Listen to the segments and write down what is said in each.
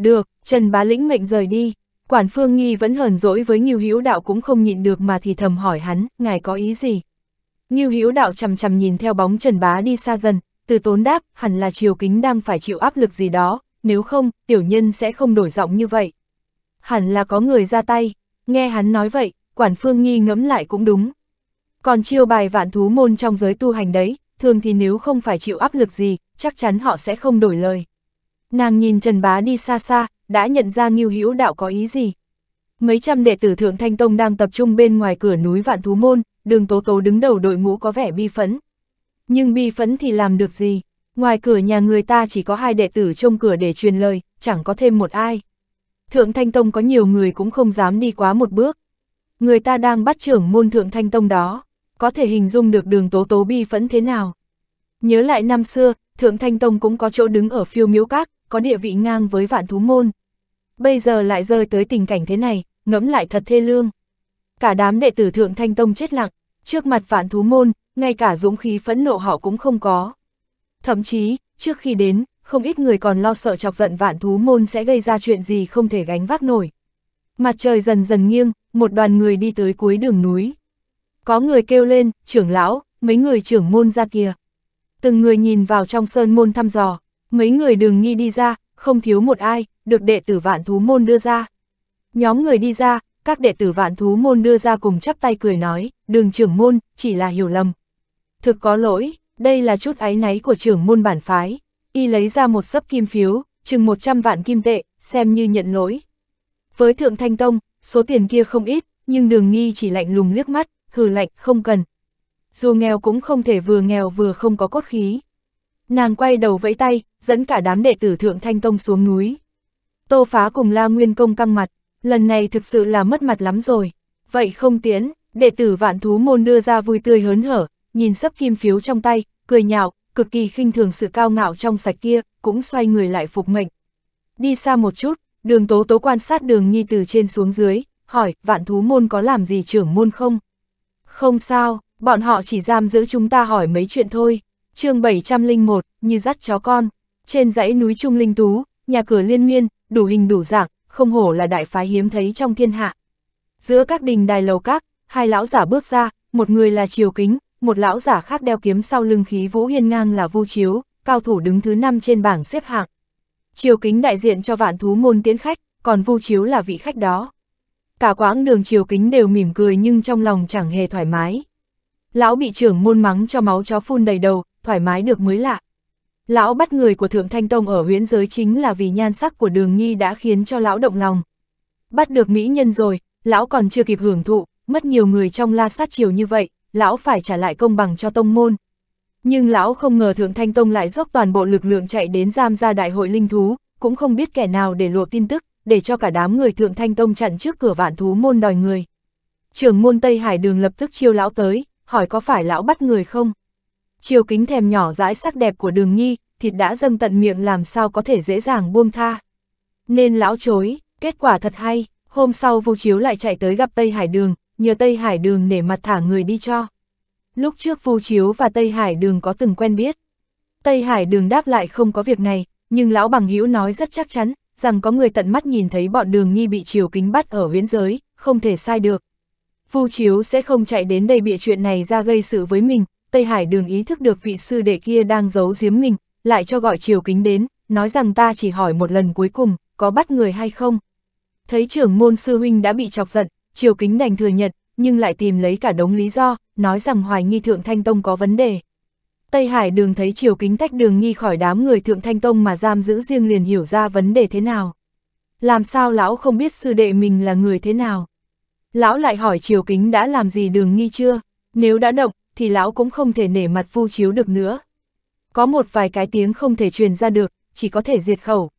Được, Trần Bá Lĩnh mệnh rời đi. Quản Phương Nghi vẫn hờn dỗi với Nhiêu Hữu Đạo cũng không nhịn được mà thì thầm hỏi hắn, ngài có ý gì? Nhiêu Hữu Đạo chằm chằm nhìn theo bóng Trần Bá đi xa dần, từ tốn đáp, hẳn là Triều Kính đang phải chịu áp lực gì đó, nếu không, tiểu nhân sẽ không đổi giọng như vậy. Hẳn là có người ra tay, nghe hắn nói vậy, Quản Phương Nghi ngẫm lại cũng đúng. Còn chiêu bài vạn thú môn trong giới tu hành đấy, thường thì nếu không phải chịu áp lực gì, chắc chắn họ sẽ không đổi lời. Nàng nhìn Trần Bá đi xa xa, đã nhận ra Ngưu Hữu đạo có ý gì. Mấy trăm đệ tử Thượng Thanh Tông đang tập trung bên ngoài cửa núi Vạn Thú Môn, đường tố tố đứng đầu đội ngũ có vẻ bi phấn. Nhưng bi phấn thì làm được gì? Ngoài cửa nhà người ta chỉ có hai đệ tử trông cửa để truyền lời, chẳng có thêm một ai. Thượng Thanh Tông có nhiều người cũng không dám đi quá một bước. Người ta đang bắt trưởng môn Thượng Thanh Tông đó, có thể hình dung được đường tố tố bi phẫn thế nào. Nhớ lại năm xưa, Thượng Thanh Tông cũng có chỗ đứng ở phiêu miếu các, có địa vị ngang với vạn thú môn. Bây giờ lại rơi tới tình cảnh thế này, ngẫm lại thật thê lương. Cả đám đệ tử thượng thanh tông chết lặng, trước mặt vạn thú môn, ngay cả dũng khí phẫn nộ họ cũng không có. Thậm chí, trước khi đến, không ít người còn lo sợ chọc giận vạn thú môn sẽ gây ra chuyện gì không thể gánh vác nổi. Mặt trời dần dần nghiêng, một đoàn người đi tới cuối đường núi. Có người kêu lên, trưởng lão, mấy người trưởng môn ra kia. Từng người nhìn vào trong sơn môn thăm dò, mấy người đường nghi đi ra, không thiếu một ai, được đệ tử vạn thú môn đưa ra. Nhóm người đi ra, các đệ tử vạn thú môn đưa ra cùng chắp tay cười nói, đường trưởng môn, chỉ là hiểu lầm. Thực có lỗi, đây là chút áy náy của trưởng môn bản phái, y lấy ra một sấp kim phiếu, chừng 100 vạn kim tệ, xem như nhận lỗi. Với thượng thanh tông, số tiền kia không ít, nhưng đường nghi chỉ lạnh lùng liếc mắt, hừ lạnh, không cần. Dù nghèo cũng không thể vừa nghèo vừa không có cốt khí. Nàng quay đầu vẫy tay, dẫn cả đám đệ tử Thượng Thanh Tông xuống núi. Tô phá cùng La Nguyên Công căng mặt, lần này thực sự là mất mặt lắm rồi. Vậy không tiến, đệ tử vạn thú môn đưa ra vui tươi hớn hở, nhìn sấp kim phiếu trong tay, cười nhạo, cực kỳ khinh thường sự cao ngạo trong sạch kia, cũng xoay người lại phục mệnh. Đi xa một chút, đường tố tố quan sát đường nhi từ trên xuống dưới, hỏi, vạn thú môn có làm gì trưởng môn không? Không sao, bọn họ chỉ giam giữ chúng ta hỏi mấy chuyện thôi chương 701, như dắt chó con, trên dãy núi Trung Linh Tú, nhà cửa liên miên, đủ hình đủ dạng, không hổ là đại phái hiếm thấy trong thiên hạ. Giữa các đình đài lầu các, hai lão giả bước ra, một người là Triều Kính, một lão giả khác đeo kiếm sau lưng khí vũ hiên ngang là Vu Chiếu, cao thủ đứng thứ 5 trên bảng xếp hạng. Triều Kính đại diện cho vạn thú môn tiến khách, còn Vu Chiếu là vị khách đó. Cả quãng đường Triều Kính đều mỉm cười nhưng trong lòng chẳng hề thoải mái. Lão bị trưởng môn mắng cho máu chó phun đầy đầu, thoải mái được mới lạ. Lão bắt người của Thượng Thanh Tông ở huyến giới chính là vì nhan sắc của đường nhi đã khiến cho lão động lòng. Bắt được mỹ nhân rồi, lão còn chưa kịp hưởng thụ, mất nhiều người trong la sát chiều như vậy, lão phải trả lại công bằng cho tông môn. Nhưng lão không ngờ Thượng Thanh Tông lại dốc toàn bộ lực lượng chạy đến giam ra đại hội linh thú, cũng không biết kẻ nào để luộc tin tức, để cho cả đám người Thượng Thanh Tông chặn trước cửa vạn thú môn đòi người. Trưởng môn Tây Hải Đường lập tức chiêu lão tới, hỏi có phải lão bắt người không? chiều kính thèm nhỏ dãi sắc đẹp của đường nhi, thịt đã dâng tận miệng làm sao có thể dễ dàng buông tha. Nên lão chối, kết quả thật hay, hôm sau vô chiếu lại chạy tới gặp Tây Hải Đường, nhờ Tây Hải Đường nể mặt thả người đi cho. Lúc trước vô chiếu và Tây Hải Đường có từng quen biết. Tây Hải Đường đáp lại không có việc này, nhưng lão bằng hữu nói rất chắc chắn, rằng có người tận mắt nhìn thấy bọn đường nhi bị chiều kính bắt ở viễn giới, không thể sai được. Vu Chiếu sẽ không chạy đến đây bịa chuyện này ra gây sự với mình, Tây Hải đường ý thức được vị sư đệ kia đang giấu giếm mình, lại cho gọi triều kính đến, nói rằng ta chỉ hỏi một lần cuối cùng, có bắt người hay không. Thấy trưởng môn sư huynh đã bị chọc giận, triều kính đành thừa nhận, nhưng lại tìm lấy cả đống lý do, nói rằng hoài nghi thượng thanh tông có vấn đề. Tây Hải đường thấy triều kính tách đường nghi khỏi đám người thượng thanh tông mà giam giữ riêng liền hiểu ra vấn đề thế nào. Làm sao lão không biết sư đệ mình là người thế nào? Lão lại hỏi triều kính đã làm gì đường nghi chưa? Nếu đã động, thì lão cũng không thể nể mặt vu chiếu được nữa. Có một vài cái tiếng không thể truyền ra được, chỉ có thể diệt khẩu.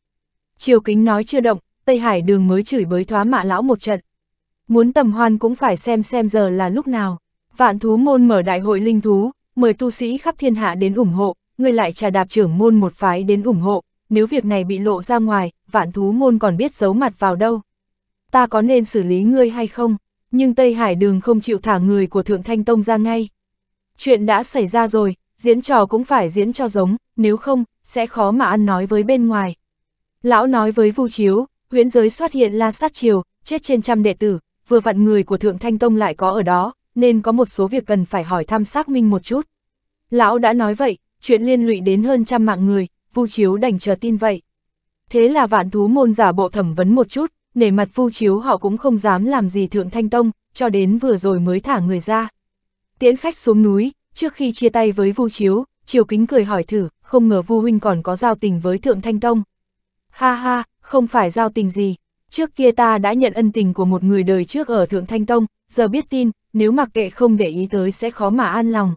Triều kính nói chưa động, Tây Hải đường mới chửi bới thoá mạ lão một trận. Muốn tầm hoan cũng phải xem xem giờ là lúc nào. Vạn thú môn mở đại hội linh thú, mời tu sĩ khắp thiên hạ đến ủng hộ, người lại trà đạp trưởng môn một phái đến ủng hộ, nếu việc này bị lộ ra ngoài, vạn thú môn còn biết giấu mặt vào đâu. Ta có nên xử lý ngươi hay không? Nhưng Tây Hải Đường không chịu thả người của Thượng Thanh Tông ra ngay. Chuyện đã xảy ra rồi, diễn trò cũng phải diễn cho giống, nếu không, sẽ khó mà ăn nói với bên ngoài. Lão nói với Vu Chiếu, huyễn giới xuất hiện la sát chiều, chết trên trăm đệ tử, vừa vặn người của Thượng Thanh Tông lại có ở đó, nên có một số việc cần phải hỏi thăm xác minh một chút. Lão đã nói vậy, chuyện liên lụy đến hơn trăm mạng người, Vu Chiếu đành chờ tin vậy. Thế là vạn thú môn giả bộ thẩm vấn một chút, nể mặt Vu Chiếu họ cũng không dám làm gì Thượng Thanh Tông, cho đến vừa rồi mới thả người ra tiễn khách xuống núi, trước khi chia tay với Vu Chiếu, Triều Kính cười hỏi thử, không ngờ Vu Huynh còn có giao tình với Thượng Thanh Tông. Ha ha, không phải giao tình gì, trước kia ta đã nhận ân tình của một người đời trước ở Thượng Thanh Tông, giờ biết tin, nếu mặc kệ không để ý tới sẽ khó mà an lòng.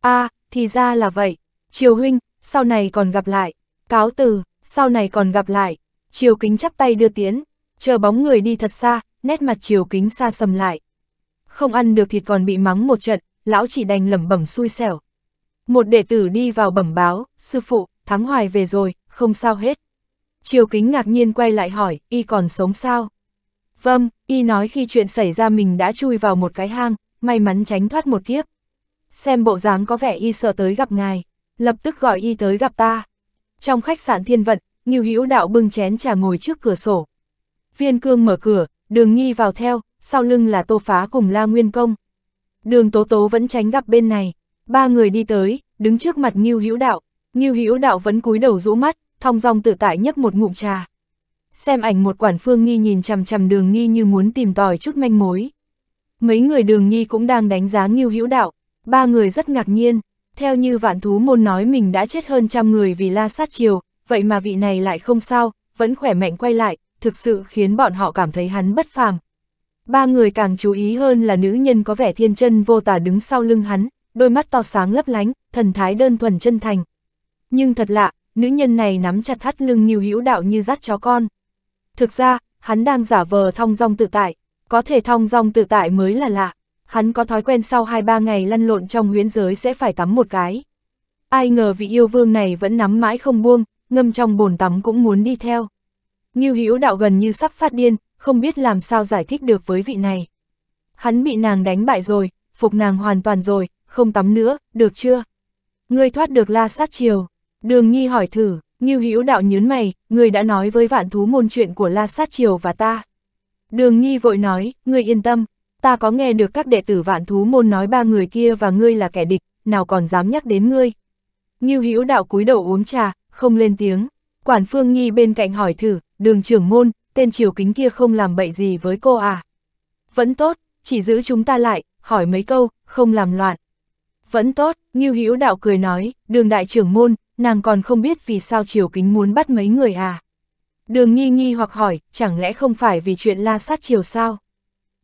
a à, thì ra là vậy, Triều Huynh, sau này còn gặp lại, cáo từ, sau này còn gặp lại, Triều Kính chắp tay đưa tiến, chờ bóng người đi thật xa, nét mặt Triều Kính xa sầm lại không ăn được thịt còn bị mắng một trận, lão chỉ đành lẩm bẩm xui xẻo. Một đệ tử đi vào bẩm báo, sư phụ, thắng hoài về rồi, không sao hết. Triều kính ngạc nhiên quay lại hỏi, y còn sống sao? Vâng, y nói khi chuyện xảy ra mình đã chui vào một cái hang, may mắn tránh thoát một kiếp. Xem bộ dáng có vẻ y sợ tới gặp ngài, lập tức gọi y tới gặp ta. Trong khách sạn thiên vận, Nghiêu Hữu Đạo bưng chén trà ngồi trước cửa sổ. Viên Cương mở cửa, Đường Nghi vào theo, sau lưng là Tô Phá cùng La Nguyên Công. Đường Tố Tố vẫn tránh gặp bên này, ba người đi tới, đứng trước mặt Ngưu Hữu Đạo, Ngưu Hữu Đạo vẫn cúi đầu rũ mắt, thong dong tự tại nhấp một ngụm trà. Xem ảnh một quản phương nghi nhìn chằm chằm đường nghi như muốn tìm tòi chút manh mối. Mấy người đường nghi cũng đang đánh giá Ngưu Hữu Đạo, ba người rất ngạc nhiên, theo như vạn thú môn nói mình đã chết hơn trăm người vì la sát chiều, vậy mà vị này lại không sao, vẫn khỏe mạnh quay lại, thực sự khiến bọn họ cảm thấy hắn bất phàm, Ba người càng chú ý hơn là nữ nhân có vẻ thiên chân vô tả đứng sau lưng hắn, đôi mắt to sáng lấp lánh, thần thái đơn thuần chân thành. Nhưng thật lạ, nữ nhân này nắm chặt thắt lưng như hữu đạo như dắt chó con. Thực ra, hắn đang giả vờ thong dong tự tại, có thể thong dong tự tại mới là lạ. Hắn có thói quen sau 2-3 ngày lăn lộn trong huyến giới sẽ phải tắm một cái. Ai ngờ vị yêu vương này vẫn nắm mãi không buông, ngâm trong bồn tắm cũng muốn đi theo. Ngưu Hữu Đạo gần như sắp phát điên, không biết làm sao giải thích được với vị này. Hắn bị nàng đánh bại rồi, phục nàng hoàn toàn rồi, không tắm nữa, được chưa? Ngươi thoát được la sát chiều. Đường Nhi hỏi thử, Như Hữu đạo nhớn mày, ngươi đã nói với vạn thú môn chuyện của la sát chiều và ta. Đường Nhi vội nói, ngươi yên tâm, ta có nghe được các đệ tử vạn thú môn nói ba người kia và ngươi là kẻ địch, nào còn dám nhắc đến ngươi. Như Hữu đạo cúi đầu uống trà, không lên tiếng. Quản Phương Nhi bên cạnh hỏi thử, đường trưởng môn, tên triều kính kia không làm bậy gì với cô à. Vẫn tốt, chỉ giữ chúng ta lại, hỏi mấy câu, không làm loạn. Vẫn tốt, Ngưu Hữu Đạo cười nói, đường đại trưởng môn, nàng còn không biết vì sao triều kính muốn bắt mấy người à. Đường nghi nghi hoặc hỏi, chẳng lẽ không phải vì chuyện la sát triều sao?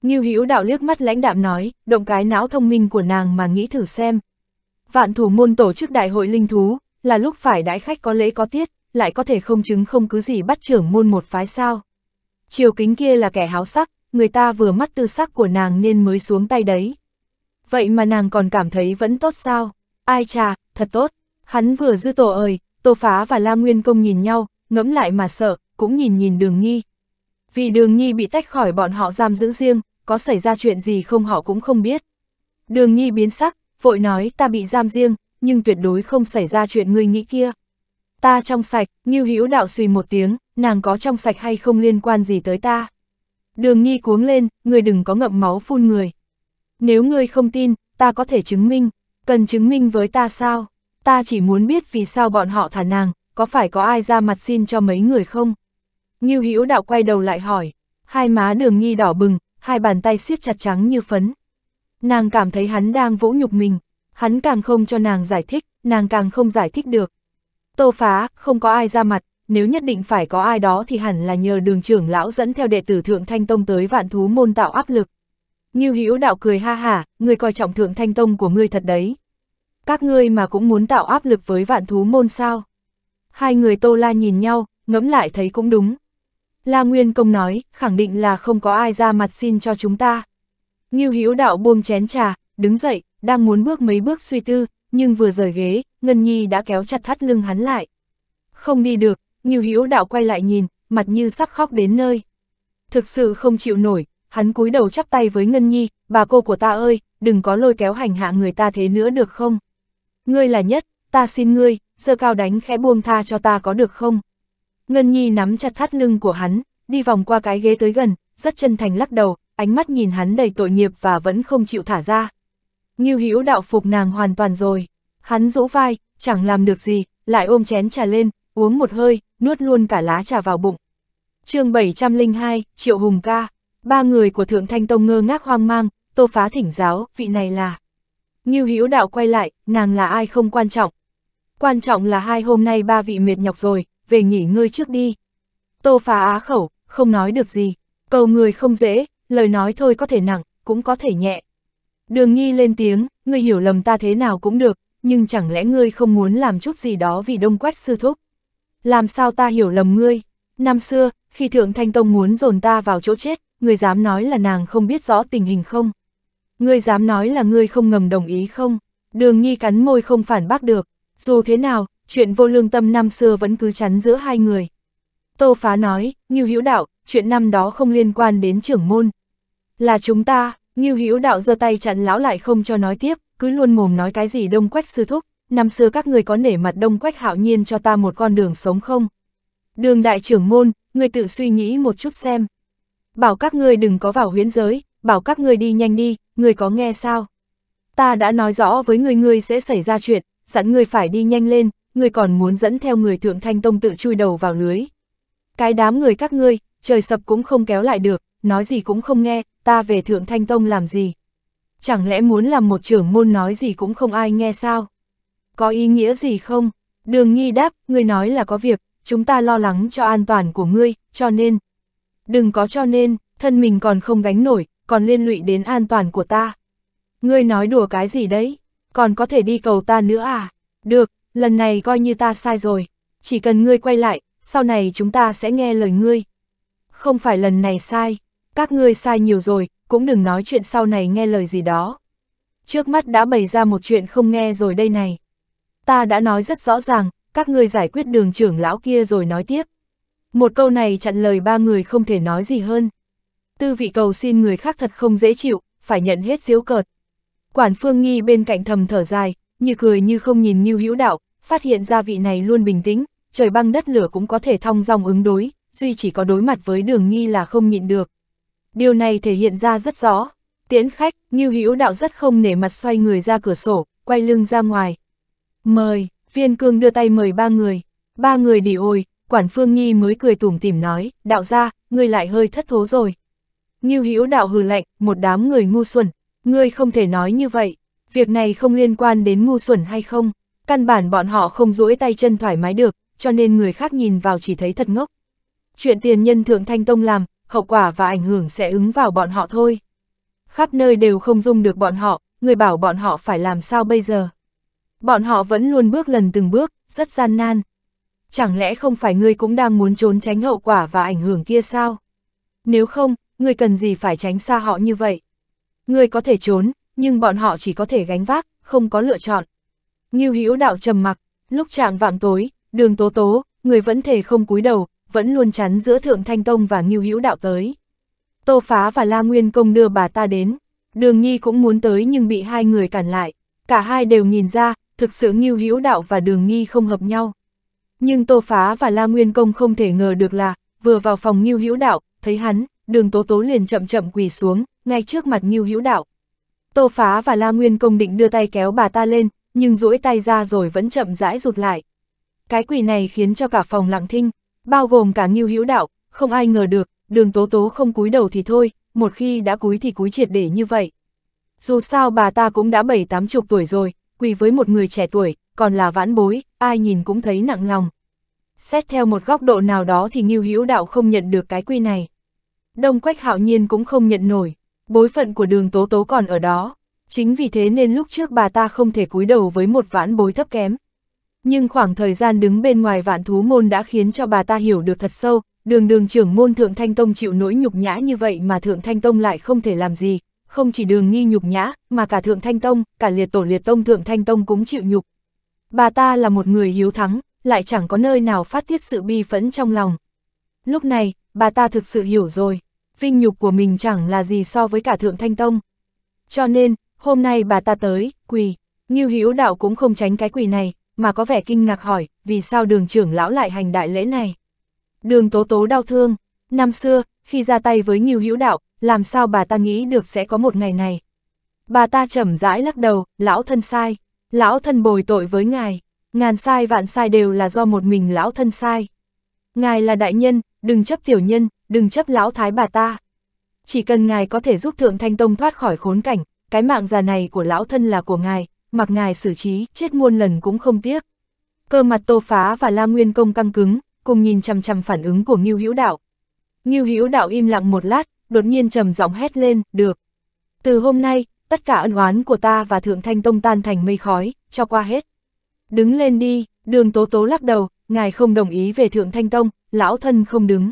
Ngưu Hữu Đạo liếc mắt lãnh đạm nói, động cái não thông minh của nàng mà nghĩ thử xem. Vạn thủ môn tổ chức đại hội linh thú, là lúc phải đãi khách có lễ có tiết, lại có thể không chứng không cứ gì bắt trưởng môn một phái sao. Triều kính kia là kẻ háo sắc, người ta vừa mắt tư sắc của nàng nên mới xuống tay đấy. Vậy mà nàng còn cảm thấy vẫn tốt sao? Ai chà, thật tốt. Hắn vừa dư tổ ơi, Tô Phá và La Nguyên Công nhìn nhau, ngẫm lại mà sợ, cũng nhìn nhìn Đường Nhi. Vì Đường Nhi bị tách khỏi bọn họ giam giữ riêng, có xảy ra chuyện gì không họ cũng không biết. Đường Nhi biến sắc, vội nói ta bị giam riêng, nhưng tuyệt đối không xảy ra chuyện ngươi nghĩ kia. Ta trong sạch, như Hữu đạo suy một tiếng, nàng có trong sạch hay không liên quan gì tới ta. Đường Nhi cuống lên, người đừng có ngậm máu phun người. Nếu ngươi không tin, ta có thể chứng minh, cần chứng minh với ta sao? Ta chỉ muốn biết vì sao bọn họ thả nàng, có phải có ai ra mặt xin cho mấy người không? Ngưu Hữu đạo quay đầu lại hỏi, hai má đường nghi đỏ bừng, hai bàn tay siết chặt trắng như phấn. Nàng cảm thấy hắn đang vỗ nhục mình, hắn càng không cho nàng giải thích, nàng càng không giải thích được. Tô phá, không có ai ra mặt, nếu nhất định phải có ai đó thì hẳn là nhờ đường trưởng lão dẫn theo đệ tử Thượng Thanh Tông tới vạn thú môn tạo áp lực. Như Hữu đạo cười ha hả, người coi trọng Thượng Thanh Tông của ngươi thật đấy. Các ngươi mà cũng muốn tạo áp lực với vạn thú môn sao? Hai người Tô La nhìn nhau, ngẫm lại thấy cũng đúng. La Nguyên Công nói, khẳng định là không có ai ra mặt xin cho chúng ta. Ngưu Hữu Đạo buông chén trà, đứng dậy, đang muốn bước mấy bước suy tư, nhưng vừa rời ghế, Ngân Nhi đã kéo chặt thắt lưng hắn lại. Không đi được, như Hữu đạo quay lại nhìn, mặt như sắp khóc đến nơi. Thực sự không chịu nổi, hắn cúi đầu chắp tay với Ngân Nhi, bà cô của ta ơi, đừng có lôi kéo hành hạ người ta thế nữa được không? Ngươi là nhất, ta xin ngươi, giơ cao đánh khẽ buông tha cho ta có được không? Ngân Nhi nắm chặt thắt lưng của hắn, đi vòng qua cái ghế tới gần, rất chân thành lắc đầu, ánh mắt nhìn hắn đầy tội nghiệp và vẫn không chịu thả ra. Ngưu Hữu đạo phục nàng hoàn toàn rồi, hắn rũ vai, chẳng làm được gì, lại ôm chén trà lên, uống một hơi, nuốt luôn cả lá trà vào bụng. chương 702, Triệu Hùng Ca, ba người của Thượng Thanh Tông ngơ ngác hoang mang, tô phá thỉnh giáo, vị này là. Như Hữu đạo quay lại, nàng là ai không quan trọng. Quan trọng là hai hôm nay ba vị mệt nhọc rồi, về nghỉ ngơi trước đi. Tô phá á khẩu, không nói được gì, cầu người không dễ, lời nói thôi có thể nặng, cũng có thể nhẹ. Đường nhi lên tiếng, ngươi hiểu lầm ta thế nào cũng được, nhưng chẳng lẽ ngươi không muốn làm chút gì đó vì đông quét sư thúc làm sao ta hiểu lầm ngươi? Năm xưa, khi Thượng Thanh Tông muốn dồn ta vào chỗ chết, ngươi dám nói là nàng không biết rõ tình hình không? Ngươi dám nói là ngươi không ngầm đồng ý không? Đường Nhi cắn môi không phản bác được, dù thế nào, chuyện vô lương tâm năm xưa vẫn cứ chắn giữa hai người. Tô Phá nói, Ngưu Hữu Đạo, chuyện năm đó không liên quan đến trưởng môn. Là chúng ta, Ngưu Hữu Đạo giơ tay chặn lão lại không cho nói tiếp, cứ luôn mồm nói cái gì đông quách sư thúc năm xưa các người có nể mặt đông quách hạo nhiên cho ta một con đường sống không? Đường đại trưởng môn, người tự suy nghĩ một chút xem. Bảo các ngươi đừng có vào huyến giới, bảo các ngươi đi nhanh đi, người có nghe sao? Ta đã nói rõ với người ngươi sẽ xảy ra chuyện, dặn người phải đi nhanh lên, người còn muốn dẫn theo người thượng thanh tông tự chui đầu vào lưới. Cái đám người các ngươi, trời sập cũng không kéo lại được, nói gì cũng không nghe, ta về thượng thanh tông làm gì? Chẳng lẽ muốn làm một trưởng môn nói gì cũng không ai nghe sao? có ý nghĩa gì không? Đường nghi đáp, ngươi nói là có việc, chúng ta lo lắng cho an toàn của ngươi, cho nên. Đừng có cho nên, thân mình còn không gánh nổi, còn liên lụy đến an toàn của ta. Ngươi nói đùa cái gì đấy, còn có thể đi cầu ta nữa à? Được, lần này coi như ta sai rồi, chỉ cần ngươi quay lại, sau này chúng ta sẽ nghe lời ngươi. Không phải lần này sai, các ngươi sai nhiều rồi, cũng đừng nói chuyện sau này nghe lời gì đó. Trước mắt đã bày ra một chuyện không nghe rồi đây này ta đã nói rất rõ ràng, các ngươi giải quyết đường trưởng lão kia rồi nói tiếp. Một câu này chặn lời ba người không thể nói gì hơn. Tư vị cầu xin người khác thật không dễ chịu, phải nhận hết diếu cợt. Quản phương nghi bên cạnh thầm thở dài, như cười như không nhìn như hữu đạo, phát hiện ra vị này luôn bình tĩnh, trời băng đất lửa cũng có thể thong dong ứng đối, duy chỉ có đối mặt với đường nghi là không nhịn được. Điều này thể hiện ra rất rõ. Tiễn khách, như Hữu Đạo rất không nể mặt xoay người ra cửa sổ, quay lưng ra ngoài, Mời, viên cương đưa tay mời ba người. Ba người đi ôi, quản phương nhi mới cười tủm tỉm nói, đạo gia ngươi lại hơi thất thố rồi. Nghiêu hữu đạo hừ lạnh, một đám người ngu xuẩn, ngươi không thể nói như vậy. Việc này không liên quan đến ngu xuẩn hay không, căn bản bọn họ không duỗi tay chân thoải mái được, cho nên người khác nhìn vào chỉ thấy thật ngốc. Chuyện tiền nhân thượng thanh tông làm, hậu quả và ảnh hưởng sẽ ứng vào bọn họ thôi. Khắp nơi đều không dung được bọn họ, người bảo bọn họ phải làm sao bây giờ. Bọn họ vẫn luôn bước lần từng bước, rất gian nan. Chẳng lẽ không phải ngươi cũng đang muốn trốn tránh hậu quả và ảnh hưởng kia sao? Nếu không, ngươi cần gì phải tránh xa họ như vậy? Ngươi có thể trốn, nhưng bọn họ chỉ có thể gánh vác, không có lựa chọn. Ngưu Hữu Đạo trầm mặc, lúc trạng vạng tối, Đường Tố Tố, người vẫn thể không cúi đầu, vẫn luôn chắn giữa Thượng Thanh Tông và Ngưu Hữu Đạo tới. Tô Phá và La Nguyên Công đưa bà ta đến, Đường Nhi cũng muốn tới nhưng bị hai người cản lại. Cả hai đều nhìn ra, thực sự nghiêu hữu đạo và đường nghi không hợp nhau. Nhưng Tô Phá và La Nguyên Công không thể ngờ được là, vừa vào phòng nghiêu hữu đạo, thấy hắn, đường tố tố liền chậm chậm quỳ xuống, ngay trước mặt nghiêu hữu đạo. Tô Phá và La Nguyên Công định đưa tay kéo bà ta lên, nhưng duỗi tay ra rồi vẫn chậm rãi rụt lại. Cái quỳ này khiến cho cả phòng lặng thinh, bao gồm cả nghiêu hữu đạo, không ai ngờ được, đường tố tố không cúi đầu thì thôi, một khi đã cúi thì cúi triệt để như vậy. Dù sao bà ta cũng đã bảy tám chục tuổi rồi, quỳ với một người trẻ tuổi, còn là vãn bối, ai nhìn cũng thấy nặng lòng. Xét theo một góc độ nào đó thì Ngưu Hữu Đạo không nhận được cái quy này. Đông Quách Hạo Nhiên cũng không nhận nổi, bối phận của đường Tố Tố còn ở đó. Chính vì thế nên lúc trước bà ta không thể cúi đầu với một vãn bối thấp kém. Nhưng khoảng thời gian đứng bên ngoài vạn thú môn đã khiến cho bà ta hiểu được thật sâu, đường đường trưởng môn Thượng Thanh Tông chịu nỗi nhục nhã như vậy mà Thượng Thanh Tông lại không thể làm gì, không chỉ đường nghi nhục nhã, mà cả Thượng Thanh Tông, cả liệt tổ liệt tông Thượng Thanh Tông cũng chịu nhục. Bà ta là một người hiếu thắng, lại chẳng có nơi nào phát tiết sự bi phẫn trong lòng. Lúc này, bà ta thực sự hiểu rồi, vinh nhục của mình chẳng là gì so với cả Thượng Thanh Tông. Cho nên, hôm nay bà ta tới, quỳ, Nghiêu Hiếu Đạo cũng không tránh cái quỳ này, mà có vẻ kinh ngạc hỏi, vì sao đường trưởng lão lại hành đại lễ này. Đường tố tố đau thương, năm xưa, khi ra tay với Nghiêu Hữu Đạo, làm sao bà ta nghĩ được sẽ có một ngày này. Bà ta chậm rãi lắc đầu, lão thân sai, lão thân bồi tội với ngài, ngàn sai vạn sai đều là do một mình lão thân sai. Ngài là đại nhân, đừng chấp tiểu nhân, đừng chấp lão thái bà ta. Chỉ cần ngài có thể giúp Thượng Thanh Tông thoát khỏi khốn cảnh, cái mạng già này của lão thân là của ngài, mặc ngài xử trí, chết muôn lần cũng không tiếc. Cơ mặt Tô Phá và La Nguyên Công căng cứng, cùng nhìn chằm chằm phản ứng của Ngưu Hữu Đạo. Ngưu Hữu Đạo im lặng một lát, đột nhiên trầm giọng hét lên, được. Từ hôm nay, tất cả ân oán của ta và Thượng Thanh Tông tan thành mây khói, cho qua hết. Đứng lên đi, đường tố tố lắc đầu, ngài không đồng ý về Thượng Thanh Tông, lão thân không đứng.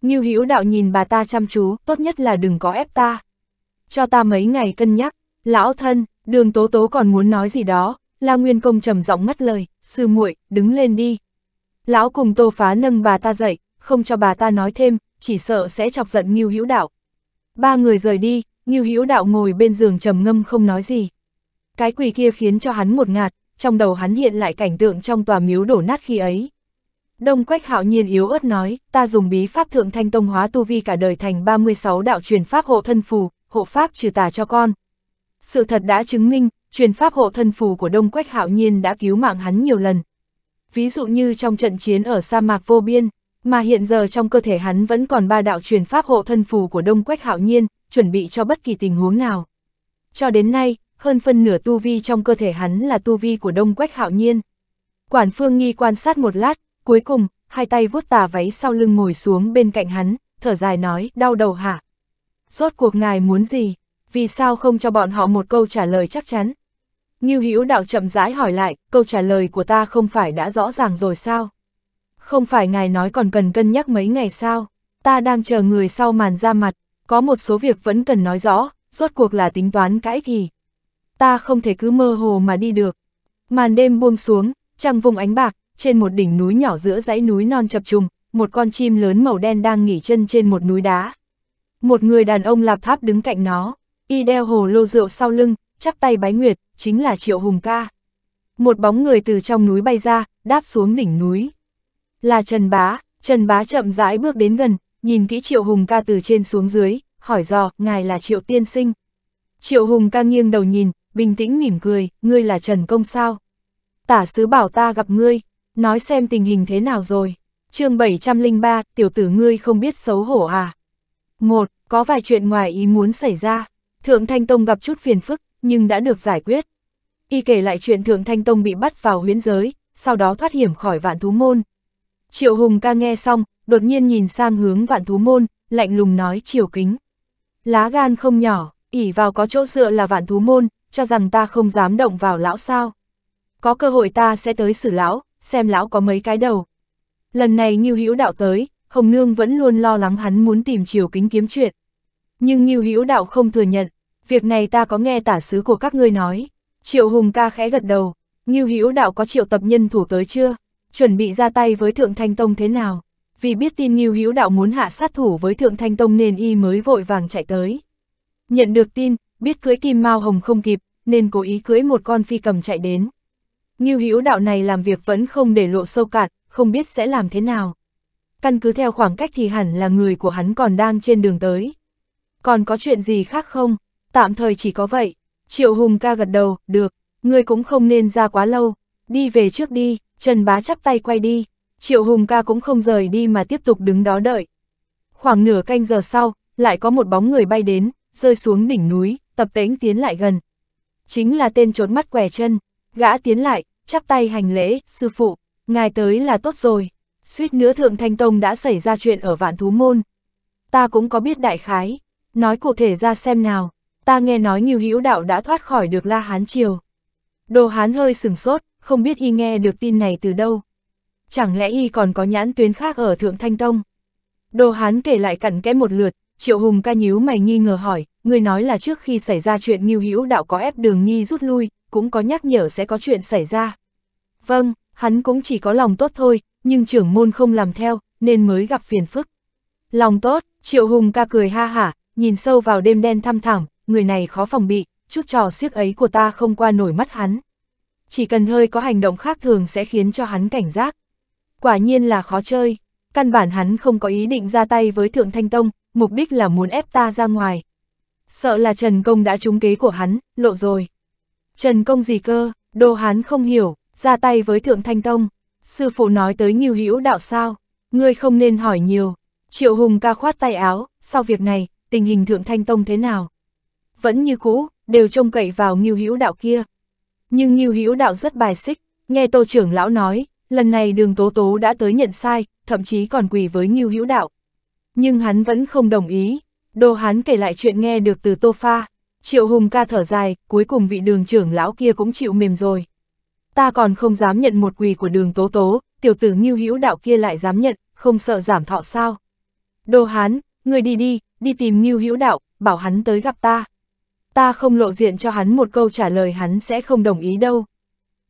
Như Hữu đạo nhìn bà ta chăm chú, tốt nhất là đừng có ép ta. Cho ta mấy ngày cân nhắc, lão thân, đường tố tố còn muốn nói gì đó, La Nguyên Công trầm giọng mất lời, sư muội đứng lên đi. Lão cùng tô phá nâng bà ta dậy, không cho bà ta nói thêm, chỉ sợ sẽ chọc giận Ngưu Hữu Đạo. Ba người rời đi, Ngưu Hữu Đạo ngồi bên giường trầm ngâm không nói gì. Cái quỷ kia khiến cho hắn một ngạt, trong đầu hắn hiện lại cảnh tượng trong tòa miếu đổ nát khi ấy. Đông Quách Hạo Nhiên yếu ớt nói, ta dùng bí pháp thượng thanh tông hóa tu vi cả đời thành 36 đạo truyền pháp hộ thân phù, hộ pháp trừ tà cho con. Sự thật đã chứng minh, truyền pháp hộ thân phù của Đông Quách Hạo Nhiên đã cứu mạng hắn nhiều lần. Ví dụ như trong trận chiến ở sa mạc vô biên, mà hiện giờ trong cơ thể hắn vẫn còn ba đạo truyền pháp hộ thân phù của Đông Quách Hạo Nhiên, chuẩn bị cho bất kỳ tình huống nào. Cho đến nay, hơn phân nửa tu vi trong cơ thể hắn là tu vi của Đông Quách Hạo Nhiên. Quản Phương Nghi quan sát một lát, cuối cùng, hai tay vuốt tà váy sau lưng ngồi xuống bên cạnh hắn, thở dài nói, đau đầu hả? Rốt cuộc ngài muốn gì? Vì sao không cho bọn họ một câu trả lời chắc chắn? Như Hữu đạo chậm rãi hỏi lại, câu trả lời của ta không phải đã rõ ràng rồi sao? không phải ngài nói còn cần cân nhắc mấy ngày sao, ta đang chờ người sau màn ra mặt, có một số việc vẫn cần nói rõ, rốt cuộc là tính toán cãi kỳ. Ta không thể cứ mơ hồ mà đi được. Màn đêm buông xuống, trăng vùng ánh bạc, trên một đỉnh núi nhỏ giữa dãy núi non chập trùng, một con chim lớn màu đen đang nghỉ chân trên một núi đá. Một người đàn ông lạp tháp đứng cạnh nó, y đeo hồ lô rượu sau lưng, chắp tay bái nguyệt, chính là Triệu Hùng ca. Một bóng người từ trong núi bay ra, đáp xuống đỉnh núi. Là Trần Bá, Trần Bá chậm rãi bước đến gần, nhìn kỹ Triệu Hùng ca từ trên xuống dưới, hỏi dò, ngài là Triệu Tiên Sinh. Triệu Hùng ca nghiêng đầu nhìn, bình tĩnh mỉm cười, ngươi là Trần Công sao? Tả sứ bảo ta gặp ngươi, nói xem tình hình thế nào rồi. chương 703, tiểu tử ngươi không biết xấu hổ à? Một, có vài chuyện ngoài ý muốn xảy ra. Thượng Thanh Tông gặp chút phiền phức, nhưng đã được giải quyết. Y kể lại chuyện Thượng Thanh Tông bị bắt vào huyễn giới, sau đó thoát hiểm khỏi vạn thú môn, Triệu Hùng ca nghe xong, đột nhiên nhìn sang hướng vạn thú môn, lạnh lùng nói triều kính. Lá gan không nhỏ, ỉ vào có chỗ dựa là vạn thú môn, cho rằng ta không dám động vào lão sao. Có cơ hội ta sẽ tới xử lão, xem lão có mấy cái đầu. Lần này Ngưu Hữu Đạo tới, Hồng Nương vẫn luôn lo lắng hắn muốn tìm triều kính kiếm chuyện. Nhưng Ngưu Hữu Đạo không thừa nhận, việc này ta có nghe tả sứ của các ngươi nói. Triệu Hùng ca khẽ gật đầu, Ngưu Hữu Đạo có triệu tập nhân thủ tới chưa? chuẩn bị ra tay với Thượng Thanh Tông thế nào, vì biết tin Nghiêu Hữu Đạo muốn hạ sát thủ với Thượng Thanh Tông nên y mới vội vàng chạy tới. Nhận được tin, biết cưới Kim Mao Hồng không kịp, nên cố ý cưới một con phi cầm chạy đến. Nghiêu Hữu Đạo này làm việc vẫn không để lộ sâu cạn, không biết sẽ làm thế nào. Căn cứ theo khoảng cách thì hẳn là người của hắn còn đang trên đường tới. Còn có chuyện gì khác không? Tạm thời chỉ có vậy. Triệu Hùng ca gật đầu, được, ngươi cũng không nên ra quá lâu, đi về trước đi. Trần Bá chắp tay quay đi, Triệu Hùng ca cũng không rời đi mà tiếp tục đứng đó đợi. Khoảng nửa canh giờ sau, lại có một bóng người bay đến, rơi xuống đỉnh núi, tập tễnh tiến lại gần. Chính là tên trốn mắt què chân, gã tiến lại, chắp tay hành lễ, sư phụ, ngài tới là tốt rồi. Suýt nữa Thượng Thanh Tông đã xảy ra chuyện ở Vạn Thú Môn. Ta cũng có biết đại khái, nói cụ thể ra xem nào, ta nghe nói nhiều hữu đạo đã thoát khỏi được La Hán Triều. Đồ Hán hơi sừng sốt, không biết y nghe được tin này từ đâu. Chẳng lẽ y còn có nhãn tuyến khác ở Thượng Thanh Tông? Đồ Hán kể lại cặn kẽ một lượt, Triệu Hùng ca nhíu mày nghi ngờ hỏi, người nói là trước khi xảy ra chuyện Ngưu Hữu đạo có ép Đường Nhi rút lui, cũng có nhắc nhở sẽ có chuyện xảy ra. Vâng, hắn cũng chỉ có lòng tốt thôi, nhưng trưởng môn không làm theo, nên mới gặp phiền phức. Lòng tốt, Triệu Hùng ca cười ha hả, nhìn sâu vào đêm đen thăm thẳm, người này khó phòng bị, chút trò siếc ấy của ta không qua nổi mắt hắn chỉ cần hơi có hành động khác thường sẽ khiến cho hắn cảnh giác. Quả nhiên là khó chơi, căn bản hắn không có ý định ra tay với Thượng Thanh Tông, mục đích là muốn ép ta ra ngoài. Sợ là Trần Công đã trúng kế của hắn, lộ rồi. Trần Công gì cơ, đồ hắn không hiểu, ra tay với Thượng Thanh Tông. Sư phụ nói tới nghiêu hữu đạo sao, ngươi không nên hỏi nhiều. Triệu Hùng ca khoát tay áo, sau việc này, tình hình Thượng Thanh Tông thế nào? Vẫn như cũ, đều trông cậy vào nghiêu hữu đạo kia. Nhưng Ngưu Hữu Đạo rất bài xích, nghe Tô trưởng lão nói, lần này Đường Tố Tố đã tới nhận sai, thậm chí còn quỳ với Ngưu Hữu Đạo. Nhưng hắn vẫn không đồng ý. Đồ hắn kể lại chuyện nghe được từ Tô Pha, Triệu Hùng ca thở dài, cuối cùng vị đường trưởng lão kia cũng chịu mềm rồi. Ta còn không dám nhận một quỳ của đường tố tố, tiểu tử nghiêu hữu đạo kia lại dám nhận, không sợ giảm thọ sao. Đồ hắn người đi đi, đi tìm nghiêu hữu đạo, bảo hắn tới gặp ta ta không lộ diện cho hắn một câu trả lời hắn sẽ không đồng ý đâu.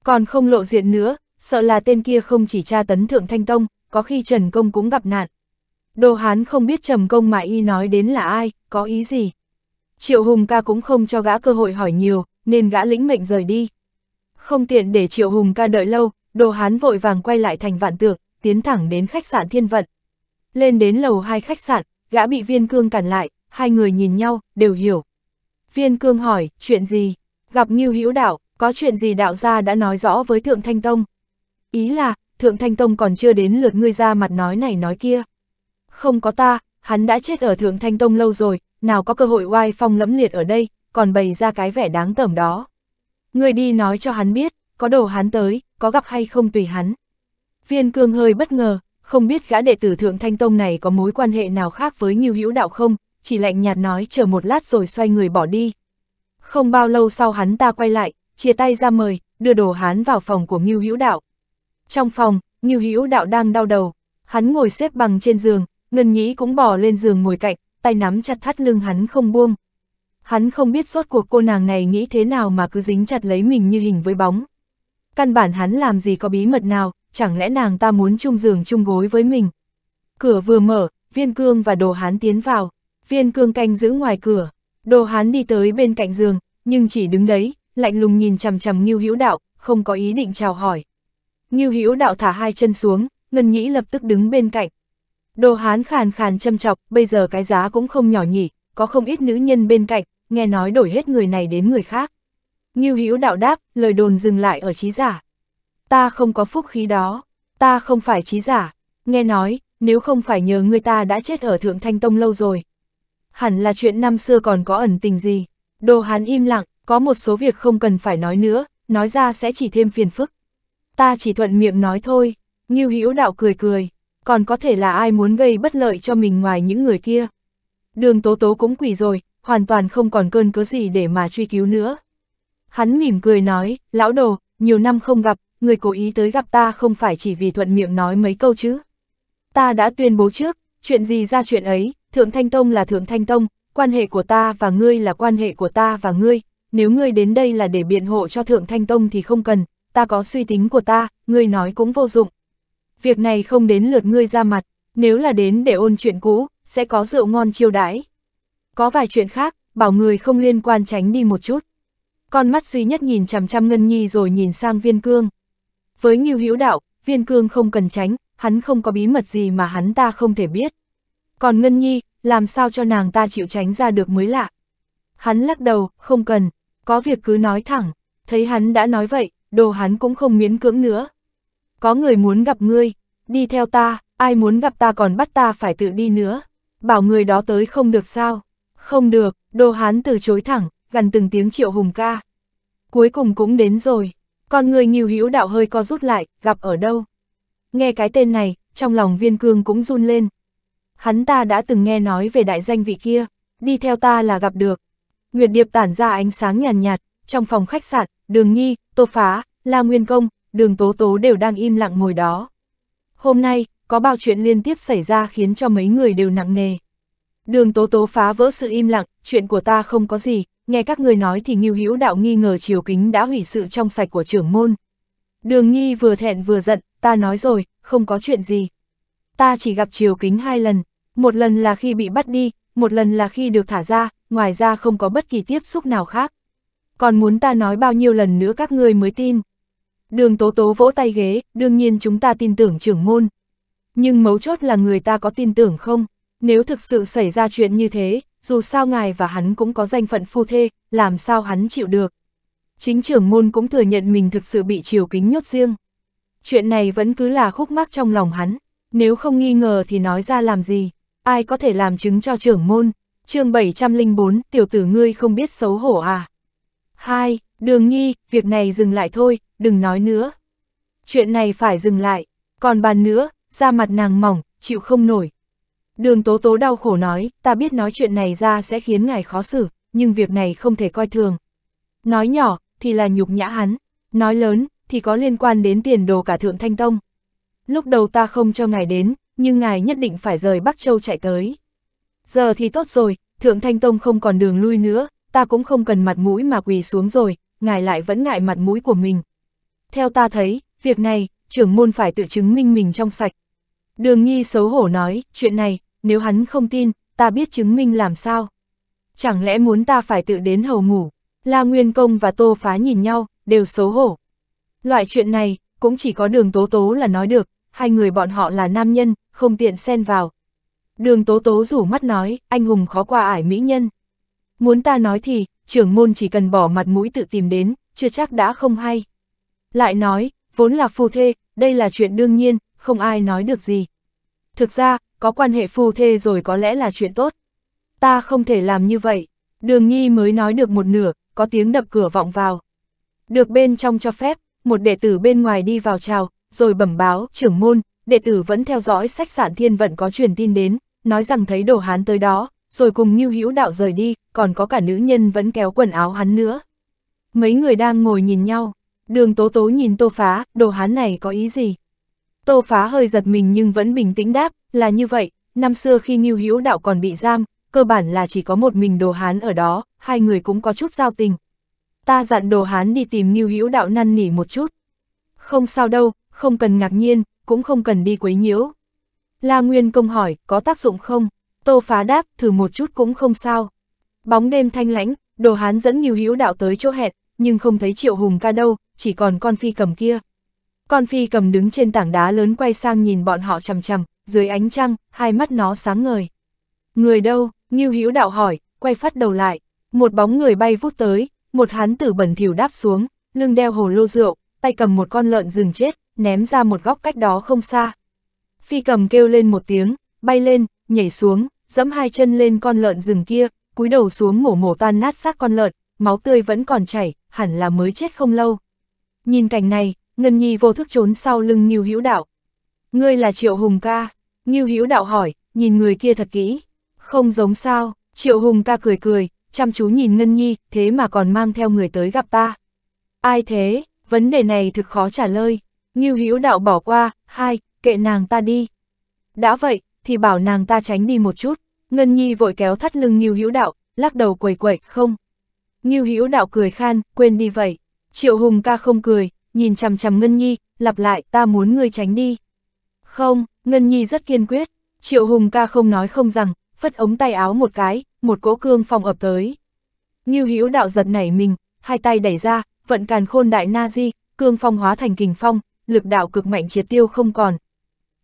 Còn không lộ diện nữa, sợ là tên kia không chỉ tra tấn thượng thanh tông, có khi Trần Công cũng gặp nạn. Đồ hán không biết Trầm Công mà y nói đến là ai, có ý gì. Triệu Hùng ca cũng không cho gã cơ hội hỏi nhiều, nên gã lĩnh mệnh rời đi. Không tiện để Triệu Hùng ca đợi lâu, đồ hán vội vàng quay lại thành vạn tượng, tiến thẳng đến khách sạn thiên vận. Lên đến lầu hai khách sạn, gã bị viên cương cản lại, hai người nhìn nhau, đều hiểu. Viên Cương hỏi, chuyện gì? Gặp Ngưu Hữu Đạo, có chuyện gì đạo gia đã nói rõ với Thượng Thanh Tông? Ý là, Thượng Thanh Tông còn chưa đến lượt ngươi ra mặt nói này nói kia. Không có ta, hắn đã chết ở Thượng Thanh Tông lâu rồi, nào có cơ hội oai phong lẫm liệt ở đây, còn bày ra cái vẻ đáng tởm đó. Ngươi đi nói cho hắn biết, có đồ hắn tới, có gặp hay không tùy hắn. Viên Cương hơi bất ngờ, không biết gã đệ tử Thượng Thanh Tông này có mối quan hệ nào khác với Ngưu Hữu Đạo không, chỉ lạnh nhạt nói chờ một lát rồi xoay người bỏ đi. Không bao lâu sau hắn ta quay lại, chia tay ra mời, đưa đồ hán vào phòng của Ngưu Hữu Đạo. Trong phòng, Ngưu Hữu Đạo đang đau đầu, hắn ngồi xếp bằng trên giường, Ngân Nhĩ cũng bò lên giường ngồi cạnh, tay nắm chặt thắt lưng hắn không buông. Hắn không biết rốt cuộc cô nàng này nghĩ thế nào mà cứ dính chặt lấy mình như hình với bóng. Căn bản hắn làm gì có bí mật nào, chẳng lẽ nàng ta muốn chung giường chung gối với mình. Cửa vừa mở, viên cương và đồ hán tiến vào viên cương canh giữ ngoài cửa, đồ hán đi tới bên cạnh giường, nhưng chỉ đứng đấy, lạnh lùng nhìn chằm chằm Ngưu Hữu Đạo, không có ý định chào hỏi. Ngưu Hữu Đạo thả hai chân xuống, Ngân Nhĩ lập tức đứng bên cạnh. Đồ hán khàn khàn châm chọc, bây giờ cái giá cũng không nhỏ nhỉ, có không ít nữ nhân bên cạnh, nghe nói đổi hết người này đến người khác. Ngưu Hữu Đạo đáp, lời đồn dừng lại ở trí giả. Ta không có phúc khí đó, ta không phải trí giả. Nghe nói, nếu không phải nhờ người ta đã chết ở Thượng Thanh Tông lâu rồi, hẳn là chuyện năm xưa còn có ẩn tình gì. Đồ Hán im lặng, có một số việc không cần phải nói nữa, nói ra sẽ chỉ thêm phiền phức. Ta chỉ thuận miệng nói thôi, Ngưu Hữu Đạo cười cười, còn có thể là ai muốn gây bất lợi cho mình ngoài những người kia. Đường Tố Tố cũng quỷ rồi, hoàn toàn không còn cơn cớ gì để mà truy cứu nữa. Hắn mỉm cười nói, lão đồ, nhiều năm không gặp, người cố ý tới gặp ta không phải chỉ vì thuận miệng nói mấy câu chứ. Ta đã tuyên bố trước, chuyện gì ra chuyện ấy, Thượng Thanh Tông là Thượng Thanh Tông, quan hệ của ta và ngươi là quan hệ của ta và ngươi, nếu ngươi đến đây là để biện hộ cho Thượng Thanh Tông thì không cần, ta có suy tính của ta, ngươi nói cũng vô dụng. Việc này không đến lượt ngươi ra mặt, nếu là đến để ôn chuyện cũ, sẽ có rượu ngon chiêu đãi. Có vài chuyện khác, bảo người không liên quan tránh đi một chút. Con mắt duy nhất nhìn chằm chằm Ngân Nhi rồi nhìn sang Viên Cương. Với Như Hữu Đạo, Viên Cương không cần tránh, hắn không có bí mật gì mà hắn ta không thể biết. Còn Ngân Nhi, làm sao cho nàng ta chịu tránh ra được mới lạ. Hắn lắc đầu, không cần, có việc cứ nói thẳng, thấy hắn đã nói vậy, đồ hắn cũng không miễn cưỡng nữa. Có người muốn gặp ngươi, đi theo ta, ai muốn gặp ta còn bắt ta phải tự đi nữa, bảo người đó tới không được sao. Không được, đồ hắn từ chối thẳng, gần từng tiếng triệu hùng ca. Cuối cùng cũng đến rồi, con người nhiều hữu đạo hơi co rút lại, gặp ở đâu. Nghe cái tên này, trong lòng viên cương cũng run lên, hắn ta đã từng nghe nói về đại danh vị kia, đi theo ta là gặp được. Nguyệt Điệp tản ra ánh sáng nhàn nhạt, nhạt, trong phòng khách sạn, Đường Nhi, Tô Phá, La Nguyên Công, Đường Tố Tố đều đang im lặng ngồi đó. Hôm nay, có bao chuyện liên tiếp xảy ra khiến cho mấy người đều nặng nề. Đường Tố Tố phá vỡ sự im lặng, chuyện của ta không có gì, nghe các người nói thì Ngưu Hữu Đạo nghi ngờ Triều Kính đã hủy sự trong sạch của trưởng môn. Đường Nhi vừa thẹn vừa giận, ta nói rồi, không có chuyện gì. Ta chỉ gặp Triều Kính hai lần, một lần là khi bị bắt đi, một lần là khi được thả ra, ngoài ra không có bất kỳ tiếp xúc nào khác. Còn muốn ta nói bao nhiêu lần nữa các người mới tin. Đường tố tố vỗ tay ghế, đương nhiên chúng ta tin tưởng trưởng môn. Nhưng mấu chốt là người ta có tin tưởng không? Nếu thực sự xảy ra chuyện như thế, dù sao ngài và hắn cũng có danh phận phu thê, làm sao hắn chịu được. Chính trưởng môn cũng thừa nhận mình thực sự bị triều kính nhốt riêng. Chuyện này vẫn cứ là khúc mắc trong lòng hắn, nếu không nghi ngờ thì nói ra làm gì ai có thể làm chứng cho trưởng môn, chương 704, tiểu tử ngươi không biết xấu hổ à. Hai, đường Nhi, việc này dừng lại thôi, đừng nói nữa. Chuyện này phải dừng lại, còn bàn nữa, da mặt nàng mỏng, chịu không nổi. Đường tố tố đau khổ nói, ta biết nói chuyện này ra sẽ khiến ngài khó xử, nhưng việc này không thể coi thường. Nói nhỏ, thì là nhục nhã hắn, nói lớn, thì có liên quan đến tiền đồ cả thượng thanh tông. Lúc đầu ta không cho ngài đến, nhưng ngài nhất định phải rời Bắc Châu chạy tới. Giờ thì tốt rồi, Thượng Thanh Tông không còn đường lui nữa, ta cũng không cần mặt mũi mà quỳ xuống rồi, ngài lại vẫn ngại mặt mũi của mình. Theo ta thấy, việc này, trưởng môn phải tự chứng minh mình trong sạch. Đường Nhi xấu hổ nói, chuyện này, nếu hắn không tin, ta biết chứng minh làm sao. Chẳng lẽ muốn ta phải tự đến hầu ngủ? La Nguyên Công và Tô Phá nhìn nhau, đều xấu hổ. Loại chuyện này, cũng chỉ có đường tố tố là nói được, hai người bọn họ là nam nhân, không tiện xen vào. Đường tố tố rủ mắt nói, anh hùng khó qua ải mỹ nhân. Muốn ta nói thì, trưởng môn chỉ cần bỏ mặt mũi tự tìm đến, chưa chắc đã không hay. Lại nói, vốn là phù thê, đây là chuyện đương nhiên, không ai nói được gì. Thực ra, có quan hệ phù thê rồi có lẽ là chuyện tốt. Ta không thể làm như vậy, đường Nhi mới nói được một nửa, có tiếng đập cửa vọng vào. Được bên trong cho phép, một đệ tử bên ngoài đi vào chào, rồi bẩm báo, trưởng môn, đệ tử vẫn theo dõi sách sản thiên vận có truyền tin đến, nói rằng thấy đồ hán tới đó, rồi cùng Ngưu Hữu Đạo rời đi, còn có cả nữ nhân vẫn kéo quần áo hắn nữa. Mấy người đang ngồi nhìn nhau, đường tố tố nhìn tô phá, đồ hán này có ý gì? Tô phá hơi giật mình nhưng vẫn bình tĩnh đáp, là như vậy, năm xưa khi Ngưu Hữu Đạo còn bị giam, cơ bản là chỉ có một mình đồ hán ở đó, hai người cũng có chút giao tình. Ta dặn đồ hán đi tìm Ngưu Hữu Đạo năn nỉ một chút. Không sao đâu, không cần ngạc nhiên, cũng không cần đi quấy nhiễu. La Nguyên Công hỏi, có tác dụng không? Tô phá đáp, thử một chút cũng không sao. Bóng đêm thanh lãnh, đồ hán dẫn nhiều hữu đạo tới chỗ hẹn, nhưng không thấy triệu hùng ca đâu, chỉ còn con phi cầm kia. Con phi cầm đứng trên tảng đá lớn quay sang nhìn bọn họ chầm chầm, dưới ánh trăng, hai mắt nó sáng ngời. Người đâu? Ngưu Hữu đạo hỏi, quay phát đầu lại. Một bóng người bay vút tới, một hán tử bẩn thỉu đáp xuống, lưng đeo hồ lô rượu, tay cầm một con lợn rừng chết, ném ra một góc cách đó không xa. Phi cầm kêu lên một tiếng, bay lên, nhảy xuống, dẫm hai chân lên con lợn rừng kia, cúi đầu xuống mổ mổ tan nát xác con lợn, máu tươi vẫn còn chảy, hẳn là mới chết không lâu. Nhìn cảnh này, Ngân Nhi vô thức trốn sau lưng Ngưu Hữu Đạo. Ngươi là Triệu Hùng ca? Ngưu Hữu Đạo hỏi, nhìn người kia thật kỹ. Không giống sao, Triệu Hùng ca cười cười, chăm chú nhìn Ngân Nhi, thế mà còn mang theo người tới gặp ta. Ai thế? Vấn đề này thực khó trả lời. Ngưu Hữu Đạo bỏ qua, hai, kệ nàng ta đi. Đã vậy, thì bảo nàng ta tránh đi một chút. Ngân Nhi vội kéo thắt lưng Ngưu Hữu Đạo, lắc đầu quẩy quẩy, không. Ngưu Hữu Đạo cười khan, quên đi vậy. Triệu Hùng ca không cười, nhìn chằm chằm Ngân Nhi, lặp lại, ta muốn ngươi tránh đi. Không, Ngân Nhi rất kiên quyết. Triệu Hùng ca không nói không rằng, phất ống tay áo một cái, một cỗ cương phong ập tới. Ngưu Hữu Đạo giật nảy mình, hai tay đẩy ra, vận càn khôn đại na di, cương phong hóa thành kình phong, lực đạo cực mạnh triệt tiêu không còn.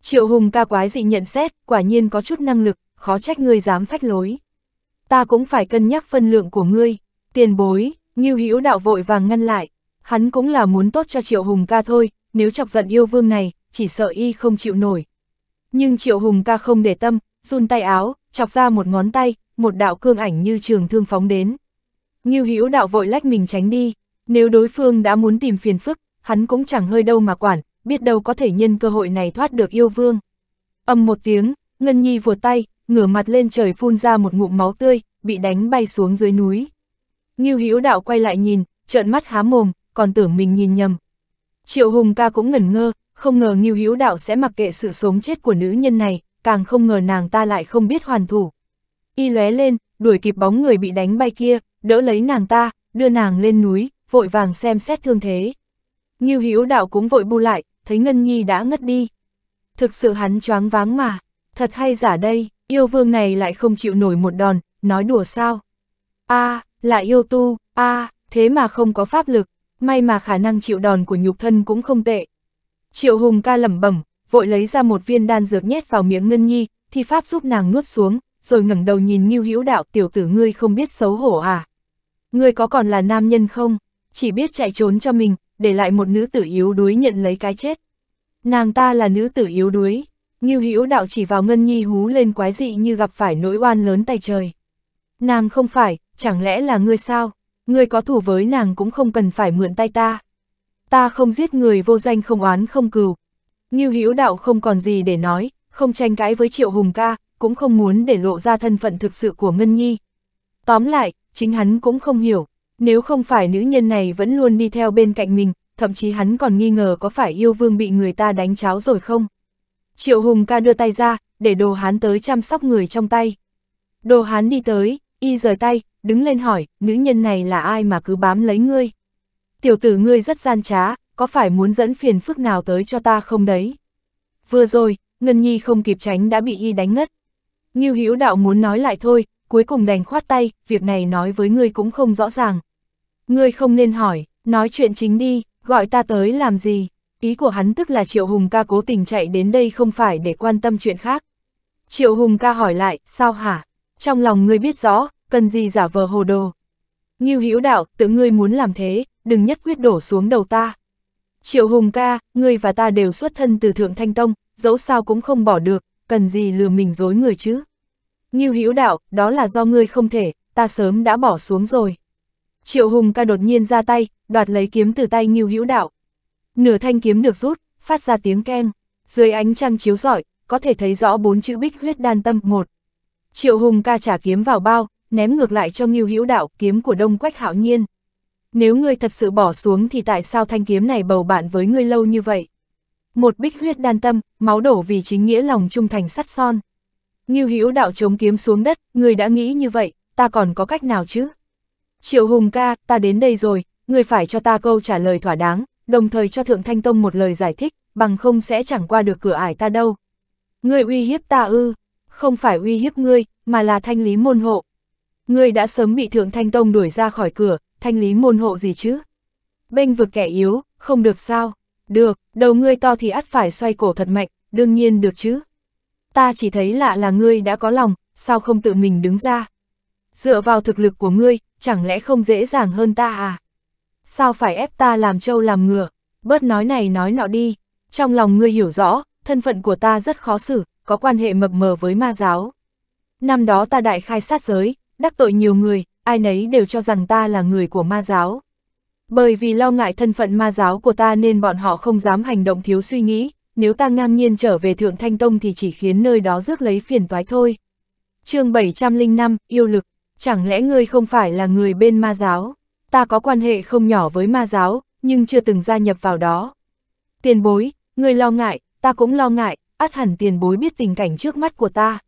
Triệu Hùng ca quái dị nhận xét, quả nhiên có chút năng lực, khó trách ngươi dám phách lối. Ta cũng phải cân nhắc phân lượng của ngươi, tiền bối, Ngưu Hữu đạo vội vàng ngăn lại, hắn cũng là muốn tốt cho Triệu Hùng ca thôi, nếu chọc giận yêu vương này, chỉ sợ y không chịu nổi. Nhưng Triệu Hùng ca không để tâm, run tay áo, chọc ra một ngón tay, một đạo cương ảnh như trường thương phóng đến. Ngưu Hữu đạo vội lách mình tránh đi, nếu đối phương đã muốn tìm phiền phức, hắn cũng chẳng hơi đâu mà quản, biết đâu có thể nhân cơ hội này thoát được yêu vương. Âm một tiếng, Ngân Nhi vùa tay, ngửa mặt lên trời phun ra một ngụm máu tươi, bị đánh bay xuống dưới núi. Ngưu Hữu Đạo quay lại nhìn, trợn mắt há mồm, còn tưởng mình nhìn nhầm. Triệu Hùng ca cũng ngẩn ngơ, không ngờ Ngưu Hữu Đạo sẽ mặc kệ sự sống chết của nữ nhân này, càng không ngờ nàng ta lại không biết hoàn thủ. Y lóe lên, đuổi kịp bóng người bị đánh bay kia, đỡ lấy nàng ta, đưa nàng lên núi, vội vàng xem xét thương thế. Ngưu Hiếu Đạo cũng vội bu lại, thấy Ngân Nhi đã ngất đi. Thực sự hắn choáng váng mà, thật hay giả đây, yêu vương này lại không chịu nổi một đòn, nói đùa sao? A, à, là yêu tu, a, à, thế mà không có pháp lực, may mà khả năng chịu đòn của nhục thân cũng không tệ. Triệu Hùng ca lẩm bẩm, vội lấy ra một viên đan dược nhét vào miệng Ngân Nhi, thi pháp giúp nàng nuốt xuống, rồi ngẩng đầu nhìn Ngưu Hiếu Đạo, tiểu tử ngươi không biết xấu hổ à? Ngươi có còn là nam nhân không? Chỉ biết chạy trốn cho mình, để lại một nữ tử yếu đuối nhận lấy cái chết. Nàng ta là nữ tử yếu đuối, Như Hữu đạo chỉ vào Ngân Nhi hú lên quái dị như gặp phải nỗi oan lớn tay trời. Nàng không phải, chẳng lẽ là ngươi sao? Ngươi có thủ với nàng cũng không cần phải mượn tay ta. Ta không giết người vô danh không oán không cừu. Như Hữu đạo không còn gì để nói, không tranh cãi với Triệu Hùng ca, cũng không muốn để lộ ra thân phận thực sự của Ngân Nhi. Tóm lại, chính hắn cũng không hiểu, nếu không phải nữ nhân này vẫn luôn đi theo bên cạnh mình, thậm chí hắn còn nghi ngờ có phải yêu vương bị người ta đánh cháo rồi không. Triệu Hùng ca đưa tay ra, để đồ hán tới chăm sóc người trong tay. Đồ hán đi tới, y rời tay, đứng lên hỏi, nữ nhân này là ai mà cứ bám lấy ngươi. Tiểu tử ngươi rất gian trá, có phải muốn dẫn phiền phức nào tới cho ta không đấy? Vừa rồi, Ngân Nhi không kịp tránh đã bị y đánh ngất. như Hữu Đạo muốn nói lại thôi, cuối cùng đành khoát tay, việc này nói với ngươi cũng không rõ ràng. Ngươi không nên hỏi, nói chuyện chính đi, gọi ta tới làm gì? Ý của hắn tức là Triệu Hùng ca cố tình chạy đến đây không phải để quan tâm chuyện khác. Triệu Hùng ca hỏi lại, sao hả? Trong lòng ngươi biết rõ, cần gì giả vờ hồ đồ. Ngưu hữu đạo, tự ngươi muốn làm thế, đừng nhất quyết đổ xuống đầu ta. Triệu Hùng ca, ngươi và ta đều xuất thân từ Thượng Thanh Tông, dẫu sao cũng không bỏ được, cần gì lừa mình dối người chứ. Ngưu hữu đạo, đó là do ngươi không thể, ta sớm đã bỏ xuống rồi. Triệu Hùng ca đột nhiên ra tay, đoạt lấy kiếm từ tay Ngưu Hữu Đạo. Nửa thanh kiếm được rút, phát ra tiếng keng. Dưới ánh trăng chiếu rọi, có thể thấy rõ bốn chữ Bích Huyết Đan Tâm một. Triệu Hùng ca trả kiếm vào bao, ném ngược lại cho Ngưu Hữu Đạo, kiếm của Đông Quách Hạo Nhiên. Nếu ngươi thật sự bỏ xuống thì tại sao thanh kiếm này bầu bạn với ngươi lâu như vậy? Một bích huyết đan tâm, máu đổ vì chính nghĩa lòng trung thành sắt son. Ngưu Hữu Đạo chống kiếm xuống đất, ngươi đã nghĩ như vậy, ta còn có cách nào chứ? Triệu Hùng ca, ta đến đây rồi, người phải cho ta câu trả lời thỏa đáng, đồng thời cho Thượng Thanh Tông một lời giải thích, bằng không sẽ chẳng qua được cửa ải ta đâu. Ngươi uy hiếp ta ư, không phải uy hiếp ngươi, mà là thanh lý môn hộ. Ngươi đã sớm bị Thượng Thanh Tông đuổi ra khỏi cửa, thanh lý môn hộ gì chứ? Bênh vực kẻ yếu, không được sao? Được, đầu ngươi to thì ắt phải xoay cổ thật mạnh, đương nhiên được chứ. Ta chỉ thấy lạ là ngươi đã có lòng, sao không tự mình đứng ra? dựa vào thực lực của ngươi, chẳng lẽ không dễ dàng hơn ta à? Sao phải ép ta làm trâu làm ngựa? Bớt nói này nói nọ đi, trong lòng ngươi hiểu rõ, thân phận của ta rất khó xử, có quan hệ mập mờ với ma giáo. Năm đó ta đại khai sát giới, đắc tội nhiều người, ai nấy đều cho rằng ta là người của ma giáo. Bởi vì lo ngại thân phận ma giáo của ta nên bọn họ không dám hành động thiếu suy nghĩ, nếu ta ngang nhiên trở về Thượng Thanh Tông thì chỉ khiến nơi đó rước lấy phiền toái thôi. chương 705, Yêu lực chẳng lẽ ngươi không phải là người bên ma giáo? Ta có quan hệ không nhỏ với ma giáo, nhưng chưa từng gia nhập vào đó. Tiền bối, ngươi lo ngại, ta cũng lo ngại, át hẳn tiền bối biết tình cảnh trước mắt của ta.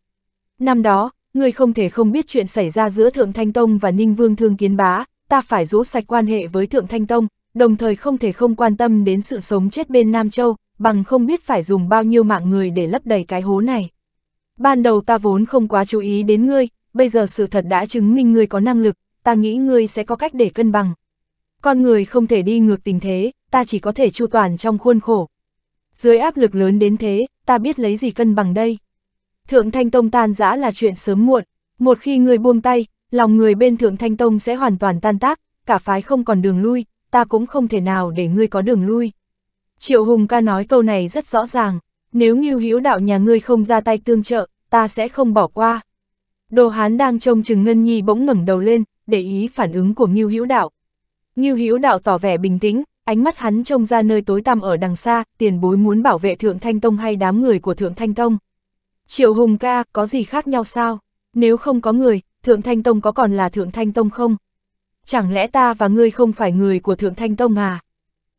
Năm đó, ngươi không thể không biết chuyện xảy ra giữa Thượng Thanh Tông và Ninh Vương Thương Kiến Bá, ta phải rũ sạch quan hệ với Thượng Thanh Tông, đồng thời không thể không quan tâm đến sự sống chết bên Nam Châu, bằng không biết phải dùng bao nhiêu mạng người để lấp đầy cái hố này. Ban đầu ta vốn không quá chú ý đến ngươi, bây giờ sự thật đã chứng minh ngươi có năng lực, ta nghĩ ngươi sẽ có cách để cân bằng. Con người không thể đi ngược tình thế, ta chỉ có thể chu toàn trong khuôn khổ. Dưới áp lực lớn đến thế, ta biết lấy gì cân bằng đây. Thượng Thanh Tông tan rã là chuyện sớm muộn, một khi người buông tay, lòng người bên Thượng Thanh Tông sẽ hoàn toàn tan tác, cả phái không còn đường lui, ta cũng không thể nào để ngươi có đường lui. Triệu Hùng ca nói câu này rất rõ ràng, nếu Ngưu Hữu đạo nhà ngươi không ra tay tương trợ, ta sẽ không bỏ qua. Đồ Hán đang trông chừng Ngân Nhi bỗng ngẩng đầu lên, để ý phản ứng của Ngưu Hữu Đạo. Ngưu Hữu Đạo tỏ vẻ bình tĩnh, ánh mắt hắn trông ra nơi tối tăm ở đằng xa, tiền bối muốn bảo vệ Thượng Thanh Tông hay đám người của Thượng Thanh Tông. Triệu Hùng ca, có gì khác nhau sao? Nếu không có người, Thượng Thanh Tông có còn là Thượng Thanh Tông không? Chẳng lẽ ta và ngươi không phải người của Thượng Thanh Tông à?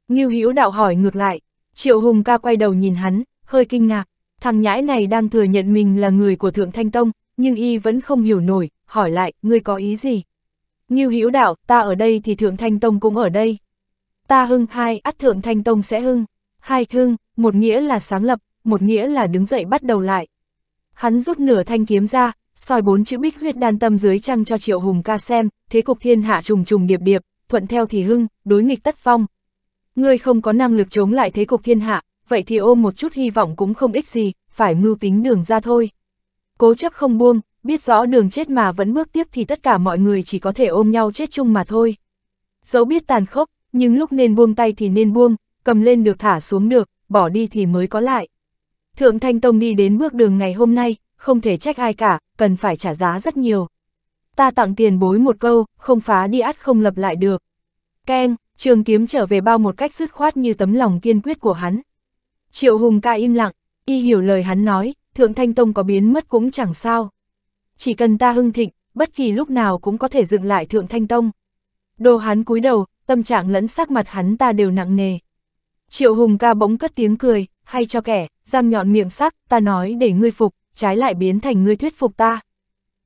Ngưu Hữu Đạo hỏi ngược lại, Triệu Hùng ca quay đầu nhìn hắn, hơi kinh ngạc, thằng nhãi này đang thừa nhận mình là người của Thượng Thanh Tông, nhưng y vẫn không hiểu nổi, hỏi lại, ngươi có ý gì? Ngưu Hữu đạo, ta ở đây thì Thượng Thanh Tông cũng ở đây. Ta hưng hai, ắt Thượng Thanh Tông sẽ hưng. Hai hưng, một nghĩa là sáng lập, một nghĩa là đứng dậy bắt đầu lại. Hắn rút nửa thanh kiếm ra, soi bốn chữ bích huyết đan tâm dưới trăng cho Triệu Hùng ca xem, thế cục thiên hạ trùng trùng điệp điệp, thuận theo thì hưng, đối nghịch tất phong. Ngươi không có năng lực chống lại thế cục thiên hạ, vậy thì ôm một chút hy vọng cũng không ích gì, phải mưu tính đường ra thôi cố chấp không buông, biết rõ đường chết mà vẫn bước tiếp thì tất cả mọi người chỉ có thể ôm nhau chết chung mà thôi. Dẫu biết tàn khốc, nhưng lúc nên buông tay thì nên buông, cầm lên được thả xuống được, bỏ đi thì mới có lại. Thượng Thanh Tông đi đến bước đường ngày hôm nay, không thể trách ai cả, cần phải trả giá rất nhiều. Ta tặng tiền bối một câu, không phá đi ắt không lập lại được. Keng, trường kiếm trở về bao một cách dứt khoát như tấm lòng kiên quyết của hắn. Triệu Hùng ca im lặng, y hiểu lời hắn nói, Thượng Thanh Tông có biến mất cũng chẳng sao. Chỉ cần ta hưng thịnh, bất kỳ lúc nào cũng có thể dựng lại Thượng Thanh Tông. Đồ hắn cúi đầu, tâm trạng lẫn sắc mặt hắn ta đều nặng nề. Triệu Hùng ca bỗng cất tiếng cười, hay cho kẻ, răng nhọn miệng sắc, ta nói để ngươi phục, trái lại biến thành ngươi thuyết phục ta.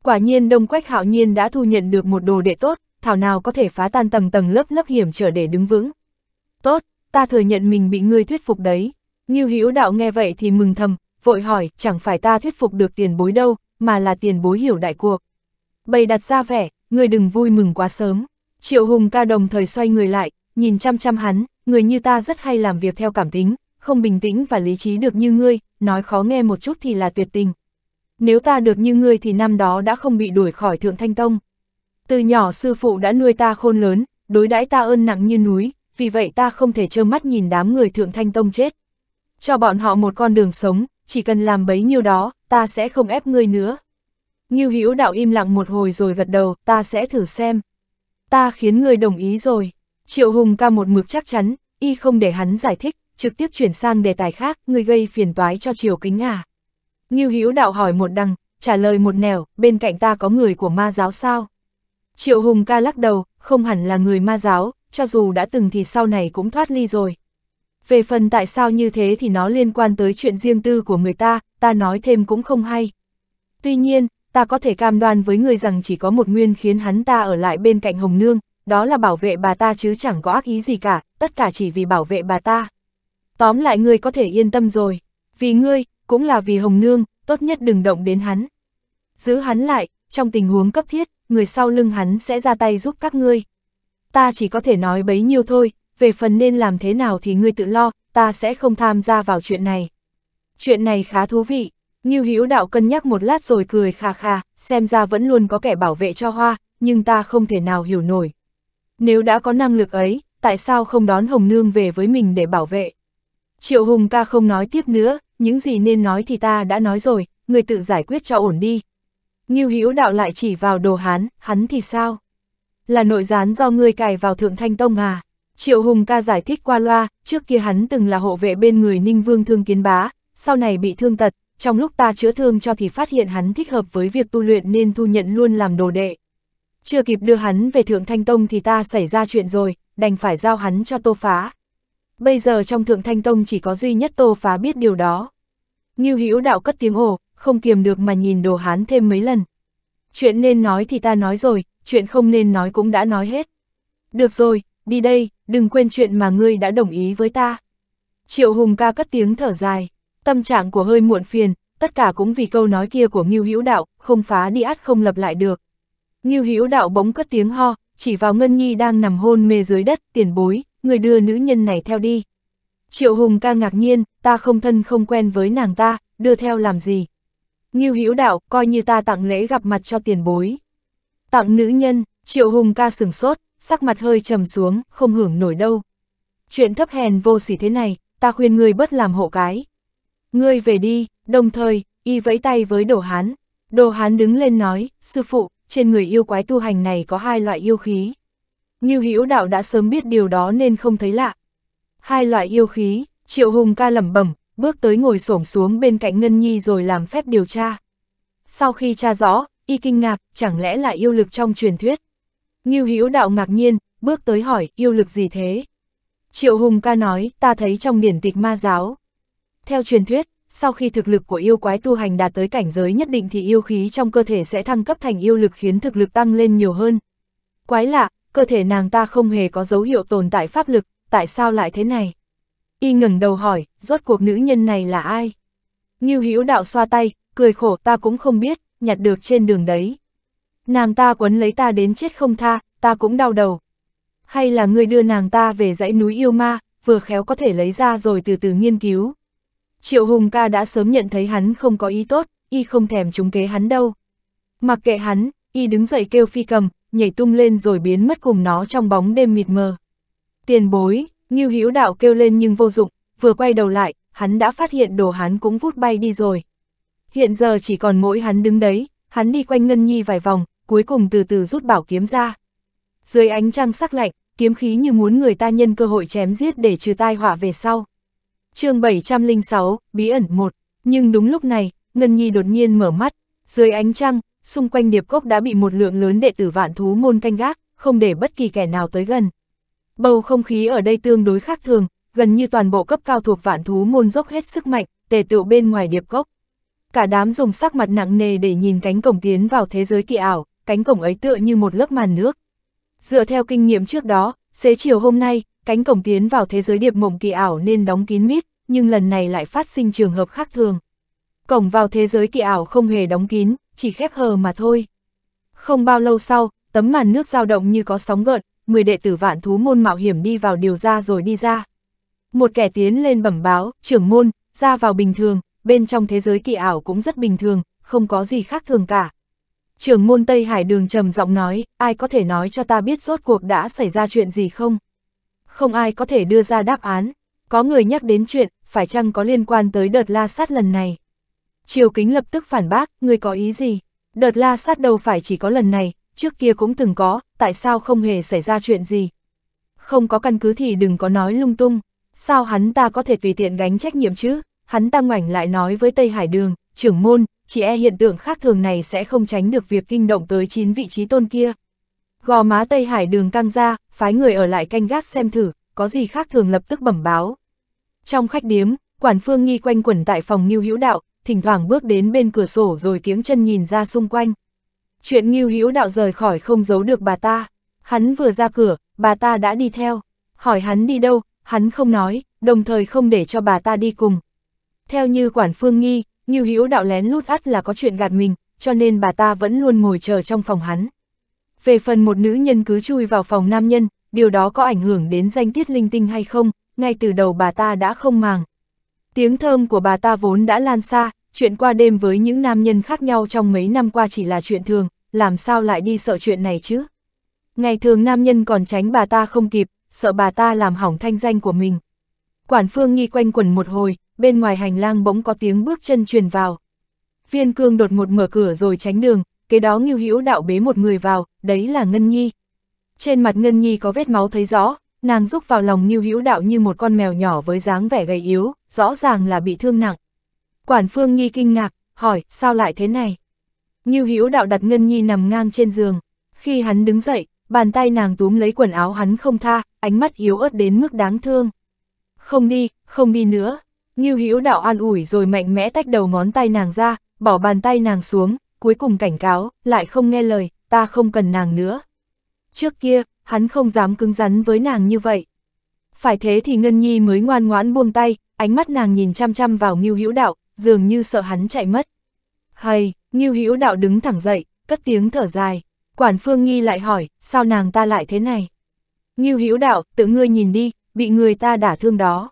Quả nhiên Đông Quách Hạo Nhiên đã thu nhận được một đồ đệ tốt, thảo nào có thể phá tan tầng tầng lớp lớp hiểm trở để đứng vững. Tốt, ta thừa nhận mình bị ngươi thuyết phục đấy. Như Hữu Đạo nghe vậy thì mừng thầm, vội hỏi, chẳng phải ta thuyết phục được tiền bối đâu, mà là tiền bối hiểu đại cuộc. Bày đặt ra vẻ, người đừng vui mừng quá sớm. Triệu Hùng ca đồng thời xoay người lại, nhìn chăm chăm hắn, người như ta rất hay làm việc theo cảm tính, không bình tĩnh và lý trí được như ngươi, nói khó nghe một chút thì là tuyệt tình. Nếu ta được như ngươi thì năm đó đã không bị đuổi khỏi Thượng Thanh Tông. Từ nhỏ sư phụ đã nuôi ta khôn lớn, đối đãi ta ơn nặng như núi, vì vậy ta không thể trơ mắt nhìn đám người Thượng Thanh Tông chết. Cho bọn họ một con đường sống, chỉ cần làm bấy nhiêu đó, ta sẽ không ép ngươi nữa. Ngưu Hữu đạo im lặng một hồi rồi gật đầu, ta sẽ thử xem. Ta khiến ngươi đồng ý rồi. Triệu Hùng ca một mực chắc chắn, y không để hắn giải thích, trực tiếp chuyển sang đề tài khác, ngươi gây phiền toái cho Triều Kính à. Ngưu Hữu đạo hỏi một đằng, trả lời một nẻo, bên cạnh ta có người của ma giáo sao? Triệu Hùng ca lắc đầu, không hẳn là người ma giáo, cho dù đã từng thì sau này cũng thoát ly rồi, về phần tại sao như thế thì nó liên quan tới chuyện riêng tư của người ta, ta nói thêm cũng không hay. Tuy nhiên, ta có thể cam đoan với người rằng chỉ có một nguyên khiến hắn ta ở lại bên cạnh Hồng Nương, đó là bảo vệ bà ta chứ chẳng có ác ý gì cả, tất cả chỉ vì bảo vệ bà ta. Tóm lại ngươi có thể yên tâm rồi, vì ngươi, cũng là vì Hồng Nương, tốt nhất đừng động đến hắn. Giữ hắn lại, trong tình huống cấp thiết, người sau lưng hắn sẽ ra tay giúp các ngươi. Ta chỉ có thể nói bấy nhiêu thôi, về phần nên làm thế nào thì ngươi tự lo, ta sẽ không tham gia vào chuyện này. Chuyện này khá thú vị, Ngưu Hữu Đạo cân nhắc một lát rồi cười kha kha, xem ra vẫn luôn có kẻ bảo vệ cho hoa, nhưng ta không thể nào hiểu nổi. Nếu đã có năng lực ấy, tại sao không đón Hồng Nương về với mình để bảo vệ? Triệu Hùng ca không nói tiếp nữa, những gì nên nói thì ta đã nói rồi, người tự giải quyết cho ổn đi. Ngưu Hữu Đạo lại chỉ vào đồ hán, hắn thì sao? Là nội gián do ngươi cài vào Thượng Thanh Tông à? Triệu Hùng ca giải thích qua loa, trước kia hắn từng là hộ vệ bên người Ninh Vương Thương Kiến Bá, sau này bị thương tật, trong lúc ta chữa thương cho thì phát hiện hắn thích hợp với việc tu luyện nên thu nhận luôn làm đồ đệ. Chưa kịp đưa hắn về Thượng Thanh Tông thì ta xảy ra chuyện rồi, đành phải giao hắn cho Tô Phá. Bây giờ trong Thượng Thanh Tông chỉ có duy nhất Tô Phá biết điều đó. Như Hữu đạo cất tiếng ồ, không kiềm được mà nhìn đồ hán thêm mấy lần. Chuyện nên nói thì ta nói rồi, chuyện không nên nói cũng đã nói hết. Được rồi, đi đây, đừng quên chuyện mà ngươi đã đồng ý với ta. Triệu Hùng ca cất tiếng thở dài, tâm trạng của hơi muộn phiền, tất cả cũng vì câu nói kia của Ngưu Hữu Đạo, không phá đi át không lập lại được. Ngưu Hữu Đạo bỗng cất tiếng ho, chỉ vào Ngân Nhi đang nằm hôn mê dưới đất, tiền bối, người đưa nữ nhân này theo đi. Triệu Hùng ca ngạc nhiên, ta không thân không quen với nàng ta, đưa theo làm gì? Ngưu Hữu Đạo, coi như ta tặng lễ gặp mặt cho tiền bối. Tặng nữ nhân, Triệu Hùng ca sửng sốt, sắc mặt hơi trầm xuống, không hưởng nổi đâu. Chuyện thấp hèn vô sỉ thế này, ta khuyên ngươi bớt làm hộ cái. Ngươi về đi, đồng thời, y vẫy tay với đồ hán. Đồ hán đứng lên nói, sư phụ, trên người yêu quái tu hành này có hai loại yêu khí. Như hữu đạo đã sớm biết điều đó nên không thấy lạ. Hai loại yêu khí, triệu hùng ca lẩm bẩm, bước tới ngồi xổm xuống bên cạnh Ngân Nhi rồi làm phép điều tra. Sau khi tra rõ, y kinh ngạc, chẳng lẽ là yêu lực trong truyền thuyết. Ngưu Hữu Đạo ngạc nhiên, bước tới hỏi, yêu lực gì thế? Triệu Hùng ca nói, ta thấy trong điển tịch ma giáo. Theo truyền thuyết, sau khi thực lực của yêu quái tu hành đạt tới cảnh giới nhất định thì yêu khí trong cơ thể sẽ thăng cấp thành yêu lực khiến thực lực tăng lên nhiều hơn. Quái lạ, cơ thể nàng ta không hề có dấu hiệu tồn tại pháp lực, tại sao lại thế này? Y ngừng đầu hỏi, rốt cuộc nữ nhân này là ai? Ngưu Hữu Đạo xoa tay, cười khổ ta cũng không biết, nhặt được trên đường đấy. Nàng ta quấn lấy ta đến chết không tha, ta cũng đau đầu. Hay là ngươi đưa nàng ta về dãy núi yêu ma, vừa khéo có thể lấy ra rồi từ từ nghiên cứu. Triệu Hùng ca đã sớm nhận thấy hắn không có ý tốt, y không thèm trúng kế hắn đâu. Mặc kệ hắn, y đứng dậy kêu phi cầm, nhảy tung lên rồi biến mất cùng nó trong bóng đêm mịt mờ. Tiền bối, như hữu đạo kêu lên nhưng vô dụng, vừa quay đầu lại, hắn đã phát hiện đồ hắn cũng vút bay đi rồi. Hiện giờ chỉ còn mỗi hắn đứng đấy, hắn đi quanh Ngân Nhi vài vòng, cuối cùng từ từ rút bảo kiếm ra. Dưới ánh trăng sắc lạnh, kiếm khí như muốn người ta nhân cơ hội chém giết để trừ tai họa về sau. chương 706, Bí ẩn 1, nhưng đúng lúc này, Ngân Nhi đột nhiên mở mắt, dưới ánh trăng, xung quanh điệp cốc đã bị một lượng lớn đệ tử vạn thú môn canh gác, không để bất kỳ kẻ nào tới gần. Bầu không khí ở đây tương đối khác thường, gần như toàn bộ cấp cao thuộc vạn thú môn dốc hết sức mạnh, tề tựu bên ngoài điệp cốc. Cả đám dùng sắc mặt nặng nề để nhìn cánh cổng tiến vào thế giới kỳ ảo, cánh cổng ấy tựa như một lớp màn nước. Dựa theo kinh nghiệm trước đó, xế chiều hôm nay, cánh cổng tiến vào thế giới điệp mộng kỳ ảo nên đóng kín mít, nhưng lần này lại phát sinh trường hợp khác thường. Cổng vào thế giới kỳ ảo không hề đóng kín, chỉ khép hờ mà thôi. Không bao lâu sau, tấm màn nước dao động như có sóng gợn, 10 đệ tử vạn thú môn mạo hiểm đi vào điều ra rồi đi ra. Một kẻ tiến lên bẩm báo, trưởng môn, ra vào bình thường, bên trong thế giới kỳ ảo cũng rất bình thường, không có gì khác thường cả. Trưởng môn Tây Hải đường trầm giọng nói, ai có thể nói cho ta biết rốt cuộc đã xảy ra chuyện gì không? Không ai có thể đưa ra đáp án, có người nhắc đến chuyện, phải chăng có liên quan tới đợt la sát lần này? Triều Kính lập tức phản bác, Ngươi có ý gì? Đợt la sát đâu phải chỉ có lần này, trước kia cũng từng có, tại sao không hề xảy ra chuyện gì? Không có căn cứ thì đừng có nói lung tung, sao hắn ta có thể tùy tiện gánh trách nhiệm chứ? Hắn ta ngoảnh lại nói với Tây Hải đường, trưởng môn, chỉ e hiện tượng khác thường này sẽ không tránh được việc kinh động tới chín vị trí tôn kia. Gò má Tây Hải đường căng ra, phái người ở lại canh gác xem thử, có gì khác thường lập tức bẩm báo. Trong khách điếm, quản phương nghi quanh quẩn tại phòng Ngưu Hữu Đạo, thỉnh thoảng bước đến bên cửa sổ rồi kiếng chân nhìn ra xung quanh. Chuyện Ngưu Hữu Đạo rời khỏi không giấu được bà ta. Hắn vừa ra cửa, bà ta đã đi theo. Hỏi hắn đi đâu, hắn không nói, đồng thời không để cho bà ta đi cùng. Theo như quản phương nghi, như Hữu đạo lén lút ắt là có chuyện gạt mình, cho nên bà ta vẫn luôn ngồi chờ trong phòng hắn. Về phần một nữ nhân cứ chui vào phòng nam nhân, điều đó có ảnh hưởng đến danh tiết linh tinh hay không, ngay từ đầu bà ta đã không màng. Tiếng thơm của bà ta vốn đã lan xa, chuyện qua đêm với những nam nhân khác nhau trong mấy năm qua chỉ là chuyện thường, làm sao lại đi sợ chuyện này chứ? Ngày thường nam nhân còn tránh bà ta không kịp, sợ bà ta làm hỏng thanh danh của mình. Quản phương nghi quanh quần một hồi, bên ngoài hành lang bỗng có tiếng bước chân truyền vào. Viên cương đột ngột mở cửa rồi tránh đường, kế đó Ngưu Hữu đạo bế một người vào, đấy là Ngân Nhi. Trên mặt Ngân Nhi có vết máu thấy rõ, nàng rúc vào lòng Ngưu Hữu đạo như một con mèo nhỏ với dáng vẻ gầy yếu, rõ ràng là bị thương nặng. Quản Phương Nhi kinh ngạc, hỏi, sao lại thế này? Ngưu Hữu đạo đặt Ngân Nhi nằm ngang trên giường, khi hắn đứng dậy, bàn tay nàng túm lấy quần áo hắn không tha, ánh mắt yếu ớt đến mức đáng thương. Không đi, không đi nữa, Ngưu Hữu Đạo an ủi rồi mạnh mẽ tách đầu ngón tay nàng ra, bỏ bàn tay nàng xuống, cuối cùng cảnh cáo, lại không nghe lời, ta không cần nàng nữa. Trước kia, hắn không dám cứng rắn với nàng như vậy. Phải thế thì Ngân Nhi mới ngoan ngoãn buông tay, ánh mắt nàng nhìn chăm chăm vào Ngưu Hữu Đạo, dường như sợ hắn chạy mất. Hay, Ngưu Hữu Đạo đứng thẳng dậy, cất tiếng thở dài. Quản Phương Nghi lại hỏi, sao nàng ta lại thế này? Ngưu Hữu Đạo, tự ngươi nhìn đi, bị người ta đả thương đó.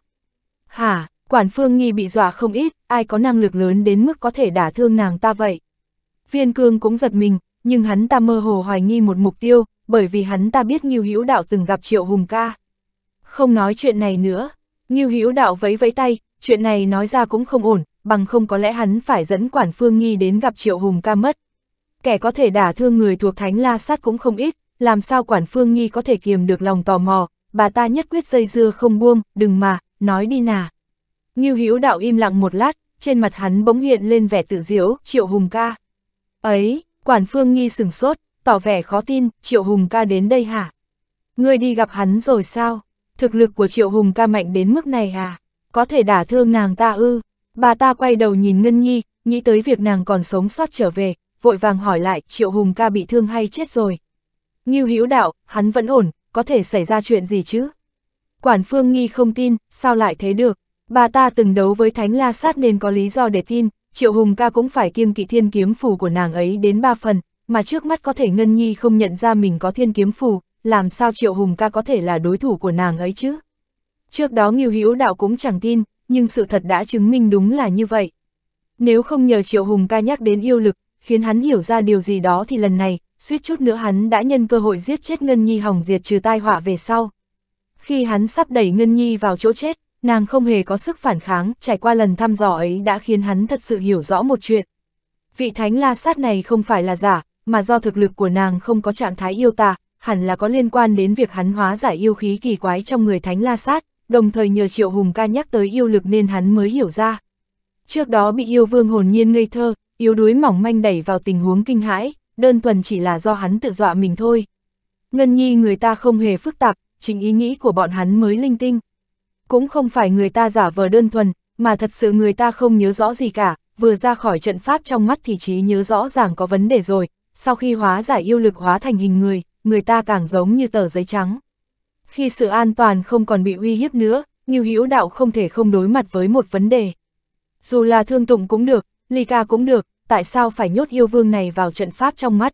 Hả, Quản Phương Nhi bị dọa không ít, ai có năng lực lớn đến mức có thể đả thương nàng ta vậy. Viên Cương cũng giật mình, nhưng hắn ta mơ hồ hoài nghi một mục tiêu, bởi vì hắn ta biết Ngưu Hữu Đạo từng gặp Triệu Hùng ca. Không nói chuyện này nữa, Ngưu Hữu Đạo vẫy vẫy tay, chuyện này nói ra cũng không ổn, bằng không có lẽ hắn phải dẫn Quản Phương Nhi đến gặp Triệu Hùng ca mất. Kẻ có thể đả thương người thuộc Thánh La Sát cũng không ít, làm sao Quản Phương Nhi có thể kiềm được lòng tò mò, bà ta nhất quyết dây dưa không buông, đừng mà, nói đi nà. Ngưu Hữu Đạo im lặng một lát, trên mặt hắn bỗng hiện lên vẻ tự diễu, Triệu Hùng ca. Ấy, Quản Phương Nghi sừng sốt, tỏ vẻ khó tin, Triệu Hùng ca đến đây hả? Ngươi đi gặp hắn rồi sao? Thực lực của Triệu Hùng ca mạnh đến mức này hả? Có thể đả thương nàng ta ư? Bà ta quay đầu nhìn Ngân Nhi, nghĩ tới việc nàng còn sống sót trở về, vội vàng hỏi lại Triệu Hùng ca bị thương hay chết rồi. Ngưu Hữu Đạo, hắn vẫn ổn, có thể xảy ra chuyện gì chứ? Quản Phương Nghi không tin, sao lại thế được? bà ta từng đấu với Thánh La Sát nên có lý do để tin, Triệu Hùng ca cũng phải kiêng kỵ thiên kiếm phù của nàng ấy đến ba phần, mà trước mắt có thể Ngân Nhi không nhận ra mình có thiên kiếm phù, làm sao Triệu Hùng ca có thể là đối thủ của nàng ấy chứ? Trước đó Nghiêu Hữu Đạo cũng chẳng tin, nhưng sự thật đã chứng minh đúng là như vậy. Nếu không nhờ Triệu Hùng ca nhắc đến yêu lực, khiến hắn hiểu ra điều gì đó thì lần này, suýt chút nữa hắn đã nhân cơ hội giết chết Ngân Nhi hỏng diệt trừ tai họa về sau. Khi hắn sắp đẩy Ngân Nhi vào chỗ chết, nàng không hề có sức phản kháng, trải qua lần thăm dò ấy đã khiến hắn thật sự hiểu rõ một chuyện. Vị thánh la sát này không phải là giả, mà do thực lực của nàng không có trạng thái yêu tà, hẳn là có liên quan đến việc hắn hóa giải yêu khí kỳ quái trong người thánh la sát, đồng thời nhờ Triệu Hùng ca nhắc tới yêu lực nên hắn mới hiểu ra. Trước đó bị yêu vương hồn nhiên ngây thơ, yếu đuối mỏng manh đẩy vào tình huống kinh hãi, đơn thuần chỉ là do hắn tự dọa mình thôi. Ngân nhi người ta không hề phức tạp, chính ý nghĩ của bọn hắn mới linh tinh cũng không phải người ta giả vờ đơn thuần, mà thật sự người ta không nhớ rõ gì cả, vừa ra khỏi trận pháp trong mắt thì trí nhớ rõ ràng có vấn đề rồi, sau khi hóa giải yêu lực hóa thành hình người, người ta càng giống như tờ giấy trắng. Khi sự an toàn không còn bị uy hiếp nữa, Nghiêu Hữu Đạo không thể không đối mặt với một vấn đề. Dù là thương tụng cũng được, ly ca cũng được, tại sao phải nhốt yêu vương này vào trận pháp trong mắt?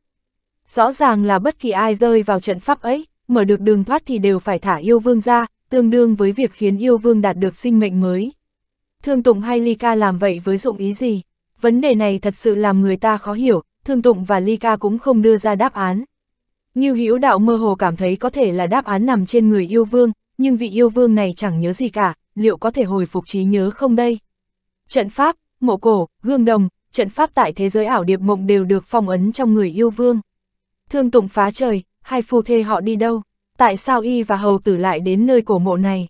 Rõ ràng là bất kỳ ai rơi vào trận pháp ấy, mở được đường thoát thì đều phải thả yêu vương ra, tương đương với việc khiến yêu vương đạt được sinh mệnh mới. Thương Tụng hay Ly Ca làm vậy với dụng ý gì? Vấn đề này thật sự làm người ta khó hiểu, Thương Tụng và Ly Ca cũng không đưa ra đáp án. Như hữu đạo mơ hồ cảm thấy có thể là đáp án nằm trên người yêu vương, nhưng vị yêu vương này chẳng nhớ gì cả, liệu có thể hồi phục trí nhớ không đây? Trận pháp, mộ cổ, gương đồng, trận pháp tại thế giới ảo điệp mộng đều được phong ấn trong người yêu vương. Thương Tụng phá trời, hai phù thê họ đi đâu? tại sao y và hầu tử lại đến nơi cổ mộ này.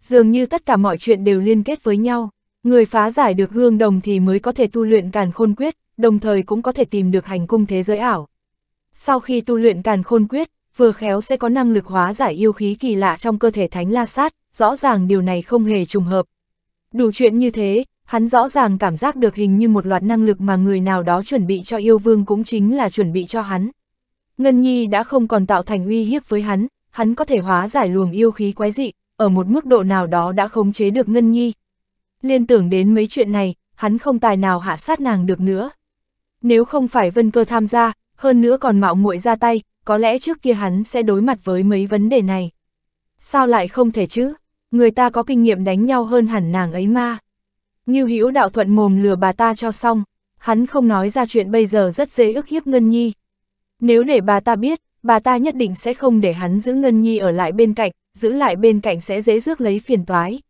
Dường như tất cả mọi chuyện đều liên kết với nhau, người phá giải được gương đồng thì mới có thể tu luyện càn khôn quyết, đồng thời cũng có thể tìm được hành cung thế giới ảo. Sau khi tu luyện càn khôn quyết, vừa khéo sẽ có năng lực hóa giải yêu khí kỳ lạ trong cơ thể thánh la sát, rõ ràng điều này không hề trùng hợp. Đủ chuyện như thế, hắn rõ ràng cảm giác được hình như một loạt năng lực mà người nào đó chuẩn bị cho yêu vương cũng chính là chuẩn bị cho hắn. Ngân Nhi đã không còn tạo thành uy hiếp với hắn, hắn có thể hóa giải luồng yêu khí quái dị, ở một mức độ nào đó đã khống chế được Ngân Nhi. Liên tưởng đến mấy chuyện này, hắn không tài nào hạ sát nàng được nữa. Nếu không phải Vân Cơ tham gia, hơn nữa còn mạo muội ra tay, có lẽ trước kia hắn sẽ đối mặt với mấy vấn đề này. Sao lại không thể chứ? Người ta có kinh nghiệm đánh nhau hơn hẳn nàng ấy ma. Như Hữu đạo thuận mồm lừa bà ta cho xong, hắn không nói ra chuyện bây giờ rất dễ ức hiếp Ngân Nhi. Nếu để bà ta biết, bà ta nhất định sẽ không để hắn giữ Ngân Nhi ở lại bên cạnh, giữ lại bên cạnh sẽ dễ rước lấy phiền toái.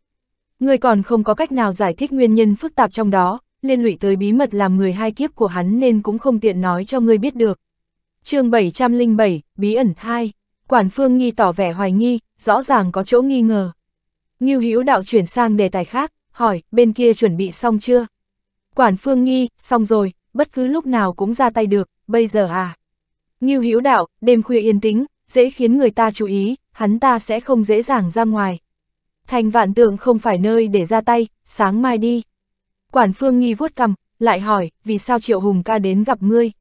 Người còn không có cách nào giải thích nguyên nhân phức tạp trong đó, liên lụy tới bí mật làm người hai kiếp của hắn nên cũng không tiện nói cho người biết được. chương 707, Bí ẩn 2, Quản Phương nhi tỏ vẻ hoài nghi, rõ ràng có chỗ nghi ngờ. Nghiêu Hữu đạo chuyển sang đề tài khác, hỏi, bên kia chuẩn bị xong chưa? Quản Phương nhi xong rồi, bất cứ lúc nào cũng ra tay được, bây giờ à? Ngưu Hữu Đạo, đêm khuya yên tĩnh, dễ khiến người ta chú ý, hắn ta sẽ không dễ dàng ra ngoài. Thành vạn tượng không phải nơi để ra tay, sáng mai đi. Quản phương nghi vuốt cằm, lại hỏi, vì sao Triệu Hùng ca đến gặp ngươi?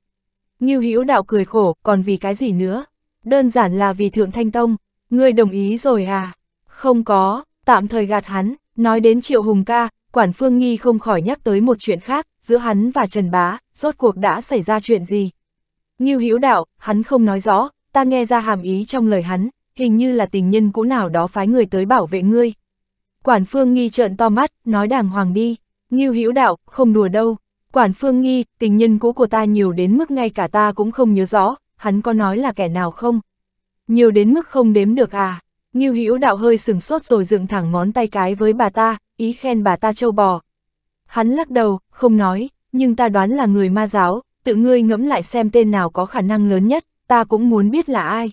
Ngưu Hữu Đạo cười khổ, còn vì cái gì nữa? Đơn giản là vì Thượng Thanh Tông, ngươi đồng ý rồi à? Không có, tạm thời gạt hắn, nói đến Triệu Hùng ca, Quản Phương Nghi không khỏi nhắc tới một chuyện khác, giữa hắn và Trần Bá, rốt cuộc đã xảy ra chuyện gì? Ngưu Hiếu Đạo, hắn không nói rõ, ta nghe ra hàm ý trong lời hắn, hình như là tình nhân cũ nào đó phái người tới bảo vệ ngươi. Quản Phương Nghi trợn to mắt, nói đàng hoàng đi, Ngưu Hiếu Đạo, không đùa đâu. Quản Phương Nghi, tình nhân cũ của ta nhiều đến mức ngay cả ta cũng không nhớ rõ, hắn có nói là kẻ nào không? Nhiều đến mức không đếm được à? Ngưu Hiếu Đạo hơi sừng sốt rồi dựng thẳng ngón tay cái với bà ta, ý khen bà ta châu bò. Hắn lắc đầu, không nói, nhưng ta đoán là người ma giáo, tự ngươi ngẫm lại xem tên nào có khả năng lớn nhất, ta cũng muốn biết là ai.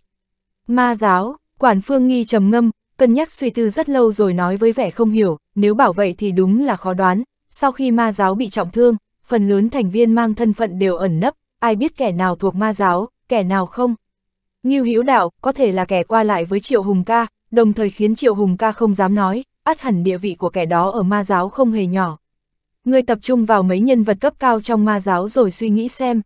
Ma giáo, quản phương nghi trầm ngâm, cân nhắc suy tư rất lâu rồi nói với vẻ không hiểu, nếu bảo vậy thì đúng là khó đoán, sau khi ma giáo bị trọng thương, phần lớn thành viên mang thân phận đều ẩn nấp, ai biết kẻ nào thuộc ma giáo, kẻ nào không. Như hữu đạo, có thể là kẻ qua lại với Triệu Hùng ca, đồng thời khiến Triệu Hùng ca không dám nói, át hẳn địa vị của kẻ đó ở ma giáo không hề nhỏ, Ngươi tập trung vào mấy nhân vật cấp cao trong ma giáo rồi suy nghĩ xem.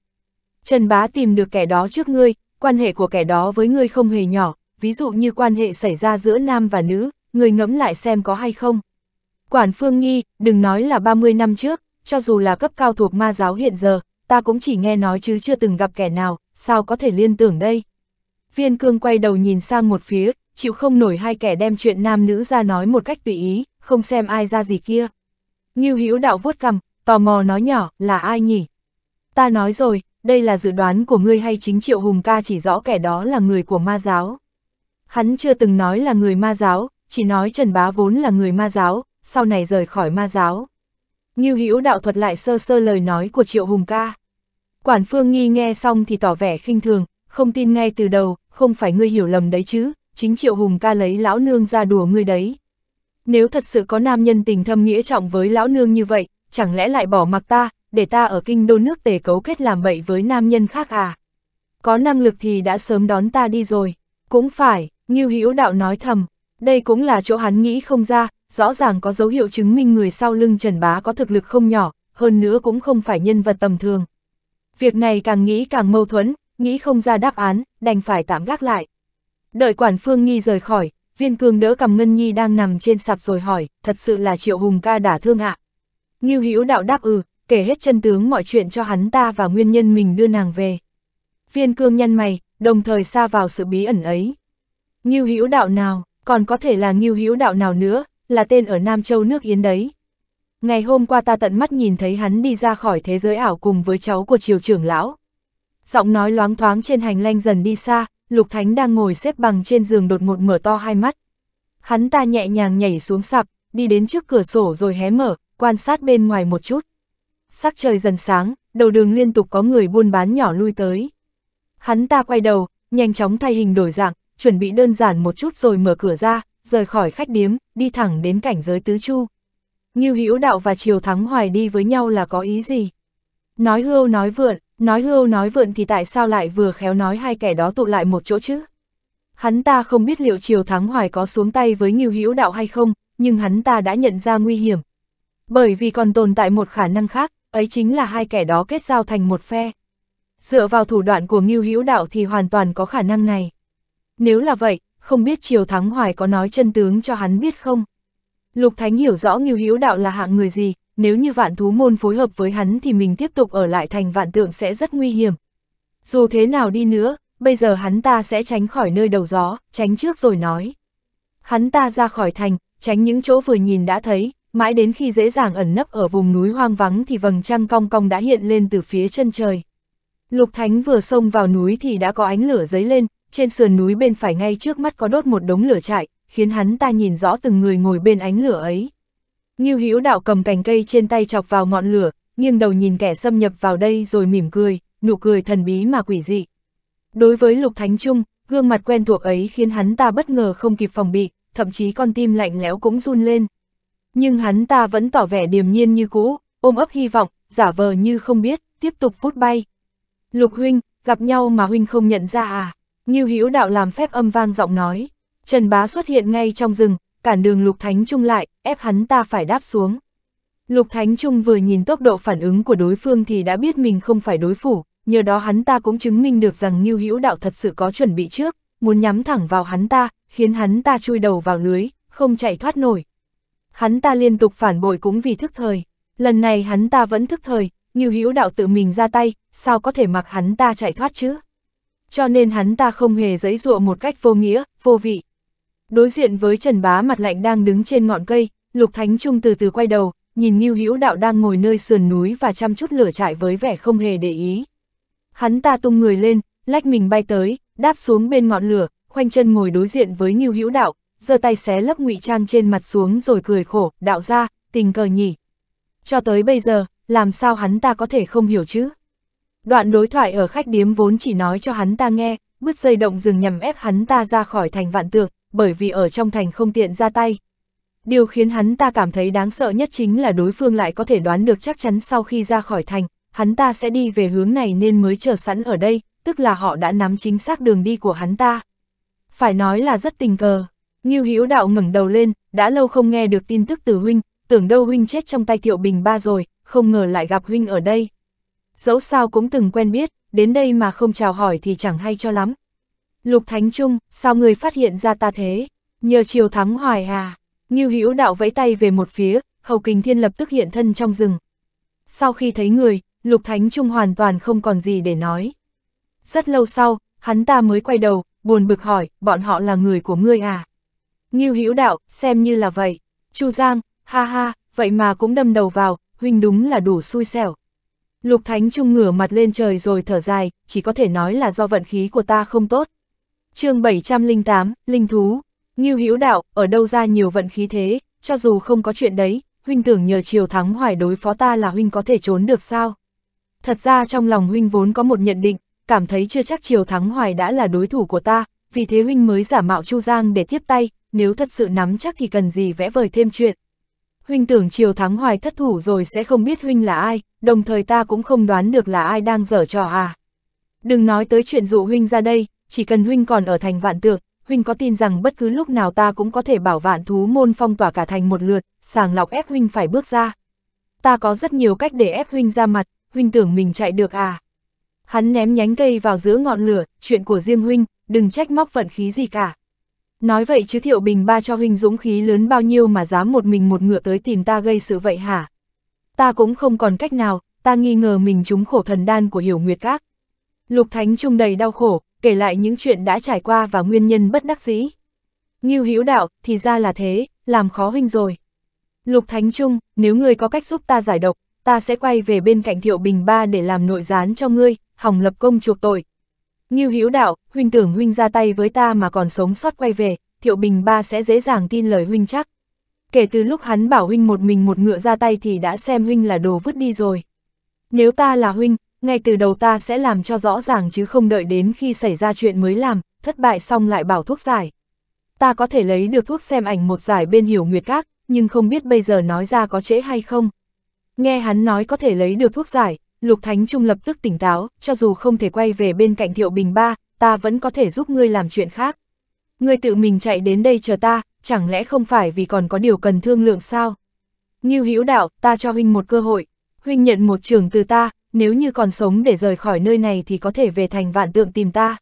Trần Bá tìm được kẻ đó trước ngươi, quan hệ của kẻ đó với ngươi không hề nhỏ, ví dụ như quan hệ xảy ra giữa nam và nữ, ngươi ngẫm lại xem có hay không. Quản Phương Nghi, đừng nói là 30 năm trước, cho dù là cấp cao thuộc ma giáo hiện giờ, ta cũng chỉ nghe nói chứ chưa từng gặp kẻ nào, sao có thể liên tưởng đây. Viên cương quay đầu nhìn sang một phía, chịu không nổi hai kẻ đem chuyện nam nữ ra nói một cách tùy ý, không xem ai ra gì kia. Ngưu Hữu Đạo vuốt cằm, tò mò nói nhỏ, là ai nhỉ? Ta nói rồi, đây là dự đoán của ngươi hay chính Triệu Hùng ca chỉ rõ kẻ đó là người của ma giáo. Hắn chưa từng nói là người ma giáo, chỉ nói Trần Bá vốn là người ma giáo, sau này rời khỏi ma giáo. Ngưu Hữu Đạo thuật lại sơ sơ lời nói của Triệu Hùng ca. Quản Phương Nghi nghe xong thì tỏ vẻ khinh thường, không tin ngay từ đầu, không phải ngươi hiểu lầm đấy chứ, chính Triệu Hùng ca lấy lão nương ra đùa ngươi đấy nếu thật sự có nam nhân tình thâm nghĩa trọng với lão nương như vậy, chẳng lẽ lại bỏ mặc ta, để ta ở kinh đô nước tề cấu kết làm bậy với nam nhân khác à? Có năng lực thì đã sớm đón ta đi rồi. Cũng phải, Ngưu Hữu Đạo nói thầm, đây cũng là chỗ hắn nghĩ không ra, rõ ràng có dấu hiệu chứng minh người sau lưng Trần Bá có thực lực không nhỏ, hơn nữa cũng không phải nhân vật tầm thường. Việc này càng nghĩ càng mâu thuẫn, nghĩ không ra đáp án, đành phải tạm gác lại. Đợi quản phương nghi rời khỏi, viên cương đỡ cầm Ngân Nhi đang nằm trên sạp rồi hỏi, thật sự là Triệu Hùng ca đã thương ạ. Ngưu Hữu đạo đáp ừ, kể hết chân tướng mọi chuyện cho hắn ta và nguyên nhân mình đưa nàng về. Viên cương nhăn mày, đồng thời xa vào sự bí ẩn ấy. Ngưu Hữu đạo nào, còn có thể là Ngưu Hữu đạo nào nữa, là tên ở Nam Châu nước Yến đấy. Ngày hôm qua ta tận mắt nhìn thấy hắn đi ra khỏi thế giới ảo cùng với cháu của triều trưởng lão. Giọng nói loáng thoáng trên hành lanh dần đi xa, Lục Thánh đang ngồi xếp bằng trên giường đột ngột mở to hai mắt. Hắn ta nhẹ nhàng nhảy xuống sạp, đi đến trước cửa sổ rồi hé mở, quan sát bên ngoài một chút. Sắc trời dần sáng, đầu đường liên tục có người buôn bán nhỏ lui tới. Hắn ta quay đầu, nhanh chóng thay hình đổi dạng, chuẩn bị đơn giản một chút rồi mở cửa ra, rời khỏi khách điếm, đi thẳng đến cảnh giới tứ chu. Như Hữu Đạo và Triều Thắng Hoài đi với nhau là có ý gì? Nói hưu nói vượn, Nói hưu nói vượn thì tại sao lại vừa khéo nói hai kẻ đó tụ lại một chỗ chứ? Hắn ta không biết liệu Triều Thắng Hoài có xuống tay với Nghiêu Hữu Đạo hay không, nhưng hắn ta đã nhận ra nguy hiểm. Bởi vì còn tồn tại một khả năng khác, ấy chính là hai kẻ đó kết giao thành một phe. Dựa vào thủ đoạn của Nghiêu Hữu Đạo thì hoàn toàn có khả năng này. Nếu là vậy, không biết Triều Thắng Hoài có nói chân tướng cho hắn biết không? Lục Thánh hiểu rõ Nghiêu Hữu Đạo là hạng người gì, nếu như vạn thú môn phối hợp với hắn thì mình tiếp tục ở lại thành vạn tượng sẽ rất nguy hiểm. Dù thế nào đi nữa, bây giờ hắn ta sẽ tránh khỏi nơi đầu gió, tránh trước rồi nói. Hắn ta ra khỏi thành, tránh những chỗ vừa nhìn đã thấy, mãi đến khi dễ dàng ẩn nấp ở vùng núi hoang vắng thì vầng trăng cong cong đã hiện lên từ phía chân trời. Lục Thánh vừa xông vào núi thì đã có ánh lửa dấy lên, trên sườn núi bên phải ngay trước mắt có đốt một đống lửa chạy khiến hắn ta nhìn rõ từng người ngồi bên ánh lửa ấy. Ngưu Hữu đạo cầm cành cây trên tay chọc vào ngọn lửa, nghiêng đầu nhìn kẻ xâm nhập vào đây rồi mỉm cười, nụ cười thần bí mà quỷ dị. Đối với Lục Thánh Trung, gương mặt quen thuộc ấy khiến hắn ta bất ngờ không kịp phòng bị, thậm chí con tim lạnh lẽo cũng run lên. Nhưng hắn ta vẫn tỏ vẻ điềm nhiên như cũ, ôm ấp hy vọng, giả vờ như không biết, tiếp tục phút bay. Lục huynh, gặp nhau mà huynh không nhận ra à? Ngưu Hữu đạo làm phép âm vang giọng nói. Trần Bá xuất hiện ngay trong rừng, cản đường Lục Thánh Trung lại, ép hắn ta phải đáp xuống. Lục Thánh Trung vừa nhìn tốc độ phản ứng của đối phương thì đã biết mình không phải đối phủ, nhờ đó hắn ta cũng chứng minh được rằng Ngưu Hữu Đạo thật sự có chuẩn bị trước, muốn nhắm thẳng vào hắn ta, khiến hắn ta chui đầu vào lưới, không chạy thoát nổi. Hắn ta liên tục phản bội cũng vì thức thời, lần này hắn ta vẫn thức thời, Ngưu Hữu Đạo tự mình ra tay, sao có thể mặc hắn ta chạy thoát chứ? Cho nên hắn ta không hề giãy dụa một cách vô nghĩa, vô vị. Đối diện với Trần Bá mặt lạnh đang đứng trên ngọn cây, Lục Thánh Trung từ từ quay đầu, nhìn Ngưu Hữu Đạo đang ngồi nơi sườn núi và chăm chút lửa trại với vẻ không hề để ý. Hắn ta tung người lên, lách mình bay tới, đáp xuống bên ngọn lửa, khoanh chân ngồi đối diện với Ngưu Hữu Đạo, giơ tay xé lớp ngụy trang trên mặt xuống rồi cười khổ, đạo gia, tình cờ nhỉ. Cho tới bây giờ, làm sao hắn ta có thể không hiểu chứ? Đoạn đối thoại ở khách điếm vốn chỉ nói cho hắn ta nghe, bứt dây động rừng nhằm ép hắn ta ra khỏi thành vạn tượng, bởi vì ở trong thành không tiện ra tay. Điều khiến hắn ta cảm thấy đáng sợ nhất chính là đối phương lại có thể đoán được chắc chắn sau khi ra khỏi thành, hắn ta sẽ đi về hướng này nên mới chờ sẵn ở đây, tức là họ đã nắm chính xác đường đi của hắn ta. Phải nói là rất tình cờ. Ngưu Hữu Đạo ngẩng đầu lên, đã lâu không nghe được tin tức từ huynh, tưởng đâu huynh chết trong tay Thiệu Bình ba rồi, không ngờ lại gặp huynh ở đây. Dẫu sao cũng từng quen biết, đến đây mà không chào hỏi thì chẳng hay cho lắm, Lục Thánh Trung, sao người phát hiện ra ta thế? Nhờ chiều thắng hoài à? Ngưu Hữu đạo vẫy tay về một phía, Hầu Kình Thiên lập tức hiện thân trong rừng. Sau khi thấy người, Lục Thánh Trung hoàn toàn không còn gì để nói. Rất lâu sau, hắn ta mới quay đầu, buồn bực hỏi, bọn họ là người của ngươi à? Ngưu Hữu đạo, xem như là vậy. Chu Giang, ha ha, vậy mà cũng đâm đầu vào, huynh đúng là đủ xui xẻo. Lục Thánh Trung ngửa mặt lên trời rồi thở dài, chỉ có thể nói là do vận khí của ta không tốt chương 708, Linh Thú, Ngưu Hữu Đạo, ở đâu ra nhiều vận khí thế, cho dù không có chuyện đấy, huynh tưởng nhờ chiều thắng hoài đối phó ta là huynh có thể trốn được sao? Thật ra trong lòng huynh vốn có một nhận định, cảm thấy chưa chắc chiều thắng hoài đã là đối thủ của ta, vì thế huynh mới giả mạo Chu Giang để tiếp tay, nếu thật sự nắm chắc thì cần gì vẽ vời thêm chuyện. Huynh tưởng chiều thắng hoài thất thủ rồi sẽ không biết huynh là ai, đồng thời ta cũng không đoán được là ai đang dở trò à. Đừng nói tới chuyện dụ huynh ra đây, chỉ cần huynh còn ở thành vạn tượng, huynh có tin rằng bất cứ lúc nào ta cũng có thể bảo vạn thú môn phong tỏa cả thành một lượt, sàng lọc ép huynh phải bước ra. Ta có rất nhiều cách để ép huynh ra mặt, huynh tưởng mình chạy được à. Hắn ném nhánh cây vào giữa ngọn lửa, chuyện của riêng huynh, đừng trách móc vận khí gì cả. Nói vậy chứ Thiệu Bình ba cho huynh dũng khí lớn bao nhiêu mà dám một mình một ngựa tới tìm ta gây sự vậy hả? Ta cũng không còn cách nào, ta nghi ngờ mình trúng khổ thần đan của hiểu nguyệt các. Lục Thánh Trung đầy đau khổ, kể lại những chuyện đã trải qua và nguyên nhân bất đắc dĩ. Ngưu Hữu Đạo, thì ra là thế, làm khó huynh rồi. Lục Thánh Trung, nếu ngươi có cách giúp ta giải độc, ta sẽ quay về bên cạnh Thiệu Bình Ba để làm nội gián cho ngươi, hỏng lập công chuộc tội. Ngưu Hữu Đạo, huynh tưởng huynh ra tay với ta mà còn sống sót quay về, Thiệu Bình Ba sẽ dễ dàng tin lời huynh chắc. Kể từ lúc hắn bảo huynh một mình một ngựa ra tay thì đã xem huynh là đồ vứt đi rồi. Nếu ta là huynh, ngay từ đầu ta sẽ làm cho rõ ràng chứ không đợi đến khi xảy ra chuyện mới làm, thất bại xong lại bảo thuốc giải. Ta có thể lấy được thuốc xem ảnh một giải bên hiểu nguyệt các, nhưng không biết bây giờ nói ra có trễ hay không. Nghe hắn nói có thể lấy được thuốc giải, Lục Thánh Trung lập tức tỉnh táo, cho dù không thể quay về bên cạnh Thiệu Bình Ba, ta vẫn có thể giúp ngươi làm chuyện khác. Ngươi tự mình chạy đến đây chờ ta, chẳng lẽ không phải vì còn có điều cần thương lượng sao? Ngưu Hữu Đạo, ta cho huynh một cơ hội, huynh nhận một trường từ ta, nếu như còn sống để rời khỏi nơi này thì có thể về thành vạn tượng tìm ta.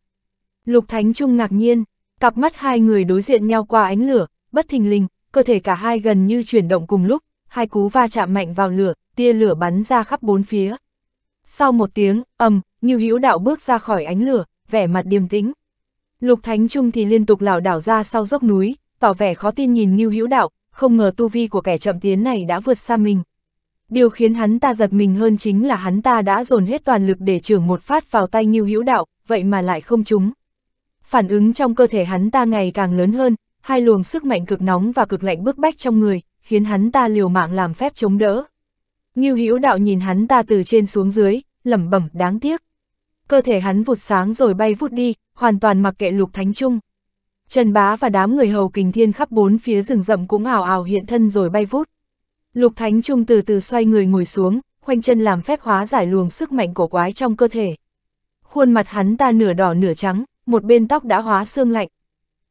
Lục Thánh Trung ngạc nhiên, cặp mắt hai người đối diện nhau qua ánh lửa, bất thình lình, cơ thể cả hai gần như chuyển động cùng lúc, hai cú va chạm mạnh vào lửa, tia lửa bắn ra khắp bốn phía. Sau một tiếng, ầm, Nhiêu Hữu Đạo bước ra khỏi ánh lửa, vẻ mặt điềm tĩnh. Lục Thánh Trung thì liên tục lảo đảo ra sau dốc núi, tỏ vẻ khó tin nhìn Nhiêu Hữu Đạo, không ngờ tu vi của kẻ chậm tiến này đã vượt xa mình. Điều khiến hắn ta giật mình hơn chính là hắn ta đã dồn hết toàn lực để trưởng một phát vào tay Ngưu Hữu Đạo, vậy mà lại không trúng. Phản ứng trong cơ thể hắn ta ngày càng lớn hơn, hai luồng sức mạnh cực nóng và cực lạnh bức bách trong người, khiến hắn ta liều mạng làm phép chống đỡ. Ngưu Hữu Đạo nhìn hắn ta từ trên xuống dưới, lẩm bẩm đáng tiếc. Cơ thể hắn vụt sáng rồi bay vút đi, hoàn toàn mặc kệ Lục Thánh Trung. Trần Bá và đám người hầu kình thiên khắp bốn phía rừng rậm cũng ảo ảo hiện thân rồi bay vút. Lục Thánh Trung từ từ xoay người ngồi xuống, khoanh chân làm phép hóa giải luồng sức mạnh cổ quái trong cơ thể. Khuôn mặt hắn ta nửa đỏ nửa trắng, một bên tóc đã hóa xương lạnh.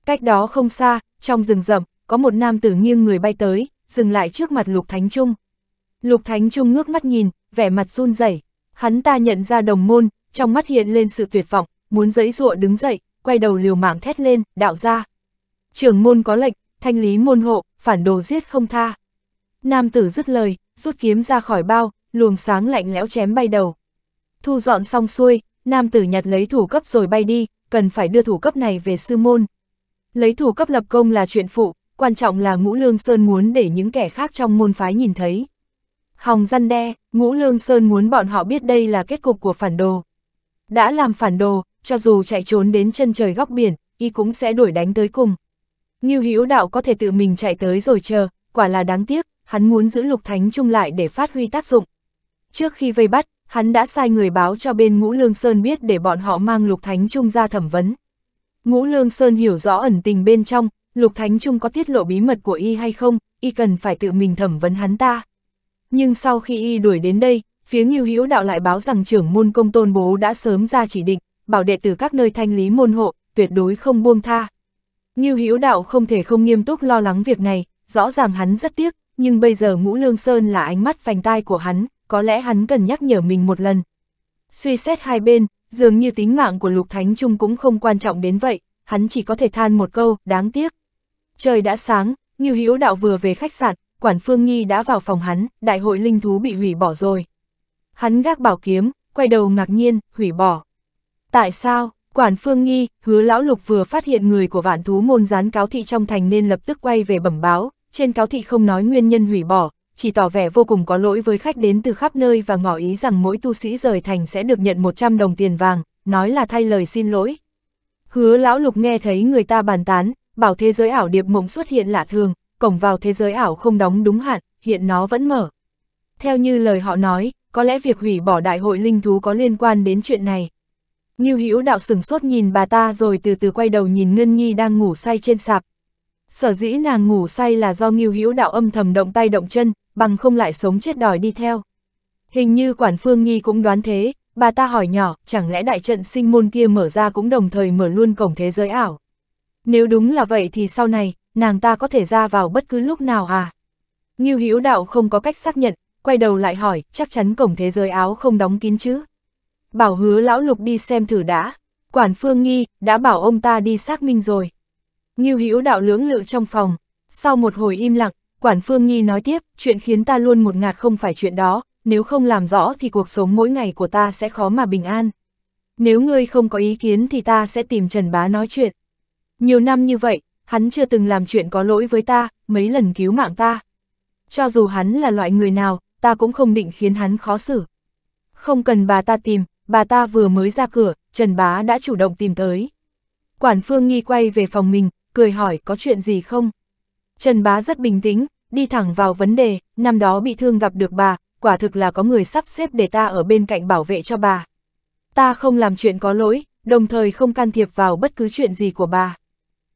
Cách đó không xa, trong rừng rậm, có một nam tử nghiêng người bay tới, dừng lại trước mặt Lục Thánh Trung. Lục Thánh Trung ngước mắt nhìn, vẻ mặt run rẩy. Hắn ta nhận ra đồng môn, trong mắt hiện lên sự tuyệt vọng, muốn giãy giụa đứng dậy, quay đầu liều mạng thét lên, đạo ra. Trưởng môn có lệnh, thanh lý môn hộ, phản đồ giết không tha. Nam tử dứt lời, rút kiếm ra khỏi bao, luồng sáng lạnh lẽo chém bay đầu. Thu dọn xong xuôi, nam tử nhặt lấy thủ cấp rồi bay đi, cần phải đưa thủ cấp này về sư môn. Lấy thủ cấp lập công là chuyện phụ, quan trọng là Ngũ Lương Sơn muốn để những kẻ khác trong môn phái nhìn thấy. Hòng răn đe, Ngũ Lương Sơn muốn bọn họ biết đây là kết cục của phản đồ. Đã làm phản đồ, cho dù chạy trốn đến chân trời góc biển, y cũng sẽ đuổi đánh tới cùng. Như Hữu Đạo có thể tự mình chạy tới rồi chờ, quả là đáng tiếc, hắn muốn giữ Lục Thánh Trung lại để phát huy tác dụng. Trước khi vây bắt, hắn đã sai người báo cho bên Ngũ Lương Sơn biết để bọn họ mang Lục Thánh Trung ra thẩm vấn. Ngũ Lương Sơn hiểu rõ ẩn tình bên trong, Lục Thánh Trung có tiết lộ bí mật của y hay không, y cần phải tự mình thẩm vấn hắn ta. Nhưng sau khi y đuổi đến đây, phía Ngưu Hữu đạo lại báo rằng trưởng môn công tôn bố đã sớm ra chỉ định, bảo đệ tử các nơi thanh lý môn hộ, tuyệt đối không buông tha. Ngưu Hữu đạo không thể không nghiêm túc lo lắng việc này, rõ ràng hắn rất tiếc, nhưng bây giờ ngũ lương sơn là ánh mắt vành tai của hắn, có lẽ hắn cần nhắc nhở mình một lần. Suy xét hai bên, dường như tính mạng của Lục Thánh Trung cũng không quan trọng đến vậy, hắn chỉ có thể than một câu, đáng tiếc. Trời đã sáng, như hiếu Đạo vừa về khách sạn, Quản Phương Nghi đã vào phòng hắn, đại hội linh thú bị hủy bỏ rồi. Hắn gác bảo kiếm, quay đầu ngạc nhiên, hủy bỏ. Tại sao? Quản Phương Nghi, hứa lão lục vừa phát hiện người của vạn thú môn gián cáo thị trong thành nên lập tức quay về bẩm báo, trên cáo thị không nói nguyên nhân hủy bỏ, chỉ tỏ vẻ vô cùng có lỗi với khách đến từ khắp nơi và ngỏ ý rằng mỗi tu sĩ rời thành sẽ được nhận 100 đồng tiền vàng, nói là thay lời xin lỗi. Hứa lão lục nghe thấy người ta bàn tán, bảo thế giới ảo điệp mộng xuất hiện lạ thường, cổng vào thế giới ảo không đóng đúng hạn, hiện nó vẫn mở. Theo như lời họ nói, có lẽ việc hủy bỏ đại hội linh thú có liên quan đến chuyện này. Ngưu Hữu đạo sửng sốt nhìn bà ta rồi từ từ quay đầu nhìn Ngân Nhi đang ngủ say trên sạp, Sở dĩ nàng ngủ say là do Ngưu Hữu Đạo âm thầm động tay động chân, bằng không lại sống chết đòi đi theo. Hình như quản phương nghi cũng đoán thế, bà ta hỏi nhỏ, chẳng lẽ đại trận sinh môn kia mở ra cũng đồng thời mở luôn cổng thế giới ảo. Nếu đúng là vậy thì sau này, nàng ta có thể ra vào bất cứ lúc nào à? Ngưu Hữu Đạo không có cách xác nhận, quay đầu lại hỏi, chắc chắn cổng thế giới áo không đóng kín chứ? Bảo hứa lão lục đi xem thử đã. Quản phương nghi, đã bảo ông ta đi xác minh rồi. Ngưu Hữu Đạo lưỡng lự trong phòng. Sau một hồi im lặng, Quản Phương Nhi nói tiếp, chuyện khiến ta luôn một ngạt không phải chuyện đó, nếu không làm rõ thì cuộc sống mỗi ngày của ta sẽ khó mà bình an. Nếu ngươi không có ý kiến thì ta sẽ tìm Trần Bá nói chuyện. Nhiều năm như vậy, hắn chưa từng làm chuyện có lỗi với ta, mấy lần cứu mạng ta. Cho dù hắn là loại người nào, ta cũng không định khiến hắn khó xử. Không cần bà ta tìm, bà ta vừa mới ra cửa, Trần Bá đã chủ động tìm tới. Quản Phương Nhi quay về phòng mình, cười hỏi có chuyện gì không. Trần Bá rất bình tĩnh, đi thẳng vào vấn đề, năm đó bị thương gặp được bà, quả thực là có người sắp xếp để ta ở bên cạnh bảo vệ cho bà. Ta không làm chuyện có lỗi, đồng thời không can thiệp vào bất cứ chuyện gì của bà.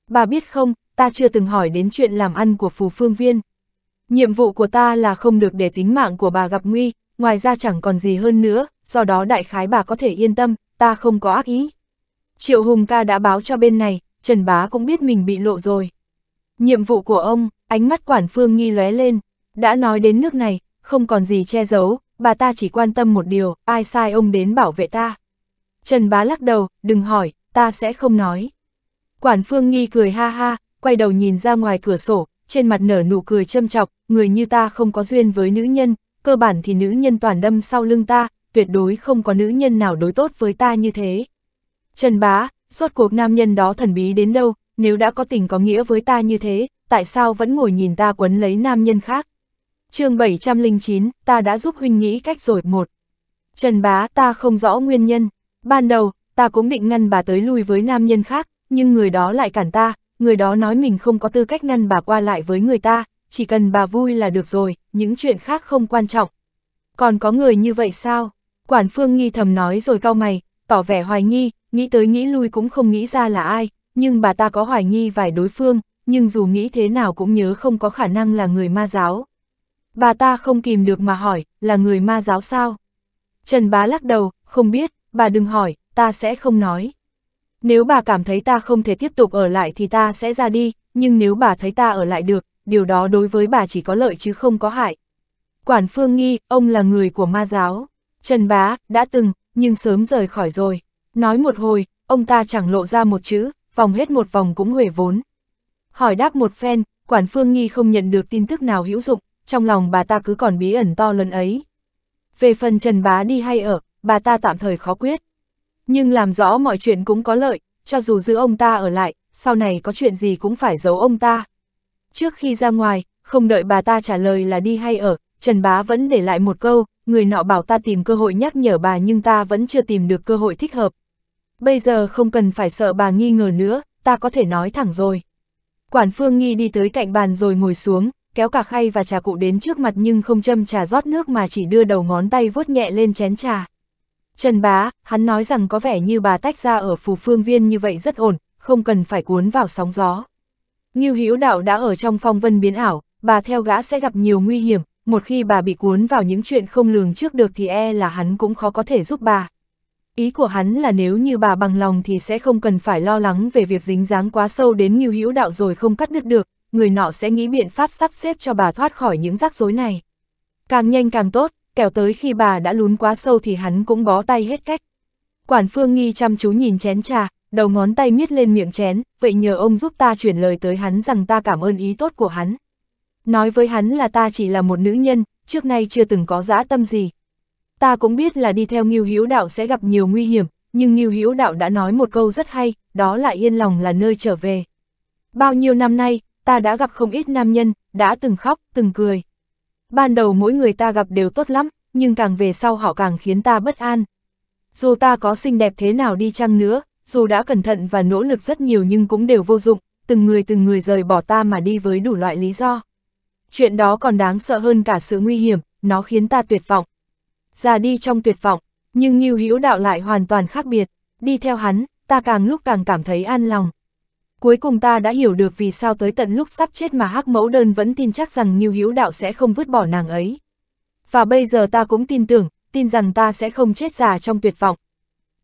Bà biết không, ta chưa từng hỏi đến chuyện làm ăn của phù phương viên. Nhiệm vụ của ta là không được để tính mạng của bà gặp nguy, ngoài ra chẳng còn gì hơn nữa, do đó đại khái bà có thể yên tâm, ta không có ác ý. Triệu Hùng ca đã báo cho bên này, Trần Bá cũng biết mình bị lộ rồi. Nhiệm vụ của ông, ánh mắt quản phương nghi lóe lên, đã nói đến nước này, không còn gì che giấu, bà ta chỉ quan tâm một điều, ai sai ông đến bảo vệ ta. Trần Bá lắc đầu, đừng hỏi, ta sẽ không nói. Quản phương nghi cười ha ha, quay đầu nhìn ra ngoài cửa sổ, trên mặt nở nụ cười châm chọc, người như ta không có duyên với nữ nhân, cơ bản thì nữ nhân toàn đâm sau lưng ta, tuyệt đối không có nữ nhân nào đối tốt với ta như thế. Trần Bá, suốt cuộc nam nhân đó thần bí đến đâu, nếu đã có tình có nghĩa với ta như thế, tại sao vẫn ngồi nhìn ta quấn lấy nam nhân khác? chương 709, ta đã giúp huynh nghĩ cách rồi một. Trần bá ta không rõ nguyên nhân, ban đầu, ta cũng định ngăn bà tới lui với nam nhân khác, nhưng người đó lại cản ta, người đó nói mình không có tư cách ngăn bà qua lại với người ta, chỉ cần bà vui là được rồi, những chuyện khác không quan trọng. Còn có người như vậy sao? Quản phương nghi thầm nói rồi cau mày, tỏ vẻ hoài nghi, nghĩ tới nghĩ lui cũng không nghĩ ra là ai, nhưng bà ta có hoài nghi vài đối phương, nhưng dù nghĩ thế nào cũng nhớ không có khả năng là người ma giáo. Bà ta không kìm được mà hỏi, là người ma giáo sao? Trần bá lắc đầu, không biết, bà đừng hỏi, ta sẽ không nói. Nếu bà cảm thấy ta không thể tiếp tục ở lại thì ta sẽ ra đi, nhưng nếu bà thấy ta ở lại được, điều đó đối với bà chỉ có lợi chứ không có hại. Quản Phương Nghi, ông là người của ma giáo. Trần Bá, đã từng, nhưng sớm rời khỏi rồi. Nói một hồi, ông ta chẳng lộ ra một chữ, vòng hết một vòng cũng huể vốn. Hỏi đáp một phen, quản phương nghi không nhận được tin tức nào hữu dụng, trong lòng bà ta cứ còn bí ẩn to lớn ấy. Về phần Trần Bá đi hay ở, bà ta tạm thời khó quyết. Nhưng làm rõ mọi chuyện cũng có lợi, cho dù giữ ông ta ở lại, sau này có chuyện gì cũng phải giấu ông ta. Trước khi ra ngoài, không đợi bà ta trả lời là đi hay ở, Trần Bá vẫn để lại một câu, người nọ bảo ta tìm cơ hội nhắc nhở bà nhưng ta vẫn chưa tìm được cơ hội thích hợp, bây giờ không cần phải sợ bà nghi ngờ nữa, ta có thể nói thẳng rồi. Quản Phương Nghi đi tới cạnh bàn rồi ngồi xuống, kéo cả khay và trà cụ đến trước mặt nhưng không châm trà rót nước mà chỉ đưa đầu ngón tay vuốt nhẹ lên chén trà. Trần bá, hắn nói rằng có vẻ như bà tách ra ở phù phương viên như vậy rất ổn, không cần phải cuốn vào sóng gió. Ngưu Hữu Đạo đã ở trong phong vân biến ảo, bà theo gã sẽ gặp nhiều nguy hiểm, một khi bà bị cuốn vào những chuyện không lường trước được thì e là hắn cũng khó có thể giúp bà. Ý của hắn là nếu như bà bằng lòng thì sẽ không cần phải lo lắng về việc dính dáng quá sâu đến như hữu đạo rồi không cắt đứt được, người nọ sẽ nghĩ biện pháp sắp xếp cho bà thoát khỏi những rắc rối này. Càng nhanh càng tốt, kẻo tới khi bà đã lún quá sâu thì hắn cũng bó tay hết cách. Quản phương nghi chăm chú nhìn chén trà, đầu ngón tay miết lên miệng chén, vậy nhờ ông giúp ta chuyển lời tới hắn rằng ta cảm ơn ý tốt của hắn. Nói với hắn là ta chỉ là một nữ nhân, trước nay chưa từng có dã tâm gì, Ta cũng biết là đi theo Ngưu Hữu Đạo sẽ gặp nhiều nguy hiểm, nhưng Ngưu Hữu Đạo đã nói một câu rất hay, đó là yên lòng là nơi trở về. Bao nhiêu năm nay, ta đã gặp không ít nam nhân, đã từng khóc, từng cười. Ban đầu mỗi người ta gặp đều tốt lắm, nhưng càng về sau họ càng khiến ta bất an. Dù ta có xinh đẹp thế nào đi chăng nữa, dù đã cẩn thận và nỗ lực rất nhiều nhưng cũng đều vô dụng, từng người từng người rời bỏ ta mà đi với đủ loại lý do. Chuyện đó còn đáng sợ hơn cả sự nguy hiểm, nó khiến ta tuyệt vọng già đi trong tuyệt vọng, nhưng Ngưu Hữu Đạo lại hoàn toàn khác biệt, đi theo hắn, ta càng lúc càng cảm thấy an lòng. Cuối cùng ta đã hiểu được vì sao tới tận lúc sắp chết mà Hắc Mẫu Đơn vẫn tin chắc rằng Ngưu Hữu Đạo sẽ không vứt bỏ nàng ấy. Và bây giờ ta cũng tin tưởng, tin rằng ta sẽ không chết già trong tuyệt vọng.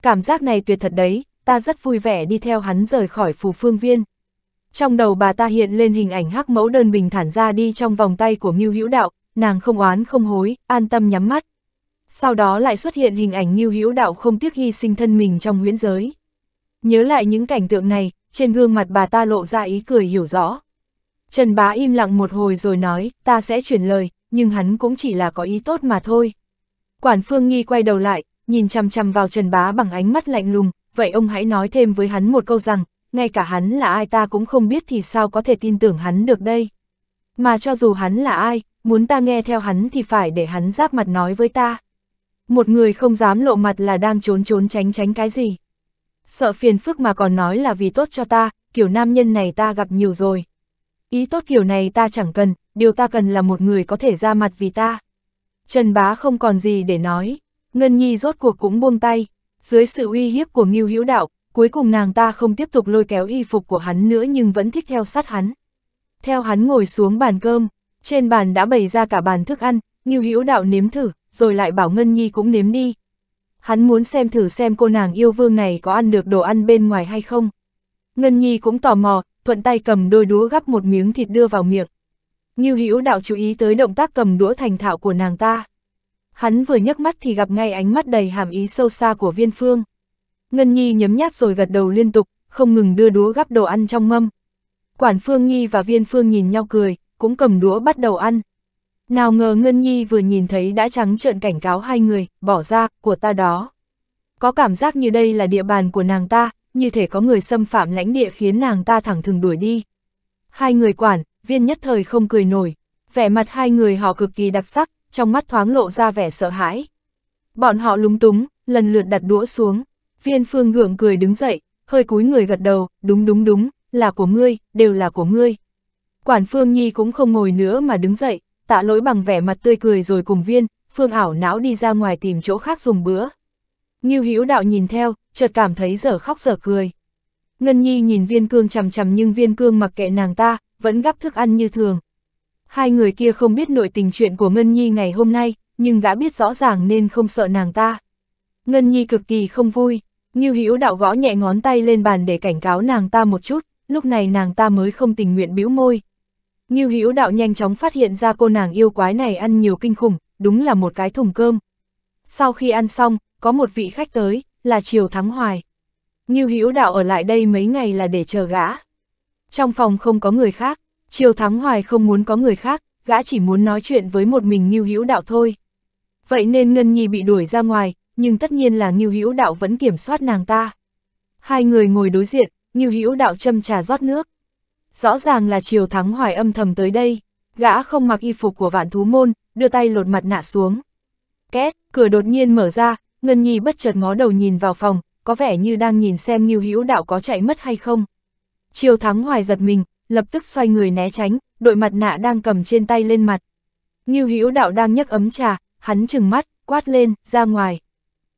Cảm giác này tuyệt thật đấy, ta rất vui vẻ đi theo hắn rời khỏi phù phương viên. Trong đầu bà ta hiện lên hình ảnh hắc mẫu đơn bình thản ra đi trong vòng tay của Ngưu Hữu Đạo, nàng không oán không hối, an tâm nhắm mắt sau đó lại xuất hiện hình ảnh như hữu đạo không tiếc hy sinh thân mình trong huyễn giới. Nhớ lại những cảnh tượng này, trên gương mặt bà ta lộ ra ý cười hiểu rõ. Trần bá im lặng một hồi rồi nói, ta sẽ chuyển lời, nhưng hắn cũng chỉ là có ý tốt mà thôi. Quản phương nghi quay đầu lại, nhìn chăm chăm vào trần bá bằng ánh mắt lạnh lùng, vậy ông hãy nói thêm với hắn một câu rằng, ngay cả hắn là ai ta cũng không biết thì sao có thể tin tưởng hắn được đây. Mà cho dù hắn là ai, muốn ta nghe theo hắn thì phải để hắn giáp mặt nói với ta một người không dám lộ mặt là đang trốn trốn tránh tránh cái gì. Sợ phiền phức mà còn nói là vì tốt cho ta, kiểu nam nhân này ta gặp nhiều rồi. Ý tốt kiểu này ta chẳng cần, điều ta cần là một người có thể ra mặt vì ta. Trần Bá không còn gì để nói, Ngân Nhi rốt cuộc cũng buông tay, dưới sự uy hiếp của Ngưu Hữu Đạo, cuối cùng nàng ta không tiếp tục lôi kéo y phục của hắn nữa nhưng vẫn thích theo sát hắn. Theo hắn ngồi xuống bàn cơm, trên bàn đã bày ra cả bàn thức ăn, Ngưu Hữu Đạo nếm thử, rồi lại bảo Ngân Nhi cũng nếm đi. Hắn muốn xem thử xem cô nàng yêu vương này có ăn được đồ ăn bên ngoài hay không. Ngân Nhi cũng tò mò, thuận tay cầm đôi đũa gắp một miếng thịt đưa vào miệng. Như hữu đạo chú ý tới động tác cầm đũa thành thạo của nàng ta. Hắn vừa nhấc mắt thì gặp ngay ánh mắt đầy hàm ý sâu xa của viên phương. Ngân Nhi nhấm nháp rồi gật đầu liên tục, không ngừng đưa đũa gắp đồ ăn trong mâm. Quản Phương Nhi và Viên Phương nhìn nhau cười, cũng cầm đũa bắt đầu ăn. Nào ngờ Ngân Nhi vừa nhìn thấy đã trắng trợn cảnh cáo hai người, bỏ ra, của ta đó. Có cảm giác như đây là địa bàn của nàng ta, như thể có người xâm phạm lãnh địa khiến nàng ta thẳng thừng đuổi đi. Hai người quản, viên nhất thời không cười nổi, vẻ mặt hai người họ cực kỳ đặc sắc, trong mắt thoáng lộ ra vẻ sợ hãi. Bọn họ lúng túng, lần lượt đặt đũa xuống, viên phương gượng cười đứng dậy, hơi cúi người gật đầu, đúng đúng đúng, là của ngươi, đều là của ngươi. Quản phương nhi cũng không ngồi nữa mà đứng dậy, tạ lỗi bằng vẻ mặt tươi cười rồi cùng viên, phương ảo não đi ra ngoài tìm chỗ khác dùng bữa. như Hữu đạo nhìn theo, chợt cảm thấy dở khóc dở cười. Ngân Nhi nhìn viên cương chằm chằm nhưng viên cương mặc kệ nàng ta, vẫn gắp thức ăn như thường. Hai người kia không biết nội tình chuyện của Ngân Nhi ngày hôm nay, nhưng gã biết rõ ràng nên không sợ nàng ta. Ngân Nhi cực kỳ không vui, như Hữu đạo gõ nhẹ ngón tay lên bàn để cảnh cáo nàng ta một chút, lúc này nàng ta mới không tình nguyện bĩu môi. Như Hữu đạo nhanh chóng phát hiện ra cô nàng yêu quái này ăn nhiều kinh khủng, đúng là một cái thùng cơm. Sau khi ăn xong, có một vị khách tới, là Triều Thắng Hoài. Như Hữu đạo ở lại đây mấy ngày là để chờ gã. Trong phòng không có người khác, Triều Thắng Hoài không muốn có người khác, gã chỉ muốn nói chuyện với một mình Như Hữu đạo thôi. Vậy nên Ngân Nhi bị đuổi ra ngoài, nhưng tất nhiên là Như Hữu đạo vẫn kiểm soát nàng ta. Hai người ngồi đối diện, Như Hữu đạo châm trà rót nước, rõ ràng là chiều thắng hoài âm thầm tới đây, gã không mặc y phục của vạn thú môn, đưa tay lột mặt nạ xuống. Két, cửa đột nhiên mở ra, Ngân Nhi bất chợt ngó đầu nhìn vào phòng, có vẻ như đang nhìn xem Ngưu Hữu Đạo có chạy mất hay không. Chiều thắng hoài giật mình, lập tức xoay người né tránh, đội mặt nạ đang cầm trên tay lên mặt. Ngưu Hữu Đạo đang nhấc ấm trà, hắn trừng mắt, quát lên, ra ngoài.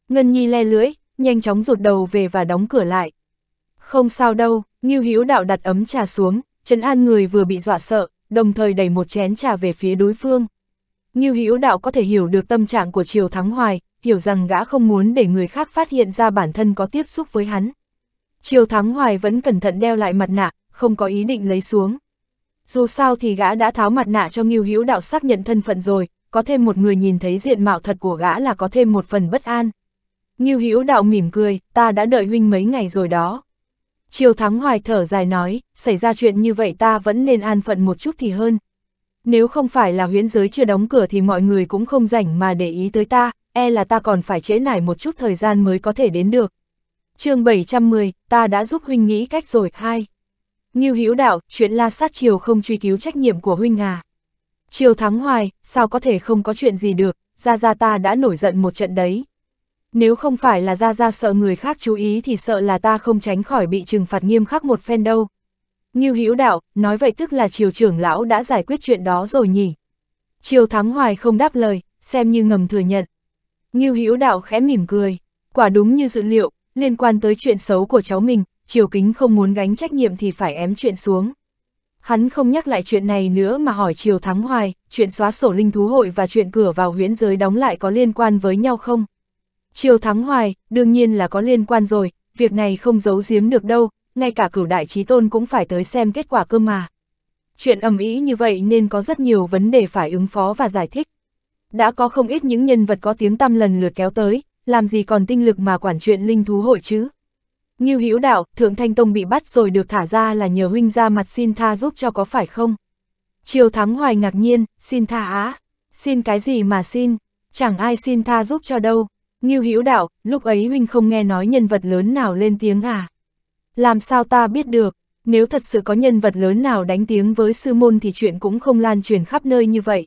Ngân Nhi le lưỡi, nhanh chóng rụt đầu về và đóng cửa lại. Không sao đâu, Ngưu Hữu Đạo đặt ấm trà xuống, trấn an người vừa bị dọa sợ, đồng thời đẩy một chén trà về phía đối phương. Ngưu Hữu Đạo có thể hiểu được tâm trạng của Triều Thắng Hoài, hiểu rằng gã không muốn để người khác phát hiện ra bản thân có tiếp xúc với hắn. Triều Thắng Hoài vẫn cẩn thận đeo lại mặt nạ, không có ý định lấy xuống. Dù sao thì gã đã tháo mặt nạ cho Ngưu Hữu Đạo xác nhận thân phận rồi, có thêm một người nhìn thấy diện mạo thật của gã là có thêm một phần bất an. Ngưu Hữu Đạo mỉm cười, ta đã đợi huynh mấy ngày rồi đó. Triều Thắng Hoài thở dài nói, xảy ra chuyện như vậy ta vẫn nên an phận một chút thì hơn. Nếu không phải là huyễn giới chưa đóng cửa thì mọi người cũng không rảnh mà để ý tới ta, e là ta còn phải trễ nải một chút thời gian mới có thể đến được. chương 710, ta đã giúp huynh nghĩ cách rồi, hai. Như Hữu đạo, chuyện la sát triều không truy cứu trách nhiệm của huynh à. Triều Thắng Hoài, sao có thể không có chuyện gì được, ra ra ta đã nổi giận một trận đấy. Nếu không phải là ra ra sợ người khác chú ý thì sợ là ta không tránh khỏi bị trừng phạt nghiêm khắc một phen đâu. Như Hữu đạo, nói vậy tức là triều trưởng lão đã giải quyết chuyện đó rồi nhỉ. Triều Thắng Hoài không đáp lời, xem như ngầm thừa nhận. Như Hữu đạo khẽ mỉm cười, quả đúng như dự liệu, liên quan tới chuyện xấu của cháu mình, triều kính không muốn gánh trách nhiệm thì phải ém chuyện xuống. Hắn không nhắc lại chuyện này nữa mà hỏi Triều Thắng Hoài, chuyện xóa sổ linh thú hội và chuyện cửa vào huyễn giới đóng lại có liên quan với nhau không? Triều Thắng Hoài, đương nhiên là có liên quan rồi, việc này không giấu giếm được đâu, ngay cả cửu đại trí tôn cũng phải tới xem kết quả cơ mà. Chuyện ầm ĩ như vậy nên có rất nhiều vấn đề phải ứng phó và giải thích. Đã có không ít những nhân vật có tiếng tăm lần lượt kéo tới, làm gì còn tinh lực mà quản chuyện linh thú hội chứ. Như Hữu đạo, Thượng Thanh Tông bị bắt rồi được thả ra là nhờ huynh ra mặt xin tha giúp cho có phải không? Triều Thắng Hoài ngạc nhiên, xin tha á, xin cái gì mà xin, chẳng ai xin tha giúp cho đâu, Ngưu Hữu Đạo, lúc ấy huynh không nghe nói nhân vật lớn nào lên tiếng à? Làm sao ta biết được, nếu thật sự có nhân vật lớn nào đánh tiếng với sư môn thì chuyện cũng không lan truyền khắp nơi như vậy.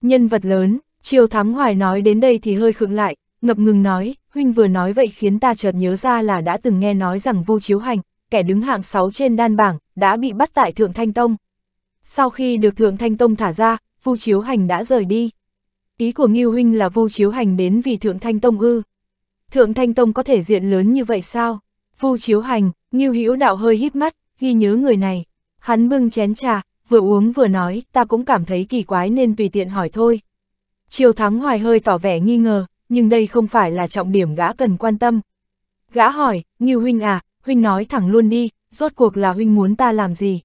Nhân vật lớn, Triều Thắng Hoài nói đến đây thì hơi khựng lại, ngập ngừng nói, huynh vừa nói vậy khiến ta chợt nhớ ra là đã từng nghe nói rằng Vu Chiếu Hành, kẻ đứng hạng 6 trên đan bảng, đã bị bắt tại Thượng Thanh Tông. Sau khi được Thượng Thanh Tông thả ra, Vu Chiếu Hành đã rời đi ý của Ngưu Huynh là Vu Chiếu Hành đến vì Thượng Thanh Tông ư. Thượng Thanh Tông có thể diện lớn như vậy sao? Vu Chiếu Hành, Ngưu Hữu Đạo hơi híp mắt, ghi nhớ người này. Hắn bưng chén trà, vừa uống vừa nói, ta cũng cảm thấy kỳ quái nên tùy tiện hỏi thôi. Triều Thắng Hoài hơi tỏ vẻ nghi ngờ, nhưng đây không phải là trọng điểm gã cần quan tâm. Gã hỏi, Ngưu Huynh à, Huynh nói thẳng luôn đi, rốt cuộc là Huynh muốn ta làm gì?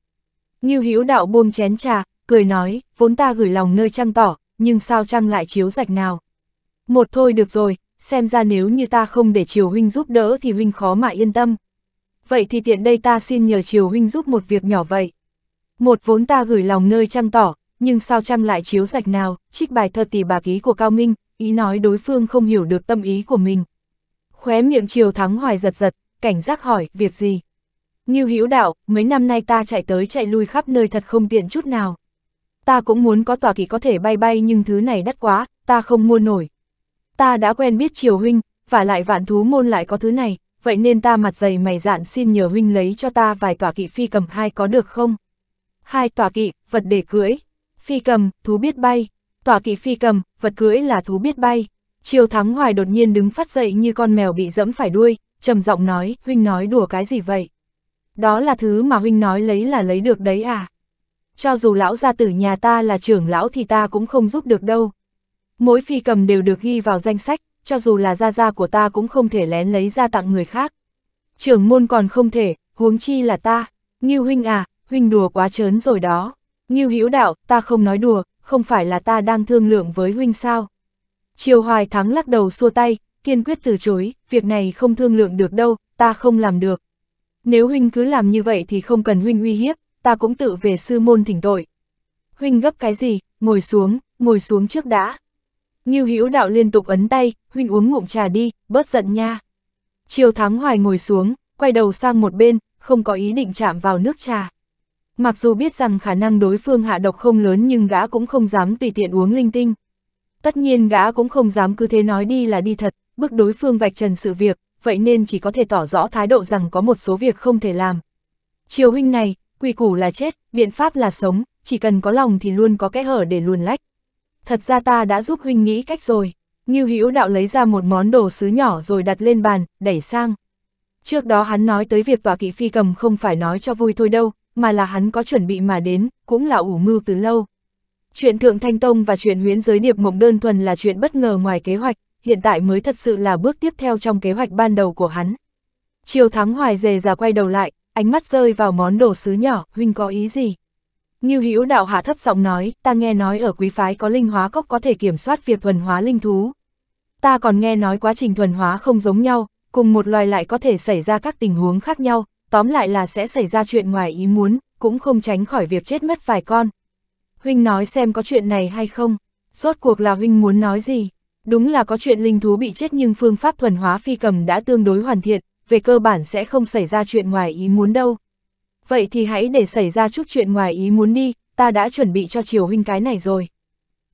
Ngưu Hữu Đạo buông chén trà, cười nói, vốn ta gửi lòng nơi trăng tỏ, nhưng sao chăng lại chiếu rạch nào. Một thôi được rồi, xem ra nếu như ta không để Triều Huynh giúp đỡ thì Huynh khó mà yên tâm. Vậy thì tiện đây ta xin nhờ Triều Huynh giúp một việc nhỏ vậy. Một vốn ta gửi lòng nơi trăng tỏ, nhưng sao chăng lại chiếu rạch nào, trích bài thơ tỷ bà ký của Cao Minh, ý nói đối phương không hiểu được tâm ý của mình. Khóe miệng Triều Thắng Hoài giật giật, cảnh giác hỏi, việc gì? Như hữu đạo, mấy năm nay ta chạy tới chạy lui khắp nơi thật không tiện chút nào ta cũng muốn có tòa kỳ có thể bay bay nhưng thứ này đắt quá, ta không mua nổi. Ta đã quen biết triều huynh, và lại vạn thú môn lại có thứ này, vậy nên ta mặt dày mày dạn xin nhờ huynh lấy cho ta vài tòa kỵ phi cầm hai có được không? Hai tòa kỵ, vật để cưỡi. Phi cầm, thú biết bay. Tòa kỵ phi cầm, vật cưỡi là thú biết bay. Triều Thắng Hoài đột nhiên đứng phát dậy như con mèo bị dẫm phải đuôi, trầm giọng nói, huynh nói đùa cái gì vậy? Đó là thứ mà huynh nói lấy là lấy được đấy à? cho dù lão gia tử nhà ta là trưởng lão thì ta cũng không giúp được đâu. Mỗi phi cầm đều được ghi vào danh sách, cho dù là gia gia của ta cũng không thể lén lấy ra tặng người khác. Trưởng môn còn không thể, huống chi là ta. Ngưu huynh à, huynh đùa quá trớn rồi đó. Ngưu hữu đạo, ta không nói đùa, không phải là ta đang thương lượng với huynh sao. Triều Hoài Thắng lắc đầu xua tay, kiên quyết từ chối, việc này không thương lượng được đâu, ta không làm được. Nếu huynh cứ làm như vậy thì không cần huynh uy hiếp, ta cũng tự về sư môn thỉnh tội. Huynh gấp cái gì, ngồi xuống, ngồi xuống trước đã. như hữu đạo liên tục ấn tay, huynh uống ngụm trà đi, bớt giận nha. Triều Thắng Hoài ngồi xuống, quay đầu sang một bên, không có ý định chạm vào nước trà. Mặc dù biết rằng khả năng đối phương hạ độc không lớn nhưng gã cũng không dám tùy tiện uống linh tinh. Tất nhiên gã cũng không dám cứ thế nói đi là đi thật, bức đối phương vạch trần sự việc, vậy nên chỉ có thể tỏ rõ thái độ rằng có một số việc không thể làm. Triều huynh này, quy củ là chết, biện pháp là sống, chỉ cần có lòng thì luôn có cái hở để luồn lách. Thật ra ta đã giúp huynh nghĩ cách rồi. Ngưu Hữu Đạo lấy ra một món đồ sứ nhỏ rồi đặt lên bàn, đẩy sang. Trước đó hắn nói tới việc tòa kỵ phi cầm không phải nói cho vui thôi đâu, mà là hắn có chuẩn bị mà đến, cũng là ủ mưu từ lâu. Chuyện Thượng Thanh Tông và chuyện huyến giới điệp mộng đơn thuần là chuyện bất ngờ ngoài kế hoạch, hiện tại mới thật sự là bước tiếp theo trong kế hoạch ban đầu của hắn. Chiều thắng hoài dề già quay đầu lại, ánh mắt rơi vào món đồ sứ nhỏ, huynh có ý gì? Ngưu Hữu đạo hạ thấp giọng nói, ta nghe nói ở quý phái có linh hóa cốc có thể kiểm soát việc thuần hóa linh thú. Ta còn nghe nói quá trình thuần hóa không giống nhau, cùng một loài lại có thể xảy ra các tình huống khác nhau, tóm lại là sẽ xảy ra chuyện ngoài ý muốn, cũng không tránh khỏi việc chết mất vài con. Huynh nói xem có chuyện này hay không, rốt cuộc là huynh muốn nói gì? Đúng là có chuyện linh thú bị chết nhưng phương pháp thuần hóa phi cầm đã tương đối hoàn thiện, về cơ bản sẽ không xảy ra chuyện ngoài ý muốn đâu. Vậy thì hãy để xảy ra chút chuyện ngoài ý muốn đi, ta đã chuẩn bị cho triều huynh cái này rồi.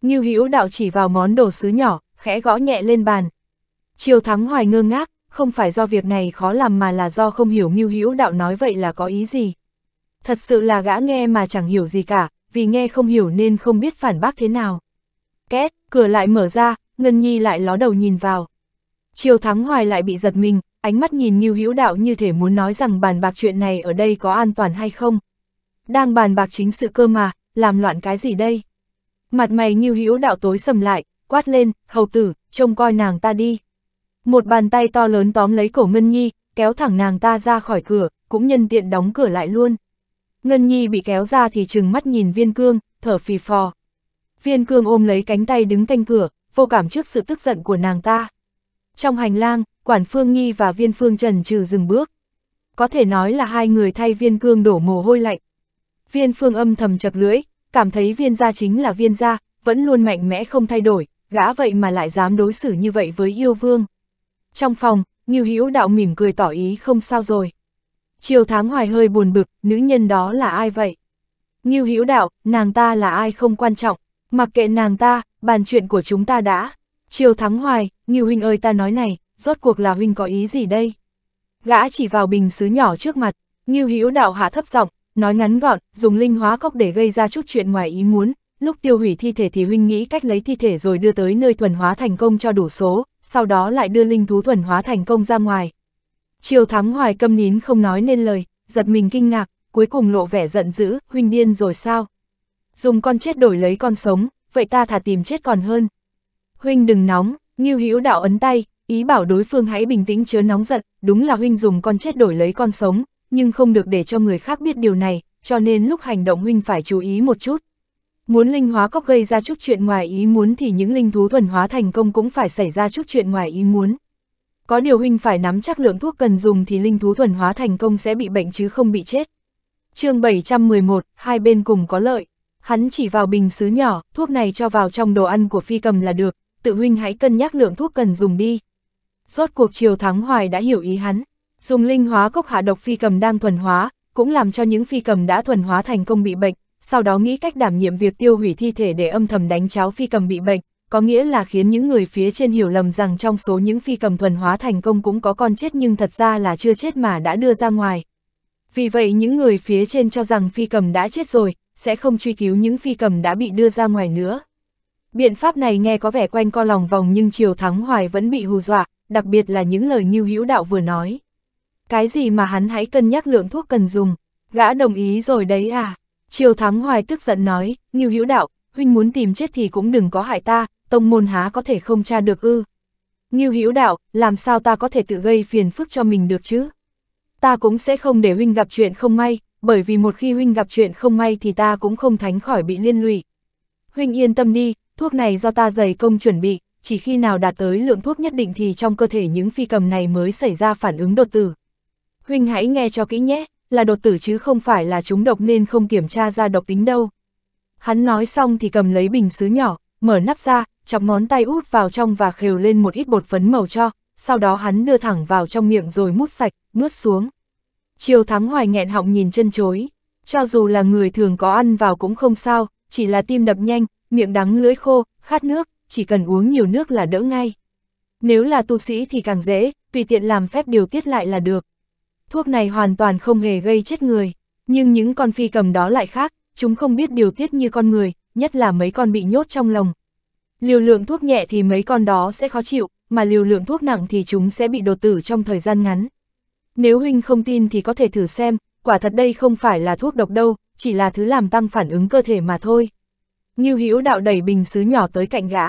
Như hữu đạo chỉ vào món đồ sứ nhỏ, khẽ gõ nhẹ lên bàn. triều thắng hoài ngơ ngác, không phải do việc này khó làm mà là do không hiểu Ngưu Hữu Đạo nói vậy là có ý gì. Thật sự là gã nghe mà chẳng hiểu gì cả, vì nghe không hiểu nên không biết phản bác thế nào. Két, cửa lại mở ra, Ngân Nhi lại ló đầu nhìn vào. triều Thắng Hoài lại bị giật mình, ánh mắt nhìn Ngưu Hữu Đạo như thể muốn nói rằng bàn bạc chuyện này ở đây có an toàn hay không. Đang bàn bạc chính sự cơ mà, làm loạn cái gì đây? Mặt mày Ngưu Hữu Đạo tối sầm lại, quát lên, hầu tử, trông coi nàng ta đi. Một bàn tay to lớn tóm lấy cổ Ngân Nhi, kéo thẳng nàng ta ra khỏi cửa, cũng nhân tiện đóng cửa lại luôn. Ngân Nhi bị kéo ra thì trừng mắt nhìn viên cương, thở phì phò. Viên cương ôm lấy cánh tay đứng canh cửa, vô cảm trước sự tức giận của nàng ta. Trong hành lang, quản phương nghi và viên phương trần trừ dừng bước. Có thể nói là hai người thay viên cương đổ mồ hôi lạnh. Viên phương âm thầm chập lưỡi, cảm thấy viên gia chính là viên gia, vẫn luôn mạnh mẽ không thay đổi, gã vậy mà lại dám đối xử như vậy với yêu vương. Trong phòng, Nghiêu Hữu đạo mỉm cười tỏ ý không sao rồi. Chiều tháng hoài hơi buồn bực, nữ nhân đó là ai vậy? Nghiêu Hữu đạo, nàng ta là ai không quan trọng, mặc kệ nàng ta, bàn chuyện của chúng ta đã. Chiều Thắng hoài, Nghiêu huynh ơi ta nói này, rốt cuộc là huynh có ý gì đây? Gã chỉ vào bình xứ nhỏ trước mặt, như hữu đạo hạ thấp giọng nói ngắn gọn, dùng linh hóa cốc để gây ra chút chuyện ngoài ý muốn, lúc tiêu hủy thi thể thì huynh nghĩ cách lấy thi thể rồi đưa tới nơi thuần hóa thành công cho đủ số, sau đó lại đưa linh thú thuần hóa thành công ra ngoài. Triều Thắng Hoài câm nín không nói nên lời, giật mình kinh ngạc, cuối cùng lộ vẻ giận dữ, huynh điên rồi sao? Dùng con chết đổi lấy con sống, vậy ta thả tìm chết còn hơn. Huynh đừng nóng, Ngưu Hữu đạo ấn tay, ý bảo đối phương hãy bình tĩnh chớ nóng giận, đúng là huynh dùng con chết đổi lấy con sống, nhưng không được để cho người khác biết điều này, cho nên lúc hành động huynh phải chú ý một chút. Muốn linh hóa cóc gây ra chút chuyện ngoài ý muốn thì những linh thú thuần hóa thành công cũng phải xảy ra chút chuyện ngoài ý muốn. Có điều huynh phải nắm chắc lượng thuốc cần dùng thì linh thú thuần hóa thành công sẽ bị bệnh chứ không bị chết. chương 711, hai bên cùng có lợi. Hắn chỉ vào bình xứ nhỏ, thuốc này cho vào trong đồ ăn của phi cầm là được, tự huynh hãy cân nhắc lượng thuốc cần dùng đi, rốt cuộc Triều Thắng Hoài đã hiểu ý hắn, dùng linh hóa cốc hạ độc phi cầm đang thuần hóa, cũng làm cho những phi cầm đã thuần hóa thành công bị bệnh, sau đó nghĩ cách đảm nhiệm việc tiêu hủy thi thể để âm thầm đánh cháo phi cầm bị bệnh, có nghĩa là khiến những người phía trên hiểu lầm rằng trong số những phi cầm thuần hóa thành công cũng có con chết nhưng thật ra là chưa chết mà đã đưa ra ngoài. Vì vậy những người phía trên cho rằng phi cầm đã chết rồi, sẽ không truy cứu những phi cầm đã bị đưa ra ngoài nữa. Biện pháp này nghe có vẻ quanh co lòng vòng nhưng Triều Thắng Hoài vẫn bị hù dọa, đặc biệt là những lời Nhiêu Hữu Đạo vừa nói. Cái gì mà hắn hãy cân nhắc lượng thuốc cần dùng, gã đồng ý rồi đấy à. Triều Thắng Hoài tức giận nói, Nhiêu Hữu Đạo, huynh muốn tìm chết thì cũng đừng có hại ta, tông môn há có thể không tra được ư. Nhiêu Hữu Đạo, làm sao ta có thể tự gây phiền phức cho mình được chứ? Ta cũng sẽ không để huynh gặp chuyện không may, bởi vì một khi huynh gặp chuyện không may thì ta cũng không tránh khỏi bị liên lụy. Huynh yên tâm đi, thuốc này do ta dày công chuẩn bị, chỉ khi nào đạt tới lượng thuốc nhất định thì trong cơ thể những phi cầm này mới xảy ra phản ứng đột tử. Huynh hãy nghe cho kỹ nhé, là đột tử chứ không phải là chúng độc nên không kiểm tra ra độc tính đâu. Hắn nói xong thì cầm lấy bình xứ nhỏ, mở nắp ra, chọc ngón tay út vào trong và khều lên một ít bột phấn màu cho, sau đó hắn đưa thẳng vào trong miệng rồi mút sạch, nuốt xuống. Triều Thắng Hoài nghẹn họng nhìn chân chối, cho dù là người thường có ăn vào cũng không sao, chỉ là tim đập nhanh, miệng đắng lưỡi khô, khát nước, chỉ cần uống nhiều nước là đỡ ngay. Nếu là tu sĩ thì càng dễ, tùy tiện làm phép điều tiết lại là được. Thuốc này hoàn toàn không hề gây chết người, nhưng những con phi cầm đó lại khác, chúng không biết điều tiết như con người, nhất là mấy con bị nhốt trong lồng. Liều lượng thuốc nhẹ thì mấy con đó sẽ khó chịu, mà liều lượng thuốc nặng thì chúng sẽ bị đột tử trong thời gian ngắn. Nếu huynh không tin thì có thể thử xem, quả thật đây không phải là thuốc độc đâu, chỉ là thứ làm tăng phản ứng cơ thể mà thôi. Ngưu Hữu đạo đẩy bình xứ nhỏ tới cạnh gã.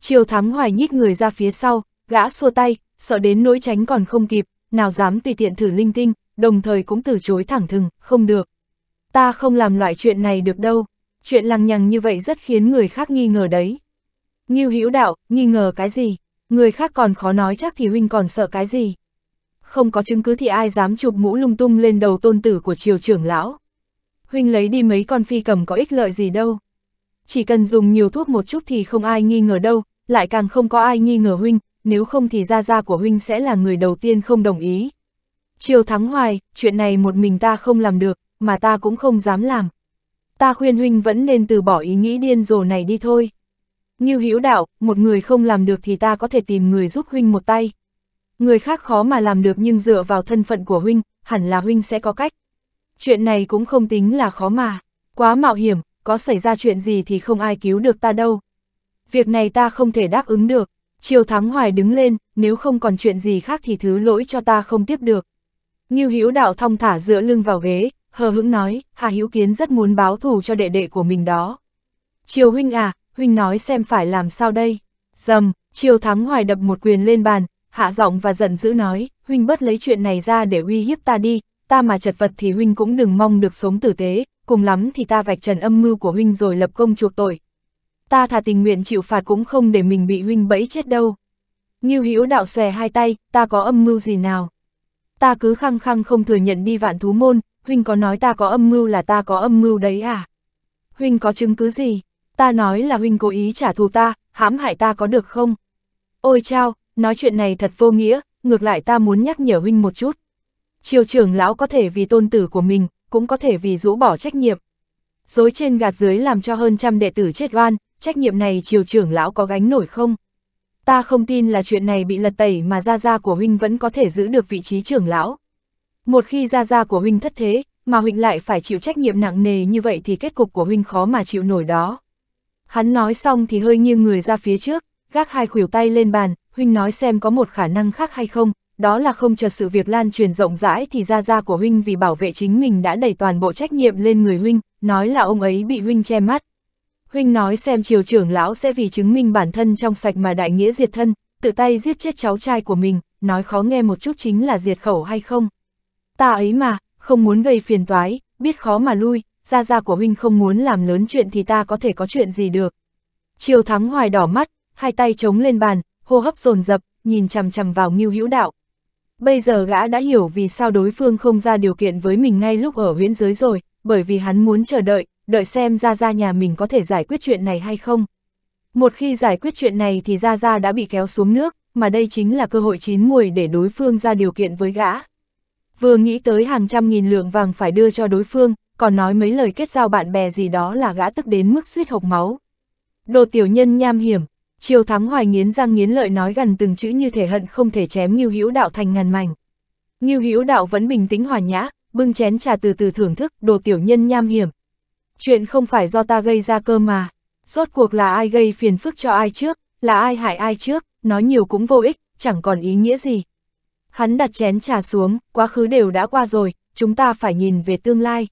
Triều Thắng Hoài nhích người ra phía sau, gã xua tay, sợ đến nỗi tránh còn không kịp, nào dám tùy tiện thử linh tinh, đồng thời cũng từ chối thẳng thừng, không được. Ta không làm loại chuyện này được đâu, chuyện lằng nhằng như vậy rất khiến người khác nghi ngờ đấy. Ngưu Hữu đạo, nghi ngờ cái gì? Người khác còn khó nói chắc thì huynh còn sợ cái gì? Không có chứng cứ thì ai dám chụp mũ lung tung lên đầu tôn tử của triều trưởng lão. Huynh lấy đi mấy con phi cầm có ích lợi gì đâu chỉ cần dùng nhiều thuốc một chút thì không ai nghi ngờ đâu, lại càng không có ai nghi ngờ huynh, nếu không thì gia gia của huynh sẽ là người đầu tiên không đồng ý. Triều Thắng Hoài, chuyện này một mình ta không làm được, mà ta cũng không dám làm. Ta khuyên huynh vẫn nên từ bỏ ý nghĩ điên rồ này đi thôi. Như hữu đạo, một người không làm được thì ta có thể tìm người giúp huynh một tay. Người khác khó mà làm được nhưng dựa vào thân phận của huynh, hẳn là huynh sẽ có cách. Chuyện này cũng không tính là khó mà, quá mạo hiểm, có xảy ra chuyện gì thì không ai cứu được ta đâu. Việc này ta không thể đáp ứng được, Triều Thắng Hoài đứng lên, nếu không còn chuyện gì khác thì thứ lỗi cho ta không tiếp được. Như Hữu Đạo thong thả dựa lưng vào ghế, hờ hững nói, Hà Hữu Kiến rất muốn báo thù cho đệ đệ của mình đó. Triều Huynh à, Huynh nói xem phải làm sao đây. Dầm, Triều Thắng Hoài đập một quyền lên bàn, hạ giọng và giận dữ nói, Huynh bớt lấy chuyện này ra để uy hiếp ta đi, ta mà chật vật thì Huynh cũng đừng mong được sống tử tế, cùng lắm thì ta vạch trần âm mưu của huynh rồi lập công chuộc tội. Ta thà tình nguyện chịu phạt cũng không để mình bị huynh bẫy chết đâu. như Hữu đạo xòe hai tay, ta có âm mưu gì nào? Ta cứ khăng khăng không thừa nhận đi vạn thú môn, huynh có nói ta có âm mưu là ta có âm mưu đấy à? Huynh có chứng cứ gì? Ta nói là huynh cố ý trả thù ta, hãm hại ta có được không? Ôi chao, nói chuyện này thật vô nghĩa, ngược lại ta muốn nhắc nhở huynh một chút. Triều trưởng lão có thể vì tôn tử của mình cũng có thể vì rũ bỏ trách nhiệm. Dối trên gạt dưới làm cho hơn trăm đệ tử chết oan, trách nhiệm này triều trưởng lão có gánh nổi không? Ta không tin là chuyện này bị lật tẩy mà gia gia của huynh vẫn có thể giữ được vị trí trưởng lão. Một khi gia gia của huynh thất thế, mà huynh lại phải chịu trách nhiệm nặng nề như vậy thì kết cục của huynh khó mà chịu nổi đó. Hắn nói xong thì hơi nghiêng người ra phía trước, gác hai khuỷu tay lên bàn, huynh nói xem có một khả năng khác hay không, đó là không chờ sự việc lan truyền rộng rãi thì ra ra của huynh vì bảo vệ chính mình đã đẩy toàn bộ trách nhiệm lên người huynh, nói là ông ấy bị huynh che mắt. Huynh nói xem triều trưởng lão sẽ vì chứng minh bản thân trong sạch mà đại nghĩa diệt thân, tự tay giết chết cháu trai của mình, nói khó nghe một chút chính là diệt khẩu hay không. Ta ấy mà, không muốn gây phiền toái, biết khó mà lui, ra ra của huynh không muốn làm lớn chuyện thì ta có thể có chuyện gì được. Triều thắng hoài đỏ mắt, hai tay chống lên bàn, hô hấp dồn dập nhìn chằm chằm vào Ngưu Hữu Đạo, Bây giờ gã đã hiểu vì sao đối phương không ra điều kiện với mình ngay lúc ở huyễn giới rồi, bởi vì hắn muốn chờ đợi, đợi xem Gia Gia nhà mình có thể giải quyết chuyện này hay không. Một khi giải quyết chuyện này thì Gia Gia đã bị kéo xuống nước, mà đây chính là cơ hội chín muồi để đối phương ra điều kiện với gã. Vừa nghĩ tới hàng trăm nghìn lượng vàng phải đưa cho đối phương, còn nói mấy lời kết giao bạn bè gì đó là gã tức đến mức suýt hộc máu. Đồ tiểu nhân nham hiểm, Triều Thắng Hoài nghiến răng nghiến lợi nói gần từng chữ như thể hận không thể chém như Hữu Đạo thành ngàn mảnh. Như Hữu Đạo vẫn bình tĩnh hòa nhã, bưng chén trà từ từ thưởng thức, đồ tiểu nhân nham hiểm. Chuyện không phải do ta gây ra cơ mà, rốt cuộc là ai gây phiền phức cho ai trước, là ai hại ai trước, nói nhiều cũng vô ích, chẳng còn ý nghĩa gì. Hắn đặt chén trà xuống, quá khứ đều đã qua rồi, chúng ta phải nhìn về tương lai.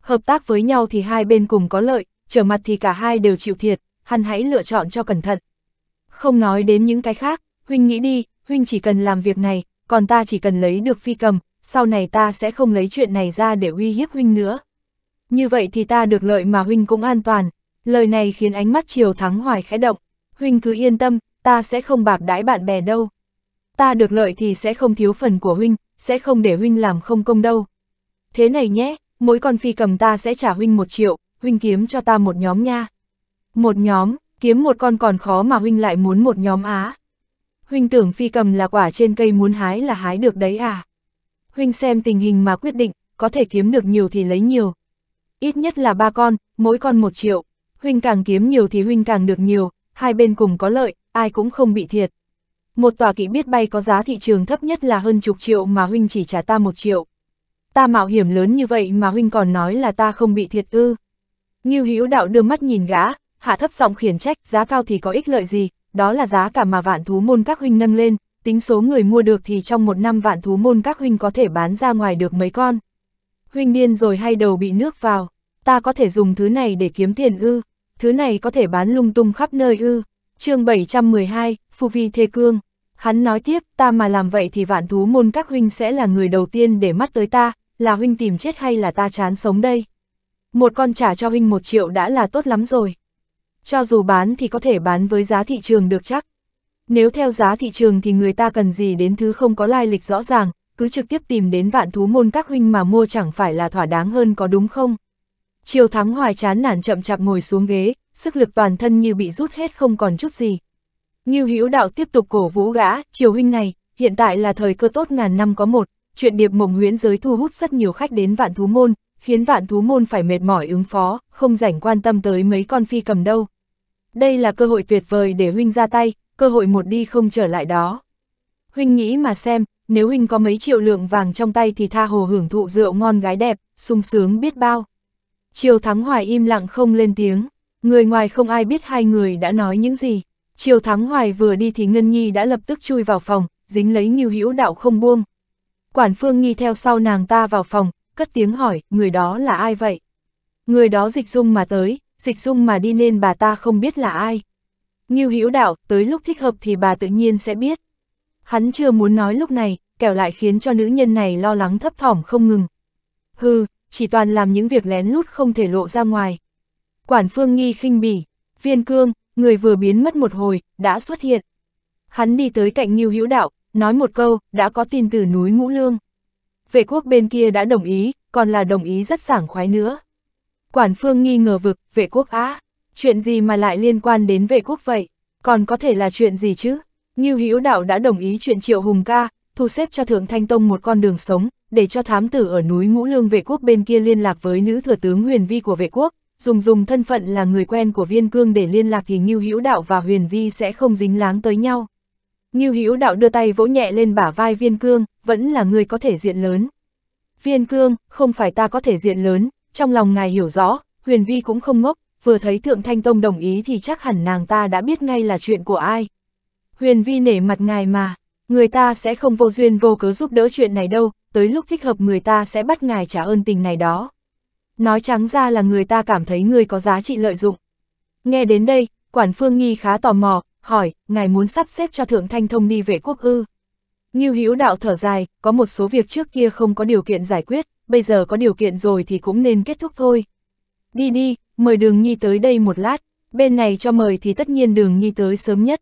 Hợp tác với nhau thì hai bên cùng có lợi, trở mặt thì cả hai đều chịu thiệt, hắn hãy lựa chọn cho cẩn thận. Không nói đến những cái khác, huynh nghĩ đi, huynh chỉ cần làm việc này, còn ta chỉ cần lấy được phi cầm, sau này ta sẽ không lấy chuyện này ra để uy hiếp huynh nữa. Như vậy thì ta được lợi mà huynh cũng an toàn, lời này khiến ánh mắt Triều Thắng Hoài khẽ động, huynh cứ yên tâm, ta sẽ không bạc đãi bạn bè đâu. Ta được lợi thì sẽ không thiếu phần của huynh, sẽ không để huynh làm không công đâu. Thế này nhé, mỗi con phi cầm ta sẽ trả huynh một triệu, huynh kiếm cho ta một nhóm nha. Một nhóm, kiếm một con còn khó mà huynh lại muốn một nhóm á. Huynh tưởng phi cầm là quả trên cây muốn hái là hái được đấy à. Huynh xem tình hình mà quyết định, có thể kiếm được nhiều thì lấy nhiều. Ít nhất là ba con, mỗi con một triệu. Huynh càng kiếm nhiều thì huynh càng được nhiều, hai bên cùng có lợi, ai cũng không bị thiệt. Một tòa kỵ biết bay có giá thị trường thấp nhất là hơn chục triệu mà huynh chỉ trả ta một triệu. Ta mạo hiểm lớn như vậy mà huynh còn nói là ta không bị thiệt ư. Như hữu đạo đưa mắt nhìn gã, hạ thấp giọng khiển trách, giá cao thì có ích lợi gì, đó là giá cả mà vạn thú môn các huynh nâng lên, tính số người mua được thì trong một năm vạn thú môn các huynh có thể bán ra ngoài được mấy con. Huynh điên rồi hay đầu bị nước vào, ta có thể dùng thứ này để kiếm tiền ư, thứ này có thể bán lung tung khắp nơi ư. chương 712, Phu Vi Thê Cương. Hắn nói tiếp, ta mà làm vậy thì vạn thú môn các huynh sẽ là người đầu tiên để mắt tới ta, là huynh tìm chết hay là ta chán sống đây. Một con trả cho huynh một triệu đã là tốt lắm rồi. Cho dù bán thì có thể bán với giá thị trường được chắc. Nếu theo giá thị trường thì người ta cần gì đến thứ không có lai lịch rõ ràng, cứ trực tiếp tìm đến vạn thú môn các huynh mà mua chẳng phải là thỏa đáng hơn có đúng không? Triều Thắng Hoài chán nản chậm chạp ngồi xuống ghế, sức lực toàn thân như bị rút hết không còn chút gì. Như Hữu Đạo tiếp tục cổ vũ gã, "Triều huynh này, hiện tại là thời cơ tốt ngàn năm có một, chuyện điệp mộng huyễn giới thu hút rất nhiều khách đến vạn thú môn, khiến vạn thú môn phải mệt mỏi ứng phó, không rảnh quan tâm tới mấy con phi cầm đâu. Đây là cơ hội tuyệt vời để huynh ra tay, cơ hội một đi không trở lại đó. Huynh nghĩ mà xem, nếu huynh có mấy triệu lượng vàng trong tay thì tha hồ hưởng thụ rượu ngon gái đẹp, sung sướng biết bao. Triều Thắng Hoài im lặng không lên tiếng, người ngoài không ai biết hai người đã nói những gì. Triều Thắng Hoài vừa đi thì Ngân Nhi đã lập tức chui vào phòng, dính lấy Nghiêu Hữu Đạo không buông. Quản Phương Nhi theo sau nàng ta vào phòng, cất tiếng hỏi, người đó là ai vậy? Người đó dịch dung mà tới, dịch dung mà đi nên bà ta không biết là ai. Nghiêu Hữu đạo, tới lúc thích hợp thì bà tự nhiên sẽ biết. Hắn chưa muốn nói lúc này, kẻo lại khiến cho nữ nhân này lo lắng thấp thỏm không ngừng. Hừ, chỉ toàn làm những việc lén lút không thể lộ ra ngoài. Quản phương nghi khinh bỉ, viên cương, người vừa biến mất một hồi, đã xuất hiện. Hắn đi tới cạnh Nghiêu Hữu đạo, nói một câu, đã có tin từ núi Ngũ Lương vệ quốc bên kia đã đồng ý, còn là đồng ý rất sảng khoái nữa. Quản phương nghi ngờ vực, vệ quốc á, chuyện gì mà lại liên quan đến vệ quốc vậy, còn có thể là chuyện gì chứ? Như Hữu Đạo đã đồng ý chuyện Triệu Hùng ca, thu xếp cho Thượng Thanh Tông một con đường sống, để cho thám tử ở núi Ngũ Lương vệ quốc bên kia liên lạc với nữ thừa tướng Huyền Vi của vệ quốc, dùng dùng thân phận là người quen của Viên Cương để liên lạc thì Ngưu Hữu Đạo và Huyền Vi sẽ không dính láng tới nhau. Ngưu Hữu Đạo đưa tay vỗ nhẹ lên bả vai Viên Cương, vẫn là người có thể diện lớn. Viên Cương, không phải ta có thể diện lớn, trong lòng ngài hiểu rõ, Huyền Vi cũng không ngốc, vừa thấy Thượng Thanh Tông đồng ý thì chắc hẳn nàng ta đã biết ngay là chuyện của ai. Huyền Vi nể mặt ngài mà, người ta sẽ không vô duyên vô cớ giúp đỡ chuyện này đâu, tới lúc thích hợp người ta sẽ bắt ngài trả ơn tình này đó. Nói trắng ra là người ta cảm thấy người có giá trị lợi dụng. Nghe đến đây, Quản Phương Nghi khá tò mò, hỏi, ngài muốn sắp xếp cho Thượng Thanh Thông đi vệ quốc ư? Ngưu Hữu Đạo thở dài, có một số việc trước kia không có điều kiện giải quyết, bây giờ có điều kiện rồi thì cũng nên kết thúc thôi. Đi đi, mời Đường Nhi tới đây một lát, bên này cho mời thì tất nhiên Đường Nhi tới sớm nhất.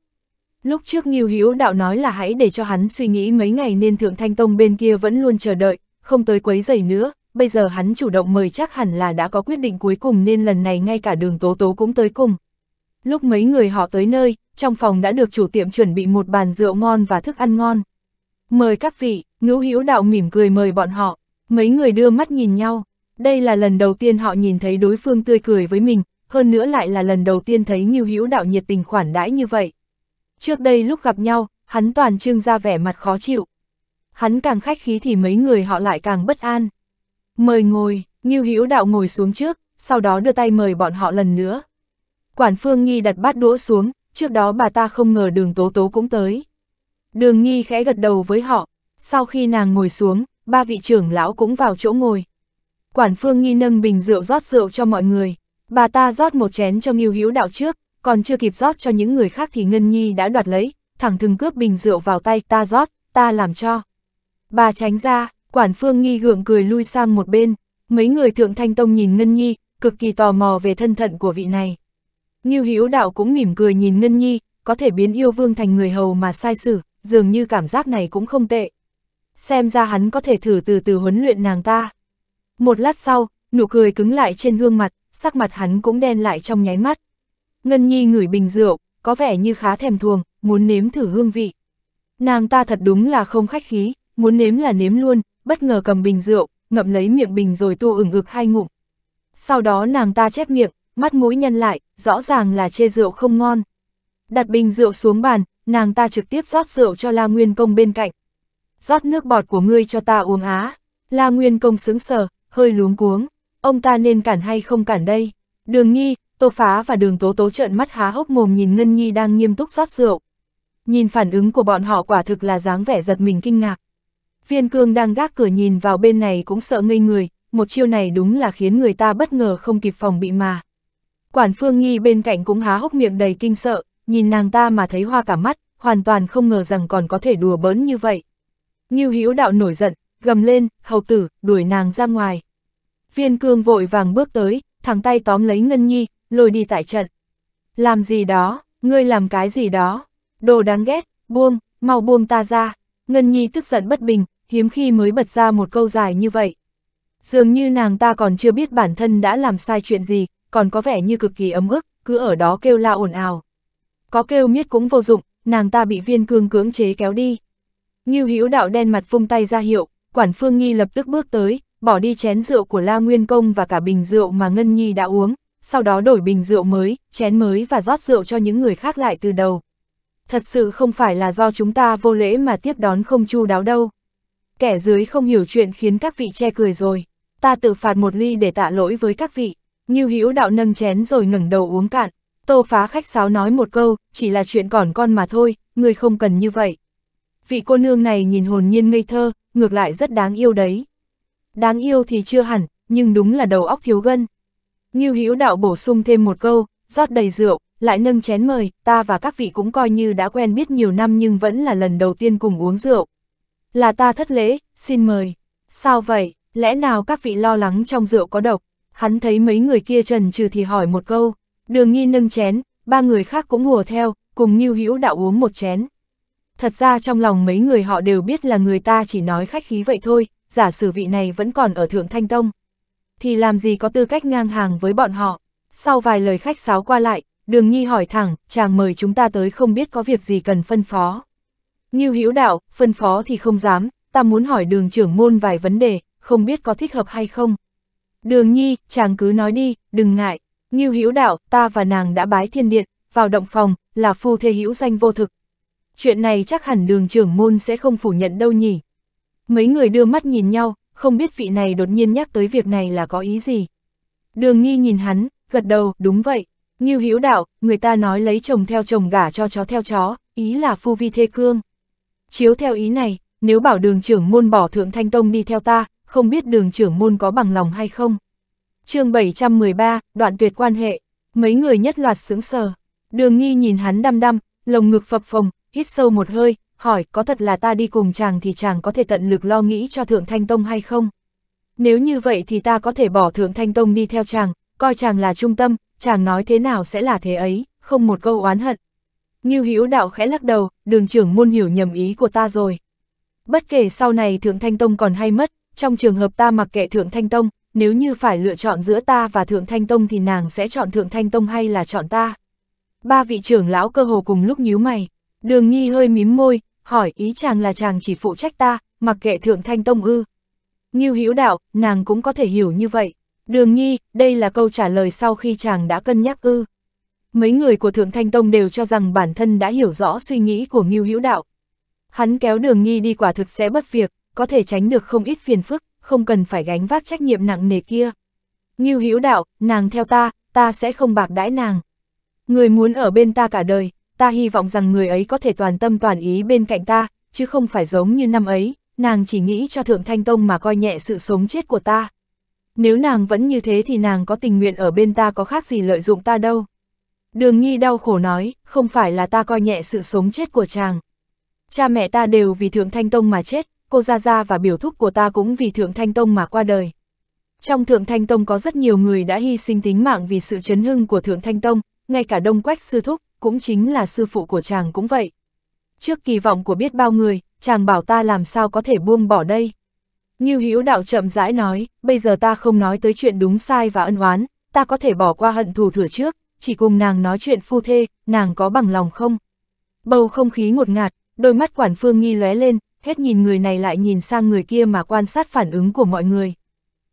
Lúc trước Ngưu Hữu Đạo nói là hãy để cho hắn suy nghĩ mấy ngày nên Thượng Thanh Tông bên kia vẫn luôn chờ đợi, không tới quấy rầy nữa, bây giờ hắn chủ động mời chắc hẳn là đã có quyết định cuối cùng nên lần này ngay cả đường Tố Tố cũng tới cùng, Lúc mấy người họ tới nơi, trong phòng đã được chủ tiệm chuẩn bị một bàn rượu ngon và thức ăn ngon. Mời các vị, ngữ hữu đạo mỉm cười mời bọn họ. Mấy người đưa mắt nhìn nhau. Đây là lần đầu tiên họ nhìn thấy đối phương tươi cười với mình, hơn nữa lại là lần đầu tiên thấy ngưu hữu đạo nhiệt tình khoản đãi như vậy. Trước đây lúc gặp nhau, hắn toàn trưng ra vẻ mặt khó chịu. Hắn càng khách khí thì mấy người họ lại càng bất an. Mời ngồi, ngưu hữu đạo ngồi xuống trước, sau đó đưa tay mời bọn họ lần nữa. Quản Phương Nhi đặt bát đũa xuống, trước đó bà ta không ngờ đường tố tố cũng tới. Đường Nhi khẽ gật đầu với họ, sau khi nàng ngồi xuống, ba vị trưởng lão cũng vào chỗ ngồi. Quản Phương Nhi nâng bình rượu rót rượu cho mọi người, bà ta rót một chén cho Ngưu Hữu Đạo trước, còn chưa kịp rót cho những người khác thì Ngân Nhi đã đoạt lấy, thẳng thừng cướp bình rượu vào tay ta rót, ta làm cho. Bà tránh ra, Quản Phương Nhi gượng cười lui sang một bên, mấy người thượng thanh tông nhìn Ngân Nhi, cực kỳ tò mò về thân phận của vị này. Ngưu Hữu Đạo cũng mỉm cười nhìn Ngân Nhi, có thể biến yêu vương thành người hầu mà sai xử, dường như cảm giác này cũng không tệ. Xem ra hắn có thể thử từ từ huấn luyện nàng ta. Một lát sau, nụ cười cứng lại trên gương mặt, sắc mặt hắn cũng đen lại trong nháy mắt. Ngân Nhi ngửi bình rượu, có vẻ như khá thèm thuồng, muốn nếm thử hương vị. Nàng ta thật đúng là không khách khí, muốn nếm là nếm luôn, bất ngờ cầm bình rượu, ngậm lấy miệng bình rồi tua ửng ực hai ngụm. Sau đó nàng ta chép miệng, mắt mũi nhân lại, rõ ràng là chê rượu không ngon. Đặt bình rượu xuống bàn, nàng ta trực tiếp rót rượu cho La Nguyên Công bên cạnh. Rót nước bọt của ngươi cho ta uống á. La Nguyên Công sướng sờ, hơi luống cuống. Ông ta nên cản hay không cản đây? Đường Nhi, Tô Phá và Đường Tố Tố trợn mắt há hốc mồm nhìn Ngân Nhi đang nghiêm túc rót rượu. Nhìn phản ứng của bọn họ quả thực là dáng vẻ giật mình kinh ngạc. Viên cương đang gác cửa nhìn vào bên này cũng sợ ngây người, một chiêu này đúng là khiến người ta bất ngờ không kịp phòng bị mà. Quản Phương Nghi bên cạnh cũng há hốc miệng đầy kinh sợ, nhìn nàng ta mà thấy hoa cả mắt, hoàn toàn không ngờ rằng còn có thể đùa bỡn như vậy. Như Hữu Đạo nổi giận, gầm lên, hầu tử, đuổi nàng ra ngoài. Viên cương vội vàng bước tới, thẳng tay tóm lấy Ngân Nhi, lôi đi tại trận. Làm gì đó, ngươi làm cái gì đó, đồ đáng ghét, buông, mau buông ta ra. Ngân Nhi tức giận bất bình, hiếm khi mới bật ra một câu dài như vậy. Dường như nàng ta còn chưa biết bản thân đã làm sai chuyện gì, còn có vẻ như cực kỳ ấm ức, cứ ở đó kêu la ồn ào. Có kêu miết cũng vô dụng, nàng ta bị viên cương cưỡng chế kéo đi. Ngưu Hữu đạo đen mặt vung tay ra hiệu, quản phương nghi lập tức bước tới, bỏ đi chén rượu của La Nguyên Công và cả bình rượu mà Ngân Nhi đã uống, sau đó đổi bình rượu mới, chén mới và rót rượu cho những người khác lại từ đầu. Thật sự không phải là do chúng ta vô lễ mà tiếp đón không chu đáo đâu. Kẻ dưới không hiểu chuyện khiến các vị che cười rồi, ta tự phạt một ly để tạ lỗi với các vị. Ngưu Hữu Đạo nâng chén rồi ngẩng đầu uống cạn, Tô Phá khách sáo nói một câu, chỉ là chuyện còn con mà thôi, người không cần như vậy. Vị cô nương này nhìn hồn nhiên ngây thơ, ngược lại rất đáng yêu đấy. Đáng yêu thì chưa hẳn, nhưng đúng là đầu óc thiếu gân. Ngưu Hữu Đạo bổ sung thêm một câu, rót đầy rượu, lại nâng chén mời, ta và các vị cũng coi như đã quen biết nhiều năm nhưng vẫn là lần đầu tiên cùng uống rượu. Là ta thất lễ, xin mời. Sao vậy, lẽ nào các vị lo lắng trong rượu có độc? hắn thấy mấy người kia trần trừ thì hỏi một câu, đường nghi nâng chén, ba người khác cũng ngùa theo, cùng như hữu đạo uống một chén. Thật ra trong lòng mấy người họ đều biết là người ta chỉ nói khách khí vậy thôi, giả sử vị này vẫn còn ở Thượng Thanh Tông. Thì làm gì có tư cách ngang hàng với bọn họ. Sau vài lời khách sáo qua lại, đường nhi hỏi thẳng, chàng mời chúng ta tới không biết có việc gì cần phân phó. Như hữu đạo, phân phó thì không dám, ta muốn hỏi đường trưởng môn vài vấn đề, không biết có thích hợp hay không. Đường nhi, chàng cứ nói đi, đừng ngại. Như hữu đạo, ta và nàng đã bái thiên điện, vào động phòng, là phu thê hữu danh vô thực. Chuyện này chắc hẳn đường trưởng môn sẽ không phủ nhận đâu nhỉ. Mấy người đưa mắt nhìn nhau, không biết vị này đột nhiên nhắc tới việc này là có ý gì. Đường Nhi nhìn hắn, gật đầu, đúng vậy. Như hữu đạo, người ta nói lấy chồng theo chồng gả cho chó theo chó, ý là phu vi thê cương. Chiếu theo ý này, nếu bảo đường trưởng môn bỏ thượng thanh tông đi theo ta, không biết đường trưởng môn có bằng lòng hay không. chương 713, đoạn tuyệt quan hệ, mấy người nhất loạt sướng sờ. Đường nghi nhìn hắn đăm đăm, lồng ngực phập phồng, hít sâu một hơi, hỏi có thật là ta đi cùng chàng thì chàng có thể tận lực lo nghĩ cho Thượng Thanh Tông hay không? Nếu như vậy thì ta có thể bỏ Thượng Thanh Tông đi theo chàng, coi chàng là trung tâm, chàng nói thế nào sẽ là thế ấy, không một câu oán hận. Như Hữu đạo khẽ lắc đầu, đường trưởng môn hiểu nhầm ý của ta rồi. Bất kể sau này Thượng Thanh Tông còn hay mất, trong trường hợp ta mặc kệ Thượng Thanh Tông, nếu như phải lựa chọn giữa ta và Thượng Thanh Tông thì nàng sẽ chọn Thượng Thanh Tông hay là chọn ta? Ba vị trưởng lão cơ hồ cùng lúc nhíu mày, đường nghi hơi mím môi, hỏi ý chàng là chàng chỉ phụ trách ta, mặc kệ Thượng Thanh Tông ư. Nghiêu hữu đạo, nàng cũng có thể hiểu như vậy. Đường nghi, đây là câu trả lời sau khi chàng đã cân nhắc ư. Mấy người của Thượng Thanh Tông đều cho rằng bản thân đã hiểu rõ suy nghĩ của Nghiêu hữu đạo. Hắn kéo đường nghi đi quả thực sẽ bất việc, có thể tránh được không ít phiền phức, không cần phải gánh vác trách nhiệm nặng nề kia. Ngưu Hữu Đạo, nàng theo ta, ta sẽ không bạc đãi nàng. Người muốn ở bên ta cả đời, ta hy vọng rằng người ấy có thể toàn tâm toàn ý bên cạnh ta, chứ không phải giống như năm ấy, nàng chỉ nghĩ cho Thượng Thanh Tông mà coi nhẹ sự sống chết của ta. Nếu nàng vẫn như thế thì nàng có tình nguyện ở bên ta có khác gì lợi dụng ta đâu. Đường Nhi đau khổ nói, không phải là ta coi nhẹ sự sống chết của chàng. Cha mẹ ta đều vì Thượng Thanh Tông mà chết, cô Gia Gia và biểu thúc của ta cũng vì Thượng Thanh Tông mà qua đời. Trong Thượng Thanh Tông có rất nhiều người đã hy sinh tính mạng vì sự chấn hưng của Thượng Thanh Tông, ngay cả Đông Quách Sư Thúc, cũng chính là sư phụ của chàng cũng vậy. Trước kỳ vọng của biết bao người, chàng bảo ta làm sao có thể buông bỏ đây. Như Hữu Đạo chậm rãi nói, bây giờ ta không nói tới chuyện đúng sai và ân oán, ta có thể bỏ qua hận thù thừa trước, chỉ cùng nàng nói chuyện phu thê, nàng có bằng lòng không? Bầu không khí ngột ngạt, đôi mắt quản phương nghi lóe lên, hết nhìn người này lại nhìn sang người kia mà quan sát phản ứng của mọi người.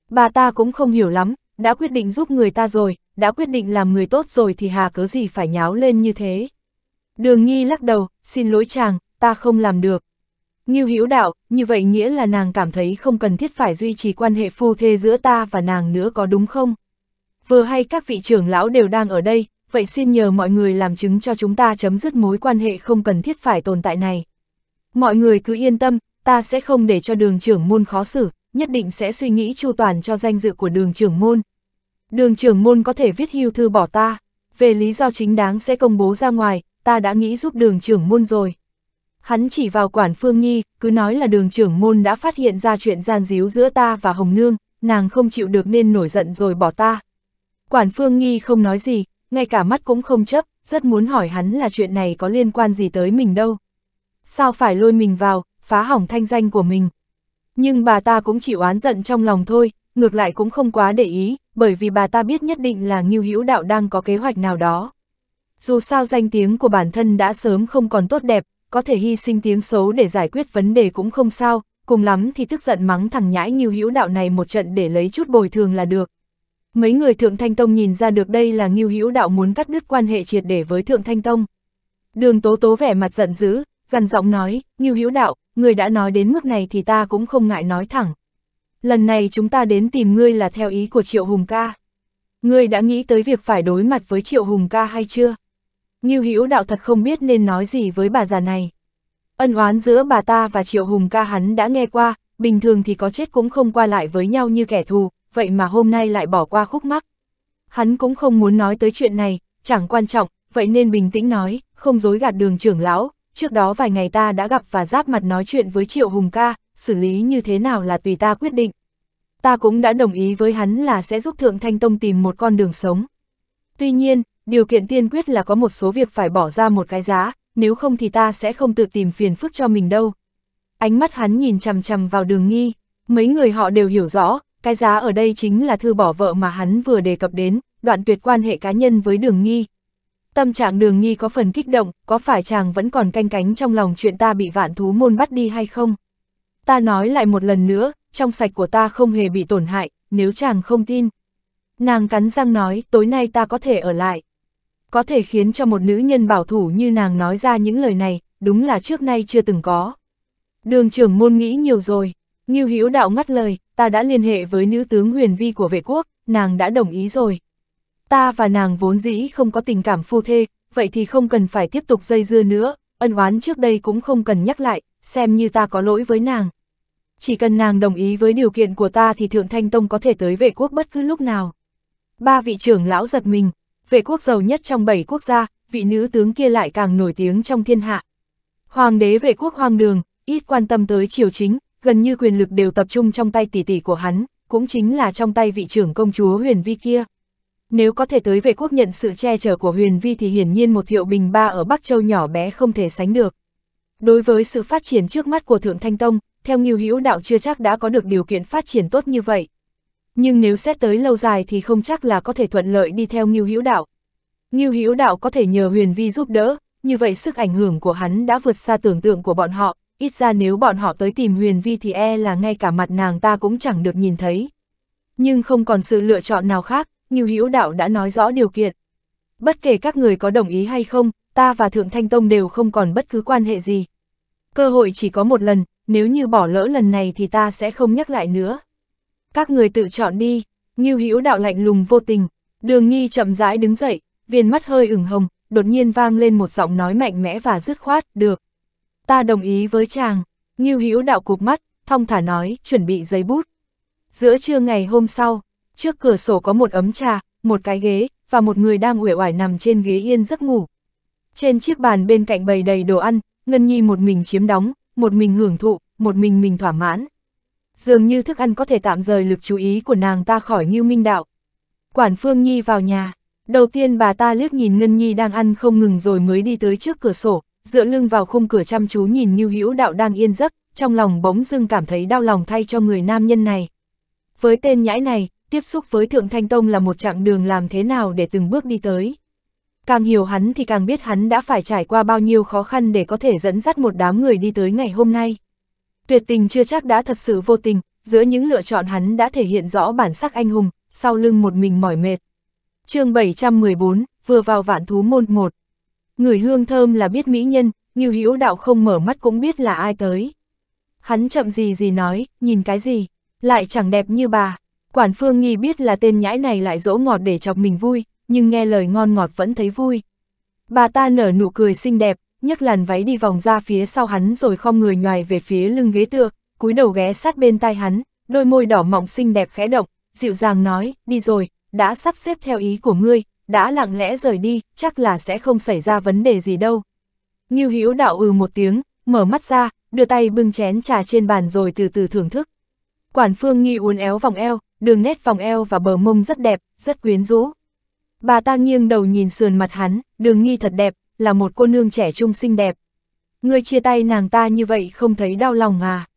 Bà ta cũng không hiểu lắm, đã quyết định giúp người ta rồi, đã quyết định làm người tốt rồi thì hà cớ gì phải nháo lên như thế. Đường Nhi lắc đầu, xin lỗi chàng, ta không làm được. Nghiêu Hữu đạo, như vậy nghĩa là nàng cảm thấy không cần thiết phải duy trì quan hệ phu thê giữa ta và nàng nữa có đúng không? Vừa hay các vị trưởng lão đều đang ở đây, vậy xin nhờ mọi người làm chứng cho chúng ta chấm dứt mối quan hệ không cần thiết phải tồn tại này mọi người cứ yên tâm, ta sẽ không để cho đường trưởng môn khó xử, nhất định sẽ suy nghĩ chu toàn cho danh dự của đường trưởng môn. Đường trưởng môn có thể viết hưu thư bỏ ta, về lý do chính đáng sẽ công bố ra ngoài, ta đã nghĩ giúp đường trưởng môn rồi. Hắn chỉ vào quản phương Nhi, cứ nói là đường trưởng môn đã phát hiện ra chuyện gian díu giữa ta và Hồng Nương, nàng không chịu được nên nổi giận rồi bỏ ta. Quản phương Nhi không nói gì, ngay cả mắt cũng không chấp, rất muốn hỏi hắn là chuyện này có liên quan gì tới mình đâu sao phải lôi mình vào, phá hỏng thanh danh của mình. Nhưng bà ta cũng chỉ oán giận trong lòng thôi, ngược lại cũng không quá để ý, bởi vì bà ta biết nhất định là Ngưu Hữu Đạo đang có kế hoạch nào đó. Dù sao danh tiếng của bản thân đã sớm không còn tốt đẹp, có thể hy sinh tiếng xấu để giải quyết vấn đề cũng không sao, cùng lắm thì tức giận mắng thằng nhãi Ngưu Hữu Đạo này một trận để lấy chút bồi thường là được. Mấy người Thượng Thanh Tông nhìn ra được đây là Ngưu Hữu Đạo muốn cắt đứt quan hệ triệt để với Thượng Thanh Tông. Đường Tố Tố vẻ mặt giận dữ, gần giọng nói, như hiếu Đạo, người đã nói đến mức này thì ta cũng không ngại nói thẳng. Lần này chúng ta đến tìm ngươi là theo ý của Triệu Hùng ca. Ngươi đã nghĩ tới việc phải đối mặt với Triệu Hùng ca hay chưa? Như Hữu Đạo thật không biết nên nói gì với bà già này. Ân oán giữa bà ta và Triệu Hùng ca hắn đã nghe qua, bình thường thì có chết cũng không qua lại với nhau như kẻ thù, vậy mà hôm nay lại bỏ qua khúc mắc. Hắn cũng không muốn nói tới chuyện này, chẳng quan trọng, vậy nên bình tĩnh nói, không dối gạt đường trưởng lão, trước đó vài ngày ta đã gặp và giáp mặt nói chuyện với Triệu Hùng ca, xử lý như thế nào là tùy ta quyết định. Ta cũng đã đồng ý với hắn là sẽ giúp Thượng Thanh Tông tìm một con đường sống. Tuy nhiên, điều kiện tiên quyết là có một số việc phải bỏ ra một cái giá, nếu không thì ta sẽ không tự tìm phiền phức cho mình đâu. Ánh mắt hắn nhìn chằm chằm vào đường nghi, mấy người họ đều hiểu rõ, cái giá ở đây chính là thư bỏ vợ mà hắn vừa đề cập đến, đoạn tuyệt quan hệ cá nhân với đường nghi, Tâm trạng đường nghi có phần kích động, có phải chàng vẫn còn canh cánh trong lòng chuyện ta bị vạn thú môn bắt đi hay không? Ta nói lại một lần nữa, trong sạch của ta không hề bị tổn hại, nếu chàng không tin. Nàng cắn răng nói, tối nay ta có thể ở lại. Có thể khiến cho một nữ nhân bảo thủ như nàng nói ra những lời này, đúng là trước nay chưa từng có. Đường trưởng môn nghĩ nhiều rồi, Ngưu Hữu Đạo ngắt lời, ta đã liên hệ với nữ tướng huyền vi của vệ quốc, nàng đã đồng ý rồi ta và nàng vốn dĩ không có tình cảm phu thê, vậy thì không cần phải tiếp tục dây dưa nữa, ân oán trước đây cũng không cần nhắc lại, xem như ta có lỗi với nàng. Chỉ cần nàng đồng ý với điều kiện của ta thì Thượng Thanh Tông có thể tới vệ quốc bất cứ lúc nào. Ba vị trưởng lão giật mình, vệ quốc giàu nhất trong bảy quốc gia, vị nữ tướng kia lại càng nổi tiếng trong thiên hạ. Hoàng đế vệ quốc hoang đường, ít quan tâm tới triều chính, gần như quyền lực đều tập trung trong tay tỷ tỷ của hắn, cũng chính là trong tay vị trưởng công chúa huyền vi kia. Nếu có thể tới về quốc nhận sự che chở của huyền vi thì hiển nhiên một thiệu bình ba ở Bắc Châu nhỏ bé không thể sánh được. Đối với sự phát triển trước mắt của Thượng Thanh Tông, theo nghiêu hữu đạo chưa chắc đã có được điều kiện phát triển tốt như vậy. Nhưng nếu xét tới lâu dài thì không chắc là có thể thuận lợi đi theo nghiêu hữu đạo. Nghiêu hữu đạo có thể nhờ huyền vi giúp đỡ, như vậy sức ảnh hưởng của hắn đã vượt xa tưởng tượng của bọn họ, ít ra nếu bọn họ tới tìm huyền vi thì e là ngay cả mặt nàng ta cũng chẳng được nhìn thấy. Nhưng không còn sự lựa chọn nào khác, nhiều Hữu Đạo đã nói rõ điều kiện. Bất kể các người có đồng ý hay không, ta và Thượng Thanh Tông đều không còn bất cứ quan hệ gì. Cơ hội chỉ có một lần, nếu như bỏ lỡ lần này thì ta sẽ không nhắc lại nữa. Các người tự chọn đi, Nhiêu Hữu Đạo lạnh lùng vô tình, Đường Nghi chậm rãi đứng dậy, viên mắt hơi ửng hồng, đột nhiên vang lên một giọng nói mạnh mẽ và dứt khoát, "Được, ta đồng ý với chàng." Nhiêu Hữu Đạo cụp mắt, thong thả nói, "Chuẩn bị giấy bút." Giữa trưa ngày hôm sau, trước cửa sổ có một ấm trà, một cái ghế, và một người đang uể oải nằm trên ghế yên giấc ngủ. Trên chiếc bàn bên cạnh bày đầy đồ ăn, Ngân Nhi một mình chiếm đóng, một mình hưởng thụ, một mình mình thỏa mãn. Dường như thức ăn có thể tạm rời lực chú ý của nàng ta khỏi Ngưu Minh Đạo. Quản Phương Nhi vào nhà, đầu tiên bà ta liếc nhìn Ngân Nhi đang ăn không ngừng rồi mới đi tới trước cửa sổ, dựa lưng vào khung cửa chăm chú nhìn Ngưu Hữu Đạo đang yên giấc, trong lòng bỗng dưng cảm thấy đau lòng thay cho người nam nhân này. Với tên nhãi này, tiếp xúc với Thượng Thanh Tông là một chặng đường làm thế nào để từng bước đi tới. Càng hiểu hắn thì càng biết hắn đã phải trải qua bao nhiêu khó khăn để có thể dẫn dắt một đám người đi tới ngày hôm nay. Tuyệt tình chưa chắc đã thật sự vô tình, giữa những lựa chọn hắn đã thể hiện rõ bản sắc anh hùng, sau lưng một mình mỏi mệt. chương 714, vừa vào vạn thú môn một Người hương thơm là biết mỹ nhân, như hữu đạo không mở mắt cũng biết là ai tới. Hắn chậm gì gì nói, nhìn cái gì, lại chẳng đẹp như bà, Quản Phương Nghi biết là tên nhãi này lại dỗ ngọt để chọc mình vui, nhưng nghe lời ngon ngọt vẫn thấy vui. Bà ta nở nụ cười xinh đẹp, nhấc làn váy đi vòng ra phía sau hắn rồi khom người nhòi về phía lưng ghế tựa, cúi đầu ghé sát bên tai hắn, đôi môi đỏ mọng xinh đẹp khẽ động, dịu dàng nói, đi rồi, đã sắp xếp theo ý của ngươi, đã lặng lẽ rời đi, chắc là sẽ không xảy ra vấn đề gì đâu. Như Hữu đạo ừ một tiếng, mở mắt ra, đưa tay bưng chén trà trên bàn rồi từ từ thưởng thức. Quản Phương Nghi uốn éo vòng eo, đường nét vòng eo và bờ mông rất đẹp, rất quyến rũ. Bà ta nghiêng đầu nhìn sườn mặt hắn, đường nghi thật đẹp, là một cô nương trẻ trung xinh đẹp. người chia tay nàng ta như vậy không thấy đau lòng à?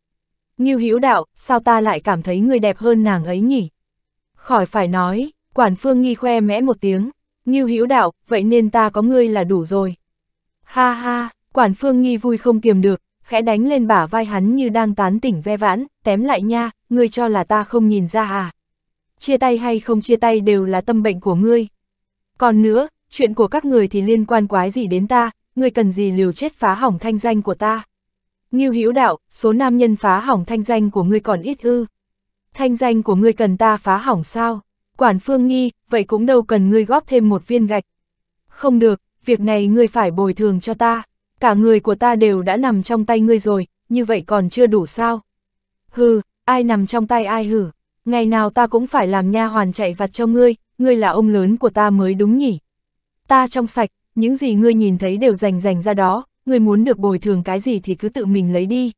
Nghiêu Hữu đạo, sao ta lại cảm thấy người đẹp hơn nàng ấy nhỉ? Khỏi phải nói, quản phương nghi khoe mẽ một tiếng. Nghiêu Hữu đạo, vậy nên ta có ngươi là đủ rồi. Ha ha, quản phương nghi vui không kiềm được, khẽ đánh lên bả vai hắn như đang tán tỉnh ve vãn, tém lại nha, ngươi cho là ta không nhìn ra à. Chia tay hay không chia tay đều là tâm bệnh của ngươi. Còn nữa, chuyện của các người thì liên quan quái gì đến ta, ngươi cần gì liều chết phá hỏng thanh danh của ta. Ngưu Hữu đạo, số nam nhân phá hỏng thanh danh của ngươi còn ít ư. Thanh danh của ngươi cần ta phá hỏng sao? Quản Phương Nghi, vậy cũng đâu cần ngươi góp thêm một viên gạch. Không được, việc này ngươi phải bồi thường cho ta cả người của ta đều đã nằm trong tay ngươi rồi, như vậy còn chưa đủ sao? Hừ, ai nằm trong tay ai hử? Ngày nào ta cũng phải làm nha hoàn chạy vặt cho ngươi, ngươi là ông lớn của ta mới đúng nhỉ? Ta trong sạch, những gì ngươi nhìn thấy đều rành rành ra đó, ngươi muốn được bồi thường cái gì thì cứ tự mình lấy đi.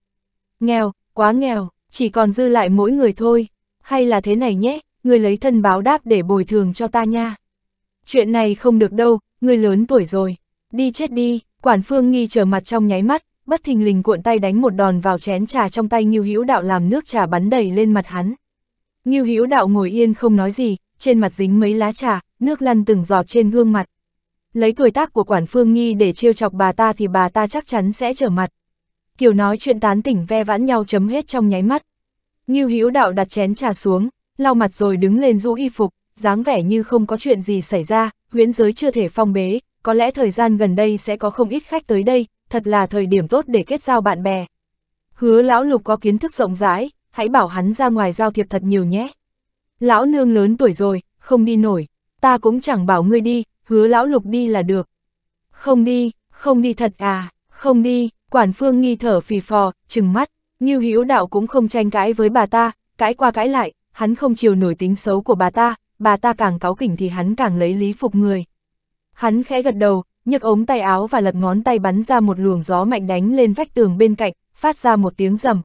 Nghèo, quá nghèo, chỉ còn dư lại mỗi người thôi, hay là thế này nhé, ngươi lấy thân báo đáp để bồi thường cho ta nha. Chuyện này không được đâu, ngươi lớn tuổi rồi, đi chết đi, Quản phương nghi trở mặt trong nháy mắt, bất thình lình cuộn tay đánh một đòn vào chén trà trong tay Ngưu Hữu Đạo làm nước trà bắn đầy lên mặt hắn. Ngưu Hữu Đạo ngồi yên không nói gì, trên mặt dính mấy lá trà, nước lăn từng giọt trên gương mặt. Lấy tuổi tác của quản phương nghi để trêu chọc bà ta thì bà ta chắc chắn sẽ trở mặt. Kiều nói chuyện tán tỉnh ve vãn nhau chấm hết trong nháy mắt. Ngưu Hữu Đạo đặt chén trà xuống, lau mặt rồi đứng lên du y phục, dáng vẻ như không có chuyện gì xảy ra, huyễn giới chưa thể phong bế, có lẽ thời gian gần đây sẽ có không ít khách tới đây, thật là thời điểm tốt để kết giao bạn bè. Hứa lão lục có kiến thức rộng rãi, hãy bảo hắn ra ngoài giao thiệp thật nhiều nhé. Lão nương lớn tuổi rồi, không đi nổi, ta cũng chẳng bảo ngươi đi, hứa lão lục đi là được. Không đi, không đi thật à, không đi, quản phương nghi thở phì phò, trừng mắt, như hữu đạo cũng không tranh cãi với bà ta, cãi qua cãi lại, hắn không chiều nổi tính xấu của bà ta, bà ta càng cáo kỉnh thì hắn càng lấy lý phục người. Hắn khẽ gật đầu, nhấc ống tay áo và lật ngón tay bắn ra một luồng gió mạnh đánh lên vách tường bên cạnh, phát ra một tiếng rầm.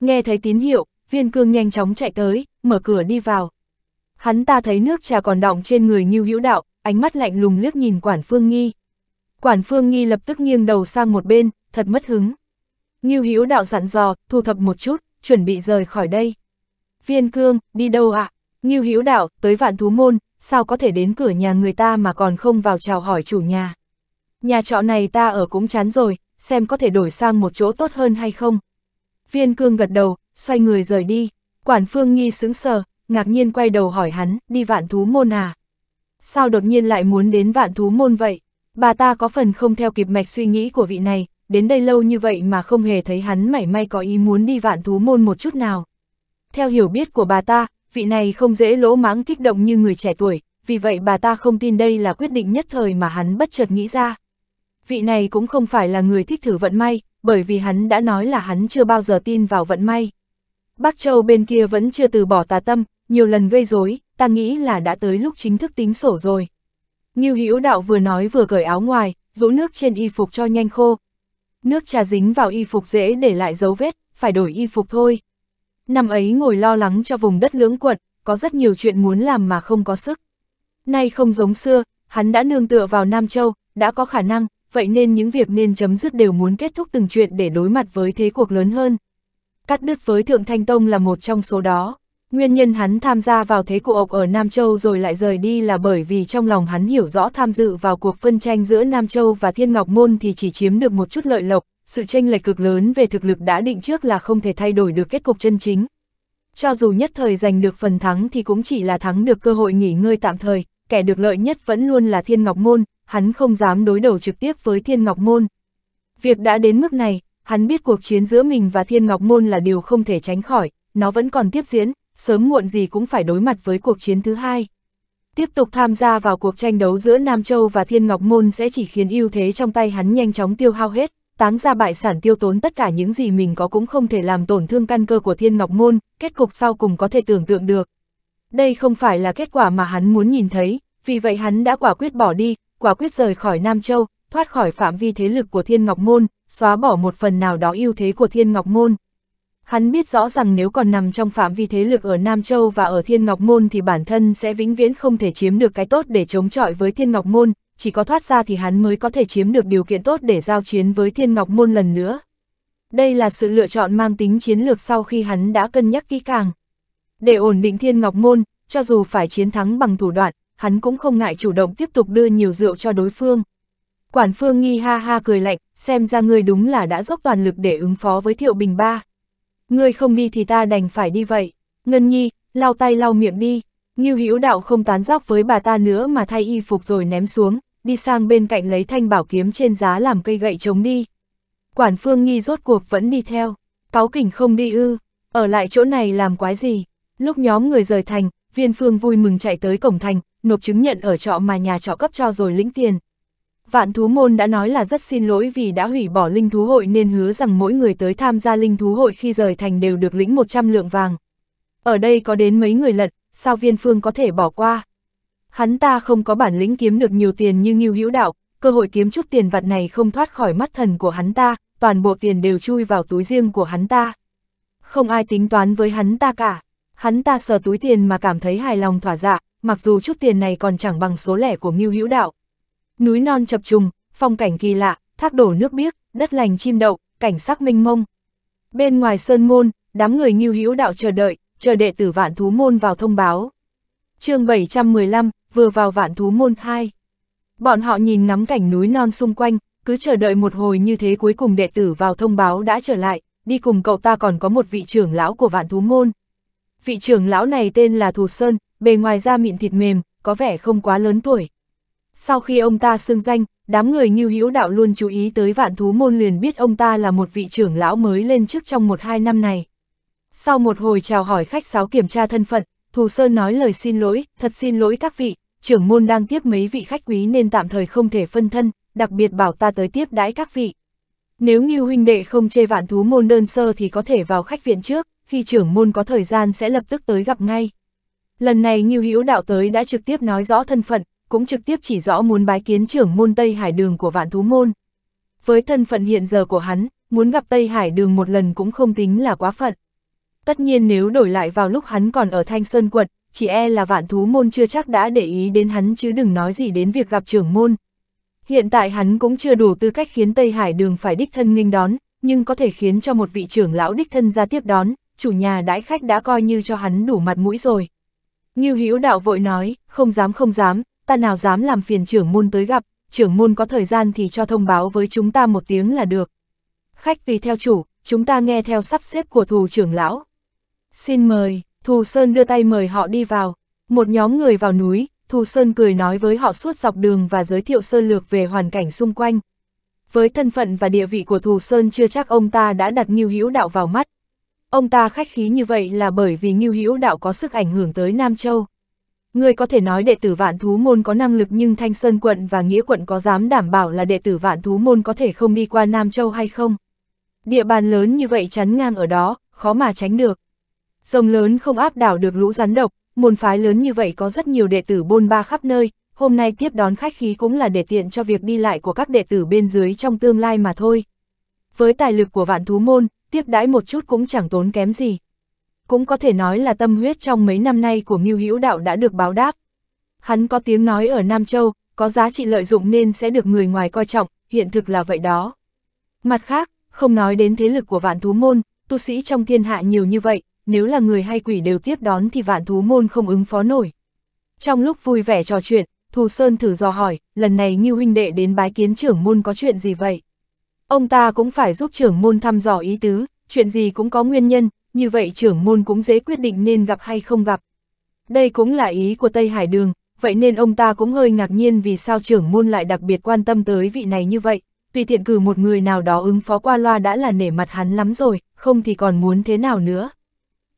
Nghe thấy tín hiệu, viên cương nhanh chóng chạy tới, mở cửa đi vào. Hắn ta thấy nước trà còn đọng trên người như Hữu Đạo, ánh mắt lạnh lùng liếc nhìn Quản Phương Nghi. Quản Phương Nghi lập tức nghiêng đầu sang một bên, thật mất hứng. như Hữu Đạo dặn dò, thu thập một chút, chuẩn bị rời khỏi đây. Viên Cương, đi đâu ạ? À? như Hữu Đạo, tới Vạn Thú Môn, sao có thể đến cửa nhà người ta mà còn không vào chào hỏi chủ nhà. Nhà trọ này ta ở cũng chán rồi, xem có thể đổi sang một chỗ tốt hơn hay không. Viên cương gật đầu, xoay người rời đi, quản phương nghi sững sờ, ngạc nhiên quay đầu hỏi hắn, đi vạn thú môn à? Sao đột nhiên lại muốn đến vạn thú môn vậy? Bà ta có phần không theo kịp mạch suy nghĩ của vị này, đến đây lâu như vậy mà không hề thấy hắn mảy may có ý muốn đi vạn thú môn một chút nào. Theo hiểu biết của bà ta, vị này không dễ lỗ mãng kích động như người trẻ tuổi, vì vậy bà ta không tin đây là quyết định nhất thời mà hắn bất chợt nghĩ ra. Vị này cũng không phải là người thích thử vận may, bởi vì hắn đã nói là hắn chưa bao giờ tin vào vận may. Bắc Châu bên kia vẫn chưa từ bỏ tà tâm, nhiều lần gây rối, ta nghĩ là đã tới lúc chính thức tính sổ rồi. Như Hữu Đạo vừa nói vừa cởi áo ngoài, rũ nước trên y phục cho nhanh khô. Nước trà dính vào y phục dễ để lại dấu vết, phải đổi y phục thôi. Năm ấy ngồi lo lắng cho vùng đất lưỡng quật, có rất nhiều chuyện muốn làm mà không có sức. Nay không giống xưa, hắn đã nương tựa vào Nam Châu, đã có khả năng, vậy nên những việc nên chấm dứt đều muốn kết thúc từng chuyện để đối mặt với thế cuộc lớn hơn. Cắt đứt với Thượng Thanh Tông là một trong số đó. Nguyên nhân hắn tham gia vào thế cuộc ở Nam Châu rồi lại rời đi là bởi vì trong lòng hắn hiểu rõ tham dự vào cuộc phân tranh giữa Nam Châu và Thiên Ngọc Môn thì chỉ chiếm được một chút lợi lộc, sự tranh lệch cực lớn về thực lực đã định trước là không thể thay đổi được kết cục chân chính. Cho dù nhất thời giành được phần thắng thì cũng chỉ là thắng được cơ hội nghỉ ngơi tạm thời, kẻ được lợi nhất vẫn luôn là Thiên Ngọc Môn, hắn không dám đối đầu trực tiếp với Thiên Ngọc Môn. Việc đã đến mức này, hắn biết cuộc chiến giữa mình và Thiên Ngọc Môn là điều không thể tránh khỏi, nó vẫn còn tiếp diễn, sớm muộn gì cũng phải đối mặt với cuộc chiến thứ hai. Tiếp tục tham gia vào cuộc tranh đấu giữa Nam Châu và Thiên Ngọc Môn sẽ chỉ khiến ưu thế trong tay hắn nhanh chóng tiêu hao hết, táng ra bại sản tiêu tốn tất cả những gì mình có cũng không thể làm tổn thương căn cơ của thiên ngọc môn, kết cục sau cùng có thể tưởng tượng được. Đây không phải là kết quả mà hắn muốn nhìn thấy, vì vậy hắn đã quả quyết bỏ đi, quả quyết rời khỏi Nam Châu, thoát khỏi phạm vi thế lực của thiên ngọc môn, xóa bỏ một phần nào đó ưu thế của thiên ngọc môn. Hắn biết rõ rằng nếu còn nằm trong phạm vi thế lực ở Nam Châu và ở Thiên Ngọc Môn thì bản thân sẽ vĩnh viễn không thể chiếm được cái tốt để chống chọi với Thiên Ngọc Môn, chỉ có thoát ra thì hắn mới có thể chiếm được điều kiện tốt để giao chiến với Thiên Ngọc Môn lần nữa. Đây là sự lựa chọn mang tính chiến lược sau khi hắn đã cân nhắc kỹ càng. Để ổn định Thiên Ngọc Môn, cho dù phải chiến thắng bằng thủ đoạn, hắn cũng không ngại chủ động tiếp tục đưa nhiều rượu cho đối phương. Quản phương nghi ha ha cười lạnh, xem ra ngươi đúng là đã dốc toàn lực để ứng phó với thiệu bình ba. Ngươi không đi thì ta đành phải đi vậy. Ngân nhi, lau tay lau miệng đi. Ngưu hữu đạo không tán dóc với bà ta nữa mà thay y phục rồi ném xuống, đi sang bên cạnh lấy thanh bảo kiếm trên giá làm cây gậy chống đi. Quản phương nghi rốt cuộc vẫn đi theo, cáo kỉnh không đi ư, ở lại chỗ này làm quái gì. Lúc nhóm người rời thành, viên phương vui mừng chạy tới cổng thành, nộp chứng nhận ở trọ mà nhà trọ cấp cho rồi lĩnh tiền. Vạn thú môn đã nói là rất xin lỗi vì đã hủy bỏ linh thú hội nên hứa rằng mỗi người tới tham gia linh thú hội khi rời thành đều được lĩnh 100 lượng vàng. Ở đây có đến mấy người lận, sao viên phương có thể bỏ qua hắn ta không có bản lĩnh kiếm được nhiều tiền như Ngưu Hữu Đạo, cơ hội kiếm chút tiền vặt này không thoát khỏi mắt thần của hắn ta, toàn bộ tiền đều chui vào túi riêng của hắn ta. Không ai tính toán với hắn ta cả, hắn ta sờ túi tiền mà cảm thấy hài lòng thỏa dạ, mặc dù chút tiền này còn chẳng bằng số lẻ của Ngưu Hữu Đạo. Núi non chập trùng, phong cảnh kỳ lạ, thác đổ nước biếc, đất lành chim đậu, cảnh sắc mênh mông. Bên ngoài sơn môn, đám người Ngưu Hữu Đạo chờ đợi, chờ đệ tử Vạn Thú môn vào thông báo. Chương 715, vừa vào vạn thú môn khai. Bọn họ nhìn ngắm cảnh núi non xung quanh, cứ chờ đợi một hồi như thế cuối cùng đệ tử vào thông báo đã trở lại, đi cùng cậu ta còn có một vị trưởng lão của vạn thú môn. Vị trưởng lão này tên là Thù Sơn, bề ngoài da mịn thịt mềm, có vẻ không quá lớn tuổi. Sau khi ông ta xưng danh, đám người như hữu đạo luôn chú ý tới vạn thú môn liền biết ông ta là một vị trưởng lão mới lên chức trong một hai năm này. Sau một hồi chào hỏi khách sáo kiểm tra thân phận, Thù Sơn nói lời xin lỗi, thật xin lỗi các vị, trưởng môn đang tiếp mấy vị khách quý nên tạm thời không thể phân thân, đặc biệt bảo ta tới tiếp đãi các vị. Nếu như huynh đệ không chê vạn thú môn đơn sơ thì có thể vào khách viện trước, khi trưởng môn có thời gian sẽ lập tức tới gặp ngay. Lần này Ngưu Hữu đạo tới đã trực tiếp nói rõ thân phận, cũng trực tiếp chỉ rõ muốn bái kiến trưởng môn Tây Hải Đường của vạn thú môn. Với thân phận hiện giờ của hắn, muốn gặp Tây Hải Đường một lần cũng không tính là quá phận. Tất nhiên nếu đổi lại vào lúc hắn còn ở Thanh Sơn Quận, chỉ e là vạn thú môn chưa chắc đã để ý đến hắn chứ đừng nói gì đến việc gặp trưởng môn. Hiện tại hắn cũng chưa đủ tư cách khiến Tây Hải đường phải đích thân nghênh đón, nhưng có thể khiến cho một vị trưởng lão đích thân ra tiếp đón, chủ nhà đãi khách đã coi như cho hắn đủ mặt mũi rồi. Như hữu đạo vội nói, không dám không dám, ta nào dám làm phiền trưởng môn tới gặp, trưởng môn có thời gian thì cho thông báo với chúng ta một tiếng là được. Khách tùy theo chủ, chúng ta nghe theo sắp xếp của thù trưởng lão. Xin mời, Thù Sơn đưa tay mời họ đi vào. Một nhóm người vào núi, Thù Sơn cười nói với họ suốt dọc đường và giới thiệu sơ lược về hoàn cảnh xung quanh. Với thân phận và địa vị của Thù Sơn chưa chắc ông ta đã đặt Nghiêu Hữu Đạo vào mắt. Ông ta khách khí như vậy là bởi vì Nghiêu Hữu Đạo có sức ảnh hưởng tới Nam Châu. Người có thể nói đệ tử vạn thú môn có năng lực nhưng Thanh Sơn quận và Nghĩa quận có dám đảm bảo là đệ tử vạn thú môn có thể không đi qua Nam Châu hay không? Địa bàn lớn như vậy chắn ngang ở đó, khó mà tránh được. Rồng lớn không áp đảo được lũ rắn độc, môn phái lớn như vậy có rất nhiều đệ tử bôn ba khắp nơi, hôm nay tiếp đón khách khí cũng là để tiện cho việc đi lại của các đệ tử bên dưới trong tương lai mà thôi. Với tài lực của vạn thú môn, tiếp đãi một chút cũng chẳng tốn kém gì. Cũng có thể nói là tâm huyết trong mấy năm nay của Ngưu Hữu Đạo đã được báo đáp. Hắn có tiếng nói ở Nam Châu, có giá trị lợi dụng nên sẽ được người ngoài coi trọng, hiện thực là vậy đó. Mặt khác, không nói đến thế lực của vạn thú môn, tu sĩ trong thiên hạ nhiều như vậy, nếu là người hay quỷ đều tiếp đón thì vạn thú môn không ứng phó nổi. Trong lúc vui vẻ trò chuyện, Thù Sơn thử dò hỏi, lần này như huynh đệ đến bái kiến trưởng môn có chuyện gì vậy? Ông ta cũng phải giúp trưởng môn thăm dò ý tứ, chuyện gì cũng có nguyên nhân, như vậy trưởng môn cũng dễ quyết định nên gặp hay không gặp. Đây cũng là ý của Tây Hải Đường, vậy nên ông ta cũng hơi ngạc nhiên vì sao trưởng môn lại đặc biệt quan tâm tới vị này như vậy. Tùy tiện cử một người nào đó ứng phó qua loa đã là nể mặt hắn lắm rồi, không thì còn muốn thế nào nữa.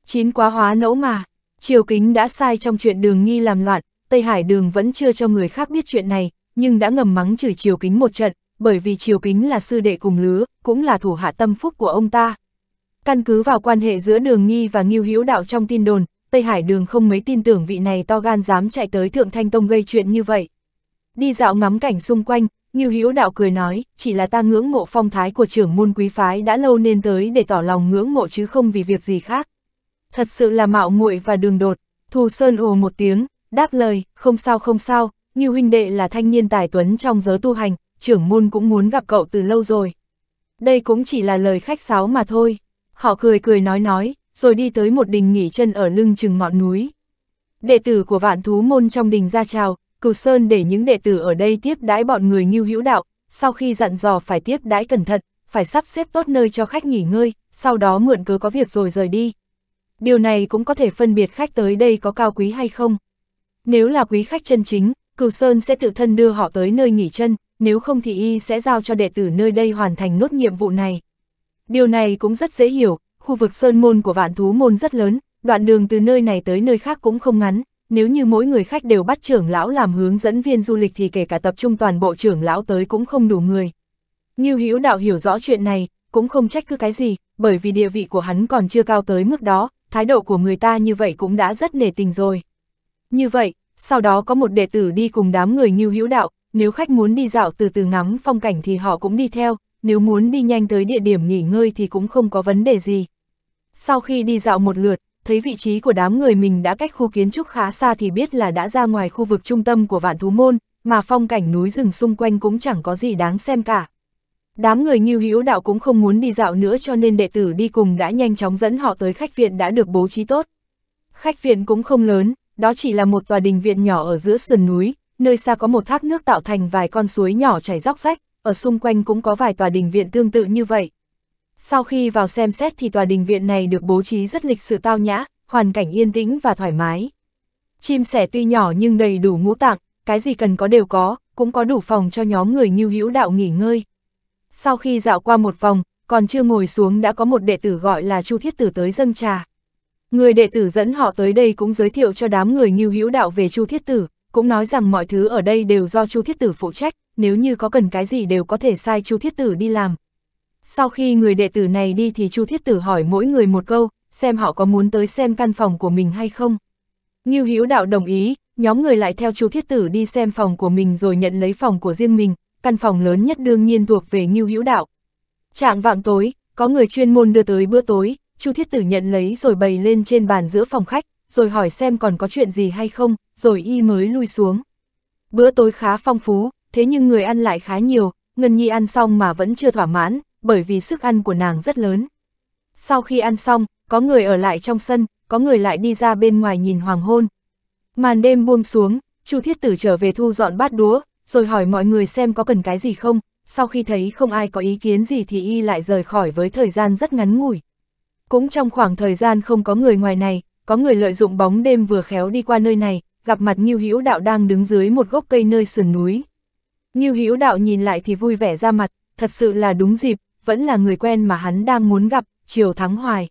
Chín quá hóa nẫu mà, triều kính đã sai trong chuyện đường nghi làm loạn, Tây Hải đường vẫn chưa cho người khác biết chuyện này, nhưng đã ngầm mắng chửi triều kính một trận, bởi vì triều kính là sư đệ cùng lứa, cũng là thủ hạ tâm phúc của ông ta. Căn cứ vào quan hệ giữa đường nghi và nghiêu hữu đạo trong tin đồn, Tây Hải đường không mấy tin tưởng vị này to gan dám chạy tới Thượng Thanh Tông gây chuyện như vậy. Đi dạo ngắm cảnh xung quanh, Ngưu Hữu Đạo cười nói, chỉ là ta ngưỡng mộ phong thái của trưởng môn quý phái đã lâu nên tới để tỏ lòng ngưỡng mộ chứ không vì việc gì khác thật sự là mạo muội và đường đột, Thù Sơn ồ một tiếng, đáp lời, không sao không sao, như huynh đệ là thanh niên tài tuấn trong giới tu hành, trưởng môn cũng muốn gặp cậu từ lâu rồi. Đây cũng chỉ là lời khách sáo mà thôi. Họ cười cười nói nói, rồi đi tới một đình nghỉ chân ở lưng chừng ngọn núi. Đệ tử của vạn thú môn trong đình ra chào, cửu sơn để những đệ tử ở đây tiếp đãi bọn người như hữu đạo, sau khi dặn dò phải tiếp đãi cẩn thận, phải sắp xếp tốt nơi cho khách nghỉ ngơi, sau đó mượn cớ có việc rồi rời đi, điều này cũng có thể phân biệt khách tới đây có cao quý hay không. Nếu là quý khách chân chính, Cửu Sơn sẽ tự thân đưa họ tới nơi nghỉ chân, nếu không thì y sẽ giao cho đệ tử nơi đây hoàn thành nốt nhiệm vụ này. Điều này cũng rất dễ hiểu, khu vực Sơn Môn của Vạn Thú Môn rất lớn, đoạn đường từ nơi này tới nơi khác cũng không ngắn, nếu như mỗi người khách đều bắt trưởng lão làm hướng dẫn viên du lịch thì kể cả tập trung toàn bộ trưởng lão tới cũng không đủ người. Như Hữu Đạo hiểu rõ chuyện này, cũng không trách cứ cái gì, bởi vì địa vị của hắn còn chưa cao tới mức đó, thái độ của người ta như vậy cũng đã rất nể tình rồi. Như vậy, sau đó có một đệ tử đi cùng đám người như hữu đạo, nếu khách muốn đi dạo từ từ ngắm phong cảnh thì họ cũng đi theo, nếu muốn đi nhanh tới địa điểm nghỉ ngơi thì cũng không có vấn đề gì. Sau khi đi dạo một lượt, thấy vị trí của đám người mình đã cách khu kiến trúc khá xa thì biết là đã ra ngoài khu vực trung tâm của vạn thú môn, mà phong cảnh núi rừng xung quanh cũng chẳng có gì đáng xem cả. Đám người nghiêu hữu đạo cũng không muốn đi dạo nữa cho nên đệ tử đi cùng đã nhanh chóng dẫn họ tới khách viện đã được bố trí tốt. Khách viện cũng không lớn, đó chỉ là một tòa đình viện nhỏ ở giữa sườn núi, nơi xa có một thác nước tạo thành vài con suối nhỏ chảy róc rách, ở xung quanh cũng có vài tòa đình viện tương tự như vậy. Sau khi vào xem xét thì tòa đình viện này được bố trí rất lịch sự tao nhã, hoàn cảnh yên tĩnh và thoải mái. Chim sẻ tuy nhỏ nhưng đầy đủ ngũ tạng, cái gì cần có đều có, cũng có đủ phòng cho nhóm người nghiêu hữu đạo nghỉ ngơi sau khi dạo qua một vòng, còn chưa ngồi xuống đã có một đệ tử gọi là Chu Thiết Tử tới dâng trà. Người đệ tử dẫn họ tới đây cũng giới thiệu cho đám người nghiêu hữu đạo về Chu Thiết Tử, cũng nói rằng mọi thứ ở đây đều do Chu Thiết Tử phụ trách, nếu như có cần cái gì đều có thể sai Chu Thiết Tử đi làm. Sau khi người đệ tử này đi thì Chu Thiết Tử hỏi mỗi người một câu, xem họ có muốn tới xem căn phòng của mình hay không. Nghiêu Hữu Đạo đồng ý, nhóm người lại theo Chu Thiết Tử đi xem phòng của mình rồi nhận lấy phòng của riêng mình, căn phòng lớn nhất đương nhiên thuộc về Ngưu Hữu Đạo. Trạng vạng tối, có người chuyên môn đưa tới bữa tối, Chu Thiết Tử nhận lấy rồi bày lên trên bàn giữa phòng khách, rồi hỏi xem còn có chuyện gì hay không, rồi y mới lui xuống. Bữa tối khá phong phú, thế nhưng người ăn lại khá nhiều, Ngân Nhi ăn xong mà vẫn chưa thỏa mãn, bởi vì sức ăn của nàng rất lớn. Sau khi ăn xong, có người ở lại trong sân, có người lại đi ra bên ngoài nhìn hoàng hôn. Màn đêm buông xuống, Chu Thiết Tử trở về thu dọn bát đũa, rồi hỏi mọi người xem có cần cái gì không, sau khi thấy không ai có ý kiến gì thì y lại rời khỏi với thời gian rất ngắn ngủi. Cũng trong khoảng thời gian không có người ngoài này, có người lợi dụng bóng đêm vừa khéo đi qua nơi này, gặp mặt Nhiêu Hữu Đạo đang đứng dưới một gốc cây nơi sườn núi. Nhiêu Hữu Đạo nhìn lại thì vui vẻ ra mặt, thật sự là đúng dịp, vẫn là người quen mà hắn đang muốn gặp, Triều Thắng Hoài.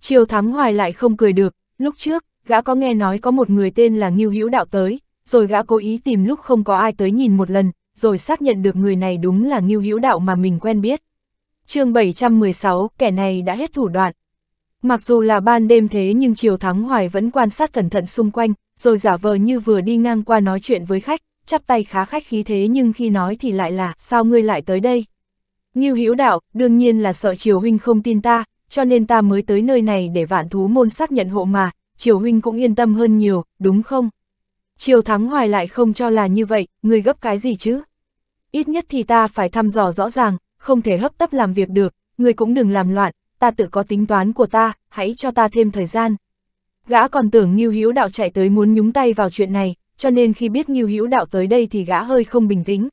Triều Thắng Hoài lại không cười được, lúc trước, gã có nghe nói có một người tên là Nhiêu Hữu Đạo tới, rồi gã cố ý tìm lúc không có ai tới nhìn một lần, rồi xác nhận được người này đúng là Ngưu Hữu Đạo mà mình quen biết. chương 716, kẻ này đã hết thủ đoạn. Mặc dù là ban đêm thế nhưng Triều Thắng Hoài vẫn quan sát cẩn thận xung quanh, rồi giả vờ như vừa đi ngang qua nói chuyện với khách, chắp tay khá khách khí thế nhưng khi nói thì lại là, sao ngươi lại tới đây? Ngưu Hữu Đạo, đương nhiên là sợ Triều Huynh không tin ta, cho nên ta mới tới nơi này để vạn thú môn xác nhận hộ mà, Triều Huynh cũng yên tâm hơn nhiều, đúng không? Triều Thắng Hoài lại không cho là như vậy, người gấp cái gì chứ? Ít nhất thì ta phải thăm dò rõ ràng, không thể hấp tấp làm việc được, người cũng đừng làm loạn, ta tự có tính toán của ta, hãy cho ta thêm thời gian. Gã còn tưởng Ngưu Hữu Đạo chạy tới muốn nhúng tay vào chuyện này, cho nên khi biết Ngưu Hữu Đạo tới đây thì gã hơi không bình tĩnh.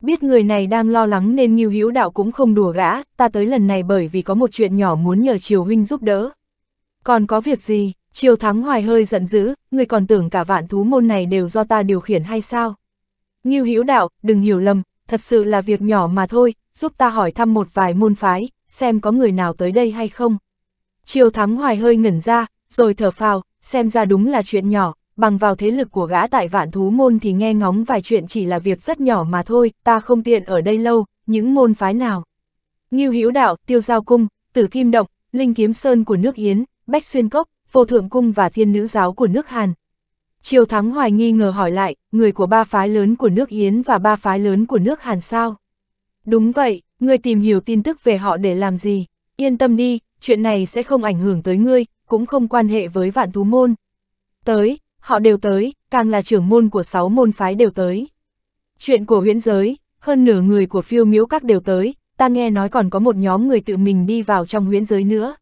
Biết người này đang lo lắng nên Ngưu Hữu Đạo cũng không đùa gã, ta tới lần này bởi vì có một chuyện nhỏ muốn nhờ Triều huynh giúp đỡ. Còn có việc gì? Triều Thắng Hoài hơi giận dữ, người còn tưởng cả vạn thú môn này đều do ta điều khiển hay sao? Ngưu Hữu Đạo, đừng hiểu lầm, thật sự là việc nhỏ mà thôi, giúp ta hỏi thăm một vài môn phái, xem có người nào tới đây hay không. Triều Thắng Hoài hơi ngẩn ra, rồi thở phào, xem ra đúng là chuyện nhỏ, bằng vào thế lực của gã tại vạn thú môn thì nghe ngóng vài chuyện chỉ là việc rất nhỏ mà thôi, ta không tiện ở đây lâu, những môn phái nào. Ngưu Hữu Đạo, Tiêu Giao Cung, Tử Kim Động, Linh Kiếm Sơn của nước Yến, Bách Xuyên Cốc, vô thượng cung và thiên nữ giáo của nước Hàn. Triều Thắng hoài nghi ngờ hỏi lại, người của ba phái lớn của nước Yến và ba phái lớn của nước Hàn sao? Đúng vậy, ngươi tìm hiểu tin tức về họ để làm gì? Yên tâm đi, chuyện này sẽ không ảnh hưởng tới ngươi, cũng không quan hệ với vạn thú môn. Tới, họ đều tới, càng là trưởng môn của sáu môn phái đều tới. Chuyện của huyễn giới, hơn nửa người của phiêu miếu các đều tới, ta nghe nói còn có một nhóm người tự mình đi vào trong huyễn giới nữa.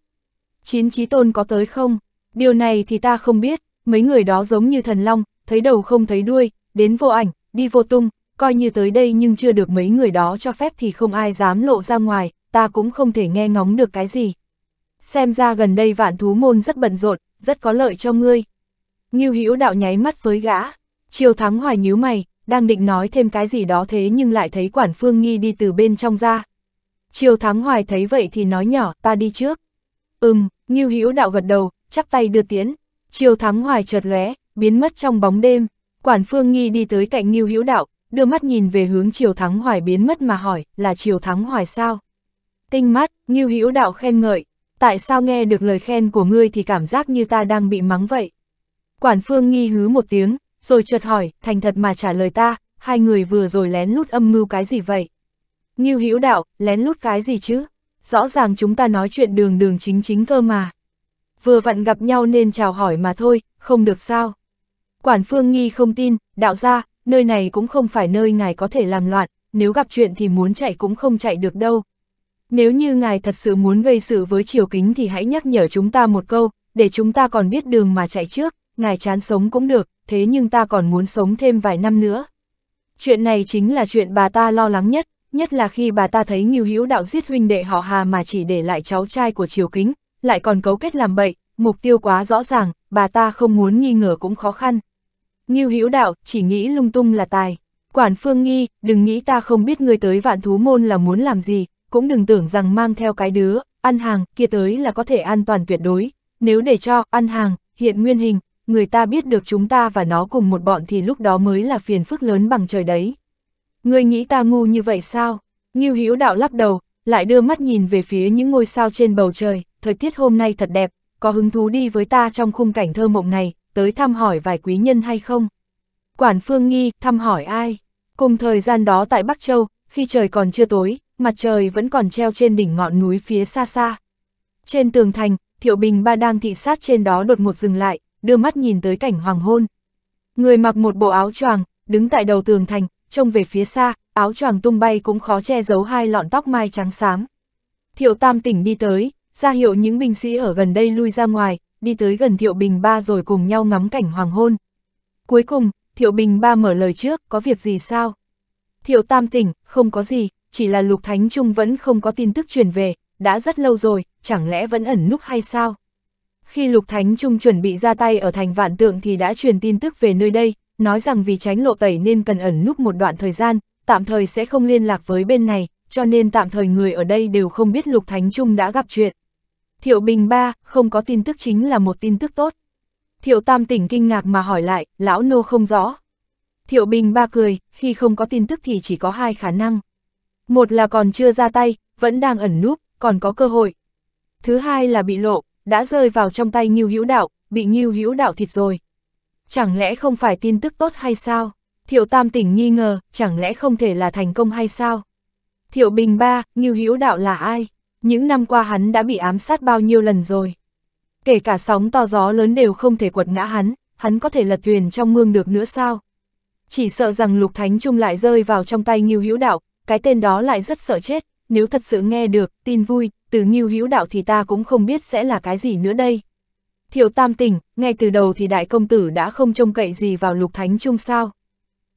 Chín trí tôn có tới không? Điều này thì ta không biết, mấy người đó giống như thần long, thấy đầu không thấy đuôi, đến vô ảnh, đi vô tung, coi như tới đây nhưng chưa được mấy người đó cho phép thì không ai dám lộ ra ngoài, ta cũng không thể nghe ngóng được cái gì. Xem ra gần đây vạn thú môn rất bận rộn, rất có lợi cho ngươi. Ngưu Hữu đạo nháy mắt với gã, Triều Thắng hoài nhíu mày, đang định nói thêm cái gì đó thế nhưng lại thấy quản phương nghi đi từ bên trong ra. Triều Thắng hoài thấy vậy thì nói nhỏ, ta đi trước. Ừm, Ngưu Hữu đạo gật đầu, chắp tay đưa tiến, chiều thắng hoài chợt lóe, biến mất trong bóng đêm. Quản Phương Nghi đi tới cạnh Ngưu Hữu Đạo, đưa mắt nhìn về hướng chiều thắng hoài biến mất mà hỏi, là chiều thắng hoài sao? Tinh mắt, Ngưu Hữu Đạo khen ngợi, tại sao nghe được lời khen của ngươi thì cảm giác như ta đang bị mắng vậy? Quản Phương Nghi hứ một tiếng, rồi chợt hỏi, thành thật mà trả lời ta, hai người vừa rồi lén lút âm mưu cái gì vậy? Ngưu Hữu Đạo, lén lút cái gì chứ? Rõ ràng chúng ta nói chuyện đường đường chính chính cơ mà vừa vặn gặp nhau nên chào hỏi mà thôi, không được sao. Quản Phương Nghi không tin, đạo ra, nơi này cũng không phải nơi ngài có thể làm loạn, nếu gặp chuyện thì muốn chạy cũng không chạy được đâu. Nếu như ngài thật sự muốn gây sự với triều kính thì hãy nhắc nhở chúng ta một câu, để chúng ta còn biết đường mà chạy trước, ngài chán sống cũng được, thế nhưng ta còn muốn sống thêm vài năm nữa. Chuyện này chính là chuyện bà ta lo lắng nhất, nhất là khi bà ta thấy Ngưu Hữu Đạo giết huynh đệ họ Hà mà chỉ để lại cháu trai của Triều Kính, lại còn cấu kết làm bậy, mục tiêu quá rõ ràng, bà ta không muốn nghi ngờ cũng khó khăn. Ngưu Hữu Đạo, chỉ nghĩ lung tung là tài. Quản Phương Nghi, đừng nghĩ ta không biết ngươi tới vạn thú môn là muốn làm gì, cũng đừng tưởng rằng mang theo cái đứa, ăn hàng, kia tới là có thể an toàn tuyệt đối. Nếu để cho, ăn hàng, hiện nguyên hình, người ta biết được chúng ta và nó cùng một bọn thì lúc đó mới là phiền phức lớn bằng trời đấy. Người nghĩ ta ngu như vậy sao? Ngưu Hữu Đạo lắc đầu, lại đưa mắt nhìn về phía những ngôi sao trên bầu trời thời tiết hôm nay thật đẹp, có hứng thú đi với ta trong khung cảnh thơ mộng này, tới thăm hỏi vài quý nhân hay không? Quản Phương Nghi, thăm hỏi ai? Cùng thời gian đó tại Bắc Châu, khi trời còn chưa tối, mặt trời vẫn còn treo trên đỉnh ngọn núi phía xa xa. Trên tường thành, Thiệu Bình ba đang thị sát trên đó đột ngột dừng lại, đưa mắt nhìn tới cảnh hoàng hôn. Người mặc một bộ áo choàng, đứng tại đầu tường thành, trông về phía xa, áo choàng tung bay cũng khó che giấu hai lọn tóc mai trắng xám. Thiệu Tam tỉnh đi tới, ra hiệu những binh sĩ ở gần đây lui ra ngoài, đi tới gần Thiệu Bình Ba rồi cùng nhau ngắm cảnh hoàng hôn. Cuối cùng, Thiệu Bình Ba mở lời trước, có việc gì sao? Thiệu Tam tỉnh, không có gì, chỉ là Lục Thánh Trung vẫn không có tin tức truyền về, đã rất lâu rồi, chẳng lẽ vẫn ẩn núp hay sao? Khi Lục Thánh Trung chuẩn bị ra tay ở thành vạn tượng thì đã truyền tin tức về nơi đây, nói rằng vì tránh lộ tẩy nên cần ẩn núp một đoạn thời gian, tạm thời sẽ không liên lạc với bên này, cho nên tạm thời người ở đây đều không biết Lục Thánh Trung đã gặp chuyện. Thiệu Bình ba, không có tin tức chính là một tin tức tốt. Thiệu Tam tỉnh kinh ngạc mà hỏi lại, lão nô không rõ. Thiệu Bình ba cười, khi không có tin tức thì chỉ có hai khả năng. Một là còn chưa ra tay, vẫn đang ẩn núp, còn có cơ hội. Thứ hai là bị lộ, đã rơi vào trong tay Ngưu Hữu Đạo, bị Ngưu Hữu Đạo thịt rồi. Chẳng lẽ không phải tin tức tốt hay sao? Thiệu Tam tỉnh nghi ngờ, chẳng lẽ không thể là thành công hay sao? Thiệu Bình ba, Ngưu Hữu Đạo là ai? Những năm qua hắn đã bị ám sát bao nhiêu lần rồi. Kể cả sóng to gió lớn đều không thể quật ngã hắn, hắn có thể lật thuyền trong mương được nữa sao? Chỉ sợ rằng Lục Thánh Trung lại rơi vào trong tay Ngưu Hữu Đạo, cái tên đó lại rất sợ chết, nếu thật sự nghe được, tin vui, từ Ngưu Hữu Đạo thì ta cũng không biết sẽ là cái gì nữa đây. Thiệu Tam tỉnh, ngay từ đầu thì đại công tử đã không trông cậy gì vào Lục Thánh Trung sao?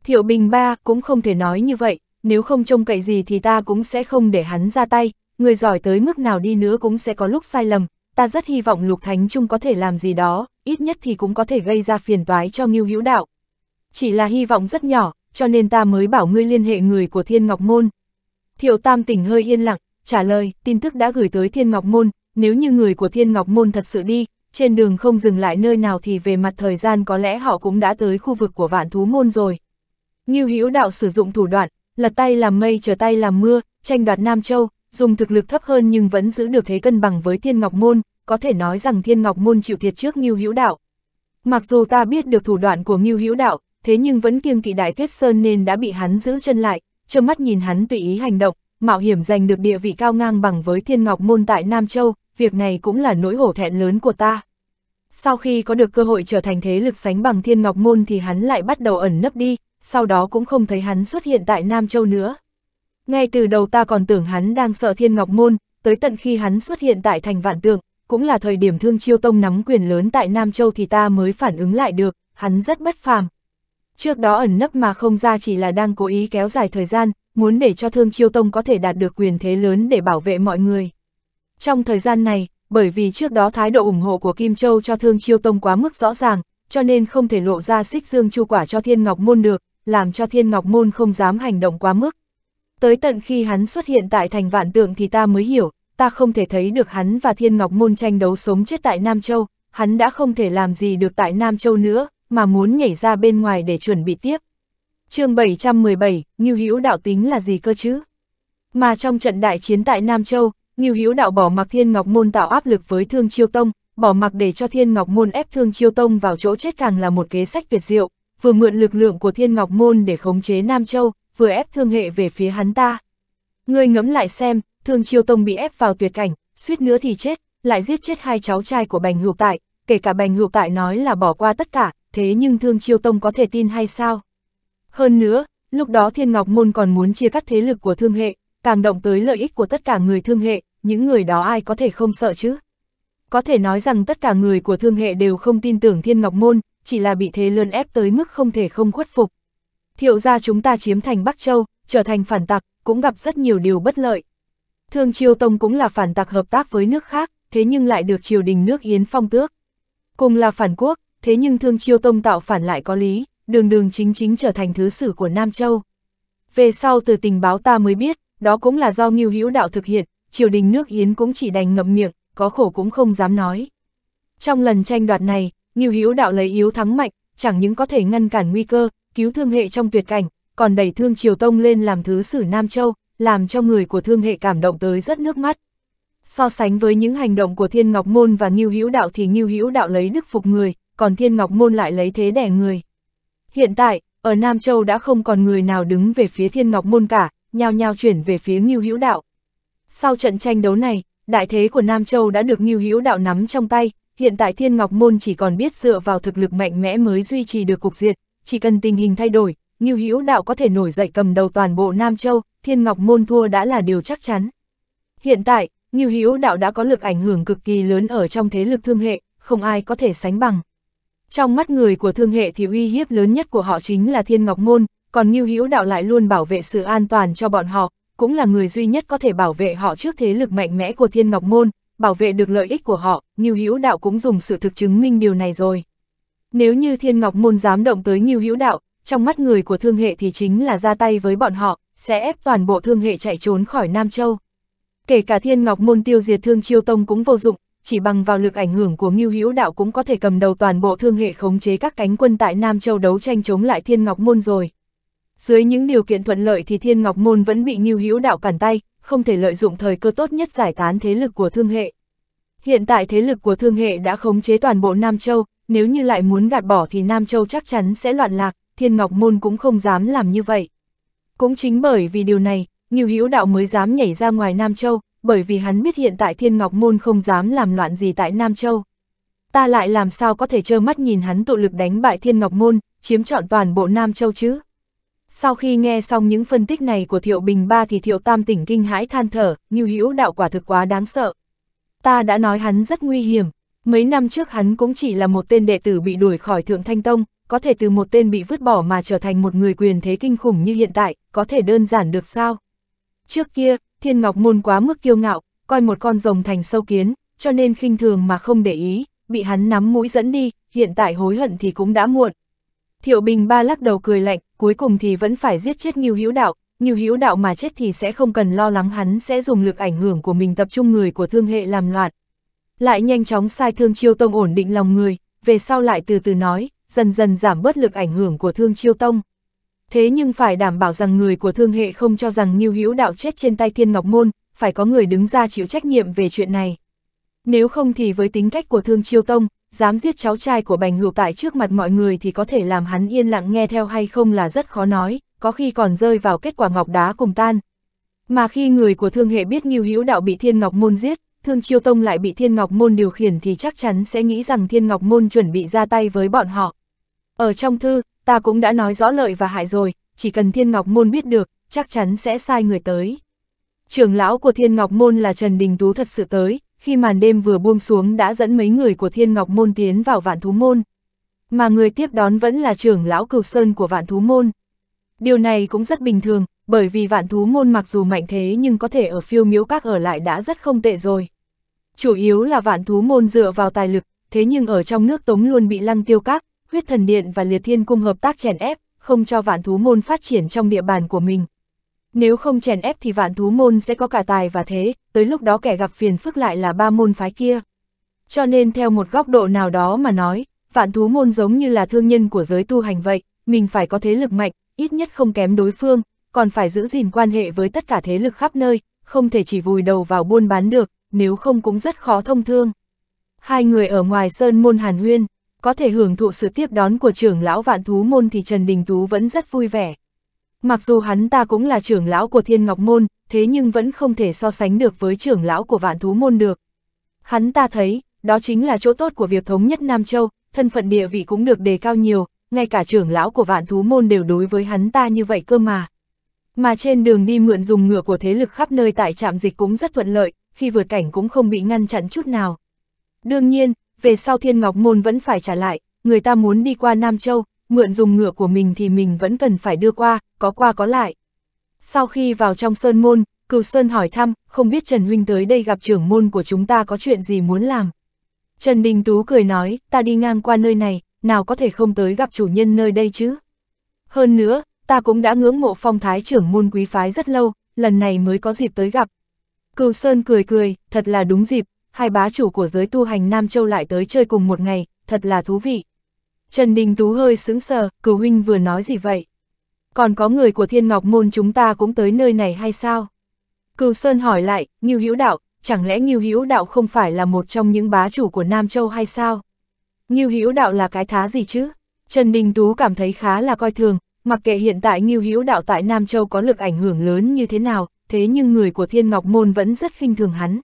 Thiệu Bình Ba cũng không thể nói như vậy, nếu không trông cậy gì thì ta cũng sẽ không để hắn ra tay, người giỏi tới mức nào đi nữa cũng sẽ có lúc sai lầm, ta rất hy vọng Lục Thánh Trung có thể làm gì đó, ít nhất thì cũng có thể gây ra phiền toái cho Ngưu Hữu Đạo. Chỉ là hy vọng rất nhỏ, cho nên ta mới bảo ngươi liên hệ người của Thiên Ngọc Môn. Thiệu Tam tỉnh hơi yên lặng, trả lời, tin tức đã gửi tới Thiên Ngọc Môn, nếu như người của Thiên Ngọc Môn thật sự đi, trên đường không dừng lại nơi nào thì về mặt thời gian có lẽ họ cũng đã tới khu vực của vạn thú môn rồi. Ngưu Hữu Đạo sử dụng thủ đoạn, lật tay làm mây trở tay làm mưa, tranh đoạt Nam Châu, dùng thực lực thấp hơn nhưng vẫn giữ được thế cân bằng với Thiên Ngọc Môn, có thể nói rằng Thiên Ngọc Môn chịu thiệt trước Ngưu Hữu Đạo. Mặc dù ta biết được thủ đoạn của Ngưu Hữu Đạo, thế nhưng vẫn kiêng kỵ Đại Tuyết Sơn nên đã bị hắn giữ chân lại, trơ mắt nhìn hắn tùy ý hành động, mạo hiểm giành được địa vị cao ngang bằng với Thiên Ngọc Môn tại Nam Châu, việc này cũng là nỗi hổ thẹn lớn của ta. Sau khi có được cơ hội trở thành thế lực sánh bằng Thiên Ngọc Môn thì hắn lại bắt đầu ẩn nấp đi, sau đó cũng không thấy hắn xuất hiện tại Nam Châu nữa. Ngay từ đầu ta còn tưởng hắn đang sợ thiên ngọc môn, tới tận khi hắn xuất hiện tại thành vạn tượng, cũng là thời điểm thương chiêu tông nắm quyền lớn tại Nam Châu thì ta mới phản ứng lại được, hắn rất bất phàm. Trước đó ẩn nấp mà không ra chỉ là đang cố ý kéo dài thời gian, muốn để cho thương chiêu tông có thể đạt được quyền thế lớn để bảo vệ mọi người. Trong thời gian này, bởi vì trước đó thái độ ủng hộ của Kim Châu cho thương chiêu tông quá mức rõ ràng, cho nên không thể lộ ra xích dương chu quả cho thiên ngọc môn được, làm cho thiên ngọc môn không dám hành động quá mức. Tới tận khi hắn xuất hiện tại thành vạn tượng thì ta mới hiểu, ta không thể thấy được hắn và Thiên Ngọc Môn tranh đấu sống chết tại Nam Châu, hắn đã không thể làm gì được tại Nam Châu nữa, mà muốn nhảy ra bên ngoài để chuẩn bị tiếp. chương 717, Ngưu Hữu Đạo tính là gì cơ chứ? Mà trong trận đại chiến tại Nam Châu, Ngưu Hữu Đạo bỏ mặc Thiên Ngọc Môn tạo áp lực với Thương Chiêu Tông, bỏ mặc để cho Thiên Ngọc Môn ép Thương Chiêu Tông vào chỗ chết càng là một kế sách tuyệt diệu, vừa mượn lực lượng của Thiên Ngọc Môn để khống chế Nam Châu, vừa ép thương hệ về phía hắn ta. Ngươi ngẫm lại xem, thương chiêu tông bị ép vào tuyệt cảnh, suýt nữa thì chết, lại giết chết hai cháu trai của bành hữu tại, kể cả bành hữu tại nói là bỏ qua tất cả, thế nhưng thương chiêu tông có thể tin hay sao? Hơn nữa, lúc đó thiên ngọc môn còn muốn chia cắt thế lực của thương hệ, càng động tới lợi ích của tất cả người thương hệ, những người đó ai có thể không sợ chứ? Có thể nói rằng tất cả người của thương hệ đều không tin tưởng thiên ngọc môn, chỉ là bị thế lớn ép tới mức không thể không khuất phục. Hiệu ra chúng ta chiếm thành Bắc Châu, trở thành phản tặc, cũng gặp rất nhiều điều bất lợi. Thường Triều Tông cũng là phản tặc hợp tác với nước khác, thế nhưng lại được triều đình nước Yến phong tước. Cùng là phản quốc, thế nhưng Thương Triều Tông tạo phản lại có lý, đường đường chính chính trở thành thứ sử của Nam Châu. Về sau từ tình báo ta mới biết, đó cũng là do Ngưu Hữu Đạo thực hiện, triều đình nước Yến cũng chỉ đành ngậm miệng, có khổ cũng không dám nói. Trong lần tranh đoạt này, Ngưu Hữu Đạo lấy yếu thắng mạnh, chẳng những có thể ngăn cản nguy cơ, cứu thương hệ trong tuyệt cảnh, còn đẩy thương Triều Tông lên làm thứ sử Nam Châu, làm cho người của thương hệ cảm động tới rất nước mắt. So sánh với những hành động của Thiên Ngọc Môn và Ngưu Hữu Đạo thì Ngưu Hữu Đạo lấy đức phục người, còn Thiên Ngọc Môn lại lấy thế đẻ người. Hiện tại, ở Nam Châu đã không còn người nào đứng về phía Thiên Ngọc Môn cả, nhao nhao chuyển về phía Ngưu Hữu Đạo. Sau trận tranh đấu này, đại thế của Nam Châu đã được Ngưu Hữu Đạo nắm trong tay, hiện tại Thiên Ngọc Môn chỉ còn biết dựa vào thực lực mạnh mẽ mới duy trì được cục diệt chỉ cần tình hình thay đổi, Ngưu Hữu Đạo có thể nổi dậy cầm đầu toàn bộ Nam Châu, Thiên Ngọc Môn thua đã là điều chắc chắn. Hiện tại, Ngưu Hữu Đạo đã có lực ảnh hưởng cực kỳ lớn ở trong thế lực thương hệ, không ai có thể sánh bằng. Trong mắt người của thương hệ thì uy hiếp lớn nhất của họ chính là Thiên Ngọc Môn, còn Ngưu Hữu Đạo lại luôn bảo vệ sự an toàn cho bọn họ, cũng là người duy nhất có thể bảo vệ họ trước thế lực mạnh mẽ của Thiên Ngọc Môn, bảo vệ được lợi ích của họ, Ngưu Hữu Đạo cũng dùng sự thực chứng minh điều này rồi. Nếu như thiên ngọc môn dám động tới nhiều hữu đạo, trong mắt người của thương hệ thì chính là ra tay với bọn họ, sẽ ép toàn bộ thương hệ chạy trốn khỏi Nam Châu. Kể cả thiên ngọc môn tiêu diệt thương chiêu tông cũng vô dụng, chỉ bằng vào lực ảnh hưởng của Ngưu Hữu Đạo cũng có thể cầm đầu toàn bộ thương hệ khống chế các cánh quân tại Nam Châu đấu tranh chống lại Thiên Ngọc Môn rồi. Dưới những điều kiện thuận lợi thì Thiên Ngọc Môn vẫn bị Ngưu Hữu Đạo cản tay, không thể lợi dụng thời cơ tốt nhất giải tán thế lực của thương hệ. Hiện tại thế lực của thương hệ đã khống chế toàn bộ Nam Châu, nếu như lại muốn gạt bỏ thì Nam Châu chắc chắn sẽ loạn lạc, Thiên Ngọc Môn cũng không dám làm như vậy. Cũng chính bởi vì điều này, Nghiêu Hữu Đạo mới dám nhảy ra ngoài Nam Châu, bởi vì hắn biết hiện tại Thiên Ngọc Môn không dám làm loạn gì tại Nam Châu. Ta lại làm sao có thể trơ mắt nhìn hắn tụ lực đánh bại Thiên Ngọc Môn, chiếm trọn toàn bộ Nam Châu chứ? Sau khi nghe xong những phân tích này của Thiệu Bình Ba thì Thiệu Tam tỉnh kinh hãi than thở, Nghiêu Hữu Đạo quả thực quá đáng sợ ta đã nói hắn rất nguy hiểm. Mấy năm trước hắn cũng chỉ là một tên đệ tử bị đuổi khỏi Thượng Thanh Tông, có thể từ một tên bị vứt bỏ mà trở thành một người quyền thế kinh khủng như hiện tại, có thể đơn giản được sao? Trước kia, Thiên Ngọc Môn quá mức kiêu ngạo, coi một con rồng thành sâu kiến, cho nên khinh thường mà không để ý, bị hắn nắm mũi dẫn đi, hiện tại hối hận thì cũng đã muộn. Thiệu Bình Ba lắc đầu cười lạnh, cuối cùng thì vẫn phải giết chết Ngưu Hữu Đạo, như hữu đạo mà chết thì sẽ không cần lo lắng hắn sẽ dùng lực ảnh hưởng của mình tập trung người của thương hệ làm loạn. Lại nhanh chóng sai thương chiêu tông ổn định lòng người, về sau lại từ từ nói, dần dần giảm bớt lực ảnh hưởng của thương chiêu tông. Thế nhưng phải đảm bảo rằng người của thương hệ không cho rằng Nhiêu Hữu Đạo chết trên tay Thiên Ngọc Môn, phải có người đứng ra chịu trách nhiệm về chuyện này. Nếu không thì với tính cách của Thương Chiêu Tông, dám giết cháu trai của Bành Hữu tại trước mặt mọi người thì có thể làm hắn yên lặng nghe theo hay không là rất khó nói, có khi còn rơi vào kết quả ngọc đá cùng tan. Mà khi người của thương hệ biết Ngưu Hữu Đạo bị Thiên Ngọc Môn giết, Thương Chiêu Tông lại bị Thiên Ngọc Môn điều khiển thì chắc chắn sẽ nghĩ rằng Thiên Ngọc Môn chuẩn bị ra tay với bọn họ. Ở trong thư, ta cũng đã nói rõ lợi và hại rồi, chỉ cần Thiên Ngọc Môn biết được, chắc chắn sẽ sai người tới. Trưởng lão của Thiên Ngọc Môn là Trần Đình Tú thật sự tới, khi màn đêm vừa buông xuống đã dẫn mấy người của Thiên Ngọc Môn tiến vào Vạn Thú Môn. Mà người tiếp đón vẫn là trưởng lão Cửu Sơn của Vạn Thú Môn. Điều này cũng rất bình thường, bởi vì vạn thú môn mặc dù mạnh thế nhưng có thể ở phiêu miếu các ở lại đã rất không tệ rồi. Chủ yếu là vạn thú môn dựa vào tài lực, thế nhưng ở trong nước tống luôn bị lăng tiêu các, huyết thần điện và liệt thiên cung hợp tác chèn ép, không cho vạn thú môn phát triển trong địa bàn của mình. Nếu không chèn ép thì vạn thú môn sẽ có cả tài và thế, tới lúc đó kẻ gặp phiền phức lại là ba môn phái kia. Cho nên theo một góc độ nào đó mà nói, vạn thú môn giống như là thương nhân của giới tu hành vậy, mình phải có thế lực mạnh, ít nhất không kém đối phương, còn phải giữ gìn quan hệ với tất cả thế lực khắp nơi, không thể chỉ vùi đầu vào buôn bán được, nếu không cũng rất khó thông thương. Hai người ở ngoài sơn môn Hàn Huyên, có thể hưởng thụ sự tiếp đón của trưởng lão vạn thú môn thì Trần Đình Tú vẫn rất vui vẻ. Mặc dù hắn ta cũng là trưởng lão của Thiên Ngọc Môn, thế nhưng vẫn không thể so sánh được với trưởng lão của vạn thú môn được. Hắn ta thấy, đó chính là chỗ tốt của việc thống nhất Nam Châu, thân phận địa vị cũng được đề cao nhiều, ngay cả trưởng lão của vạn thú môn đều đối với hắn ta như vậy cơ mà. Mà trên đường đi mượn dùng ngựa của thế lực khắp nơi tại trạm dịch cũng rất thuận lợi, khi vượt cảnh cũng không bị ngăn chặn chút nào. Đương nhiên, về sau thiên ngọc môn vẫn phải trả lại, người ta muốn đi qua Nam Châu, mượn dùng ngựa của mình thì mình vẫn cần phải đưa qua, có qua có lại. Sau khi vào trong sơn môn, cừu sơn hỏi thăm, không biết Trần Huynh tới đây gặp trưởng môn của chúng ta có chuyện gì muốn làm. Trần Đình Tú cười nói, ta đi ngang qua nơi này, nào có thể không tới gặp chủ nhân nơi đây chứ. Hơn nữa, ta cũng đã ngưỡng mộ phong thái trưởng môn quý phái rất lâu, lần này mới có dịp tới gặp. Cừu Sơn cười cười, thật là đúng dịp, hai bá chủ của giới tu hành Nam Châu lại tới chơi cùng một ngày, thật là thú vị. Trần Đình Tú hơi sững sờ, cửu huynh vừa nói gì vậy? Còn có người của Thiên Ngọc Môn chúng ta cũng tới nơi này hay sao? Cừu Sơn hỏi lại, Nghiêu Hữu Đạo, chẳng lẽ Nghiêu Hữu Đạo không phải là một trong những bá chủ của Nam Châu hay sao? Ngưu Hữu Đạo là cái thá gì chứ? Trần Đình Tú cảm thấy khá là coi thường, mặc kệ hiện tại Ngưu Hữu Đạo tại Nam Châu có lực ảnh hưởng lớn như thế nào, thế nhưng người của Thiên Ngọc Môn vẫn rất khinh thường hắn.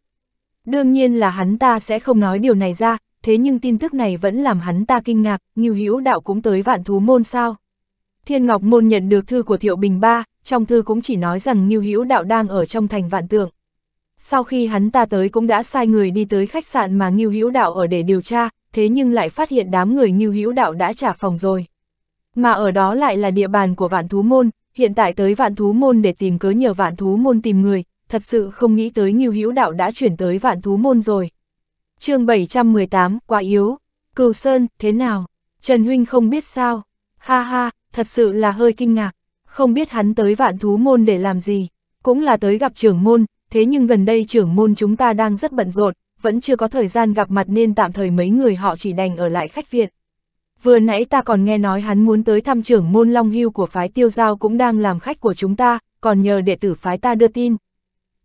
Đương nhiên là hắn ta sẽ không nói điều này ra, thế nhưng tin tức này vẫn làm hắn ta kinh ngạc, Ngưu Hữu Đạo cũng tới Vạn Thú Môn sao? Thiên Ngọc Môn nhận được thư của Thiệu Bình Ba, trong thư cũng chỉ nói rằng Ngưu Hữu Đạo đang ở trong thành Vạn Tượng. Sau khi hắn ta tới cũng đã sai người đi tới khách sạn mà Ngưu Hữu Đạo ở để điều tra, thế nhưng lại phát hiện đám người như hữu đạo đã trả phòng rồi. Mà ở đó lại là địa bàn của vạn thú môn, hiện tại tới vạn thú môn để tìm cớ nhờ vạn thú môn tìm người, thật sự không nghĩ tới Ngưu Hữu Đạo đã chuyển tới vạn thú môn rồi. chương 718, quá yếu, cừu sơn, thế nào? Trần Huynh không biết sao? Ha ha, thật sự là hơi kinh ngạc, không biết hắn tới vạn thú môn để làm gì, cũng là tới gặp trưởng môn, thế nhưng gần đây trưởng môn chúng ta đang rất bận rộn, vẫn chưa có thời gian gặp mặt nên tạm thời mấy người họ chỉ đành ở lại khách viện. Vừa nãy ta còn nghe nói hắn muốn tới thăm trưởng môn Long Hưu của phái tiêu giao cũng đang làm khách của chúng ta, còn nhờ đệ tử phái ta đưa tin.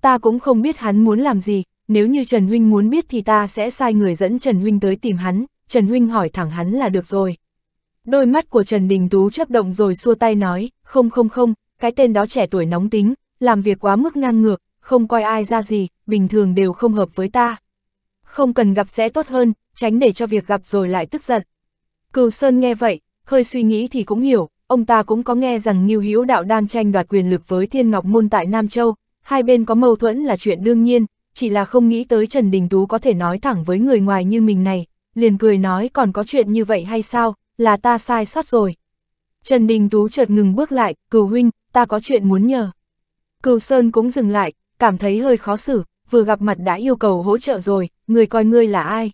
Ta cũng không biết hắn muốn làm gì, nếu như Trần Huynh muốn biết thì ta sẽ sai người dẫn Trần Huynh tới tìm hắn, Trần Huynh hỏi thẳng hắn là được rồi. Đôi mắt của Trần Đình Tú chấp động rồi xua tay nói, không không không, cái tên đó trẻ tuổi nóng tính, làm việc quá mức ngang ngược, không coi ai ra gì, bình thường đều không hợp với ta không cần gặp sẽ tốt hơn, tránh để cho việc gặp rồi lại tức giận. Cửu Sơn nghe vậy, hơi suy nghĩ thì cũng hiểu, ông ta cũng có nghe rằng Ngưu Hữu Đạo đang tranh đoạt quyền lực với Thiên Ngọc Môn tại Nam Châu, hai bên có mâu thuẫn là chuyện đương nhiên, chỉ là không nghĩ tới Trần Đình Tú có thể nói thẳng với người ngoài như mình này, liền cười nói còn có chuyện như vậy hay sao, là ta sai sót rồi. Trần Đình Tú chợt ngừng bước lại, cửu huynh, ta có chuyện muốn nhờ. Cửu Sơn cũng dừng lại, cảm thấy hơi khó xử, vừa gặp mặt đã yêu cầu hỗ trợ rồi, người coi ngươi là ai.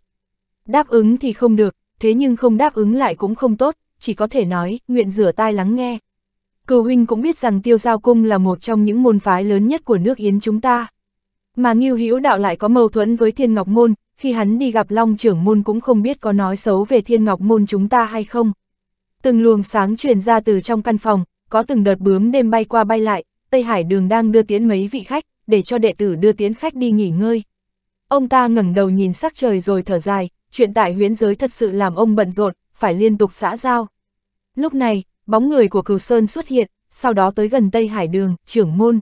Đáp ứng thì không được, thế nhưng không đáp ứng lại cũng không tốt, chỉ có thể nói, nguyện rửa tai lắng nghe. Cửu huynh cũng biết rằng tiêu giao cung là một trong những môn phái lớn nhất của nước Yến chúng ta. Mà Ngưu Hữu Đạo lại có mâu thuẫn với Thiên Ngọc Môn, khi hắn đi gặp Long trưởng môn cũng không biết có nói xấu về Thiên Ngọc Môn chúng ta hay không. Từng luồng sáng truyền ra từ trong căn phòng, có từng đợt bướm đêm bay qua bay lại, Tây Hải Đường đang đưa tiến mấy vị khách, để cho đệ tử đưa tiến khách đi nghỉ ngơi. Ông ta ngẩng đầu nhìn sắc trời rồi thở dài, chuyện tại huyến giới thật sự làm ông bận rộn, phải liên tục xã giao. Lúc này, bóng người của Cửu Sơn xuất hiện, sau đó tới gần Tây Hải Đường, trưởng môn.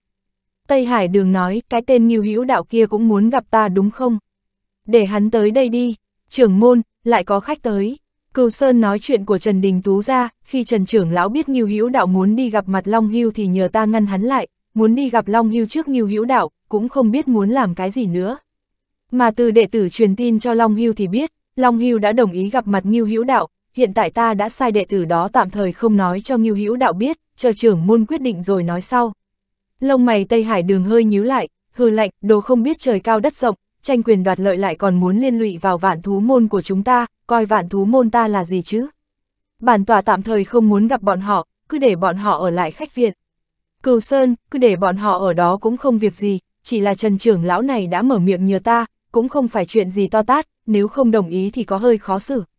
Tây Hải Đường nói, cái tên Nhiêu Hữu đạo kia cũng muốn gặp ta đúng không? Để hắn tới đây đi, trưởng môn, lại có khách tới. Cửu Sơn nói chuyện của Trần Đình Tú ra, khi Trần trưởng lão biết Nhiêu Hữu đạo muốn đi gặp mặt Long Hưu thì nhờ ta ngăn hắn lại, muốn đi gặp Long Hưu trước Ngưu Hữu Đạo, cũng không biết muốn làm cái gì nữa. Mà từ đệ tử truyền tin cho Long Hưu thì biết, Long Hưu đã đồng ý gặp mặt Ngưu Hữu Đạo, hiện tại ta đã sai đệ tử đó tạm thời không nói cho Ngưu Hữu Đạo biết, chờ trưởng môn quyết định rồi nói sau. Lông mày Tây Hải Đường hơi nhíu lại, hừ lạnh, đồ không biết trời cao đất rộng, tranh quyền đoạt lợi lại còn muốn liên lụy vào vạn thú môn của chúng ta, coi vạn thú môn ta là gì chứ? Bản tòa tạm thời không muốn gặp bọn họ, cứ để bọn họ ở lại khách viện. Cửu Sơn, cứ để bọn họ ở đó cũng không việc gì, chỉ là Trần trưởng lão này đã mở miệng nhờ ta, cũng không phải chuyện gì to tát, nếu không đồng ý thì có hơi khó xử.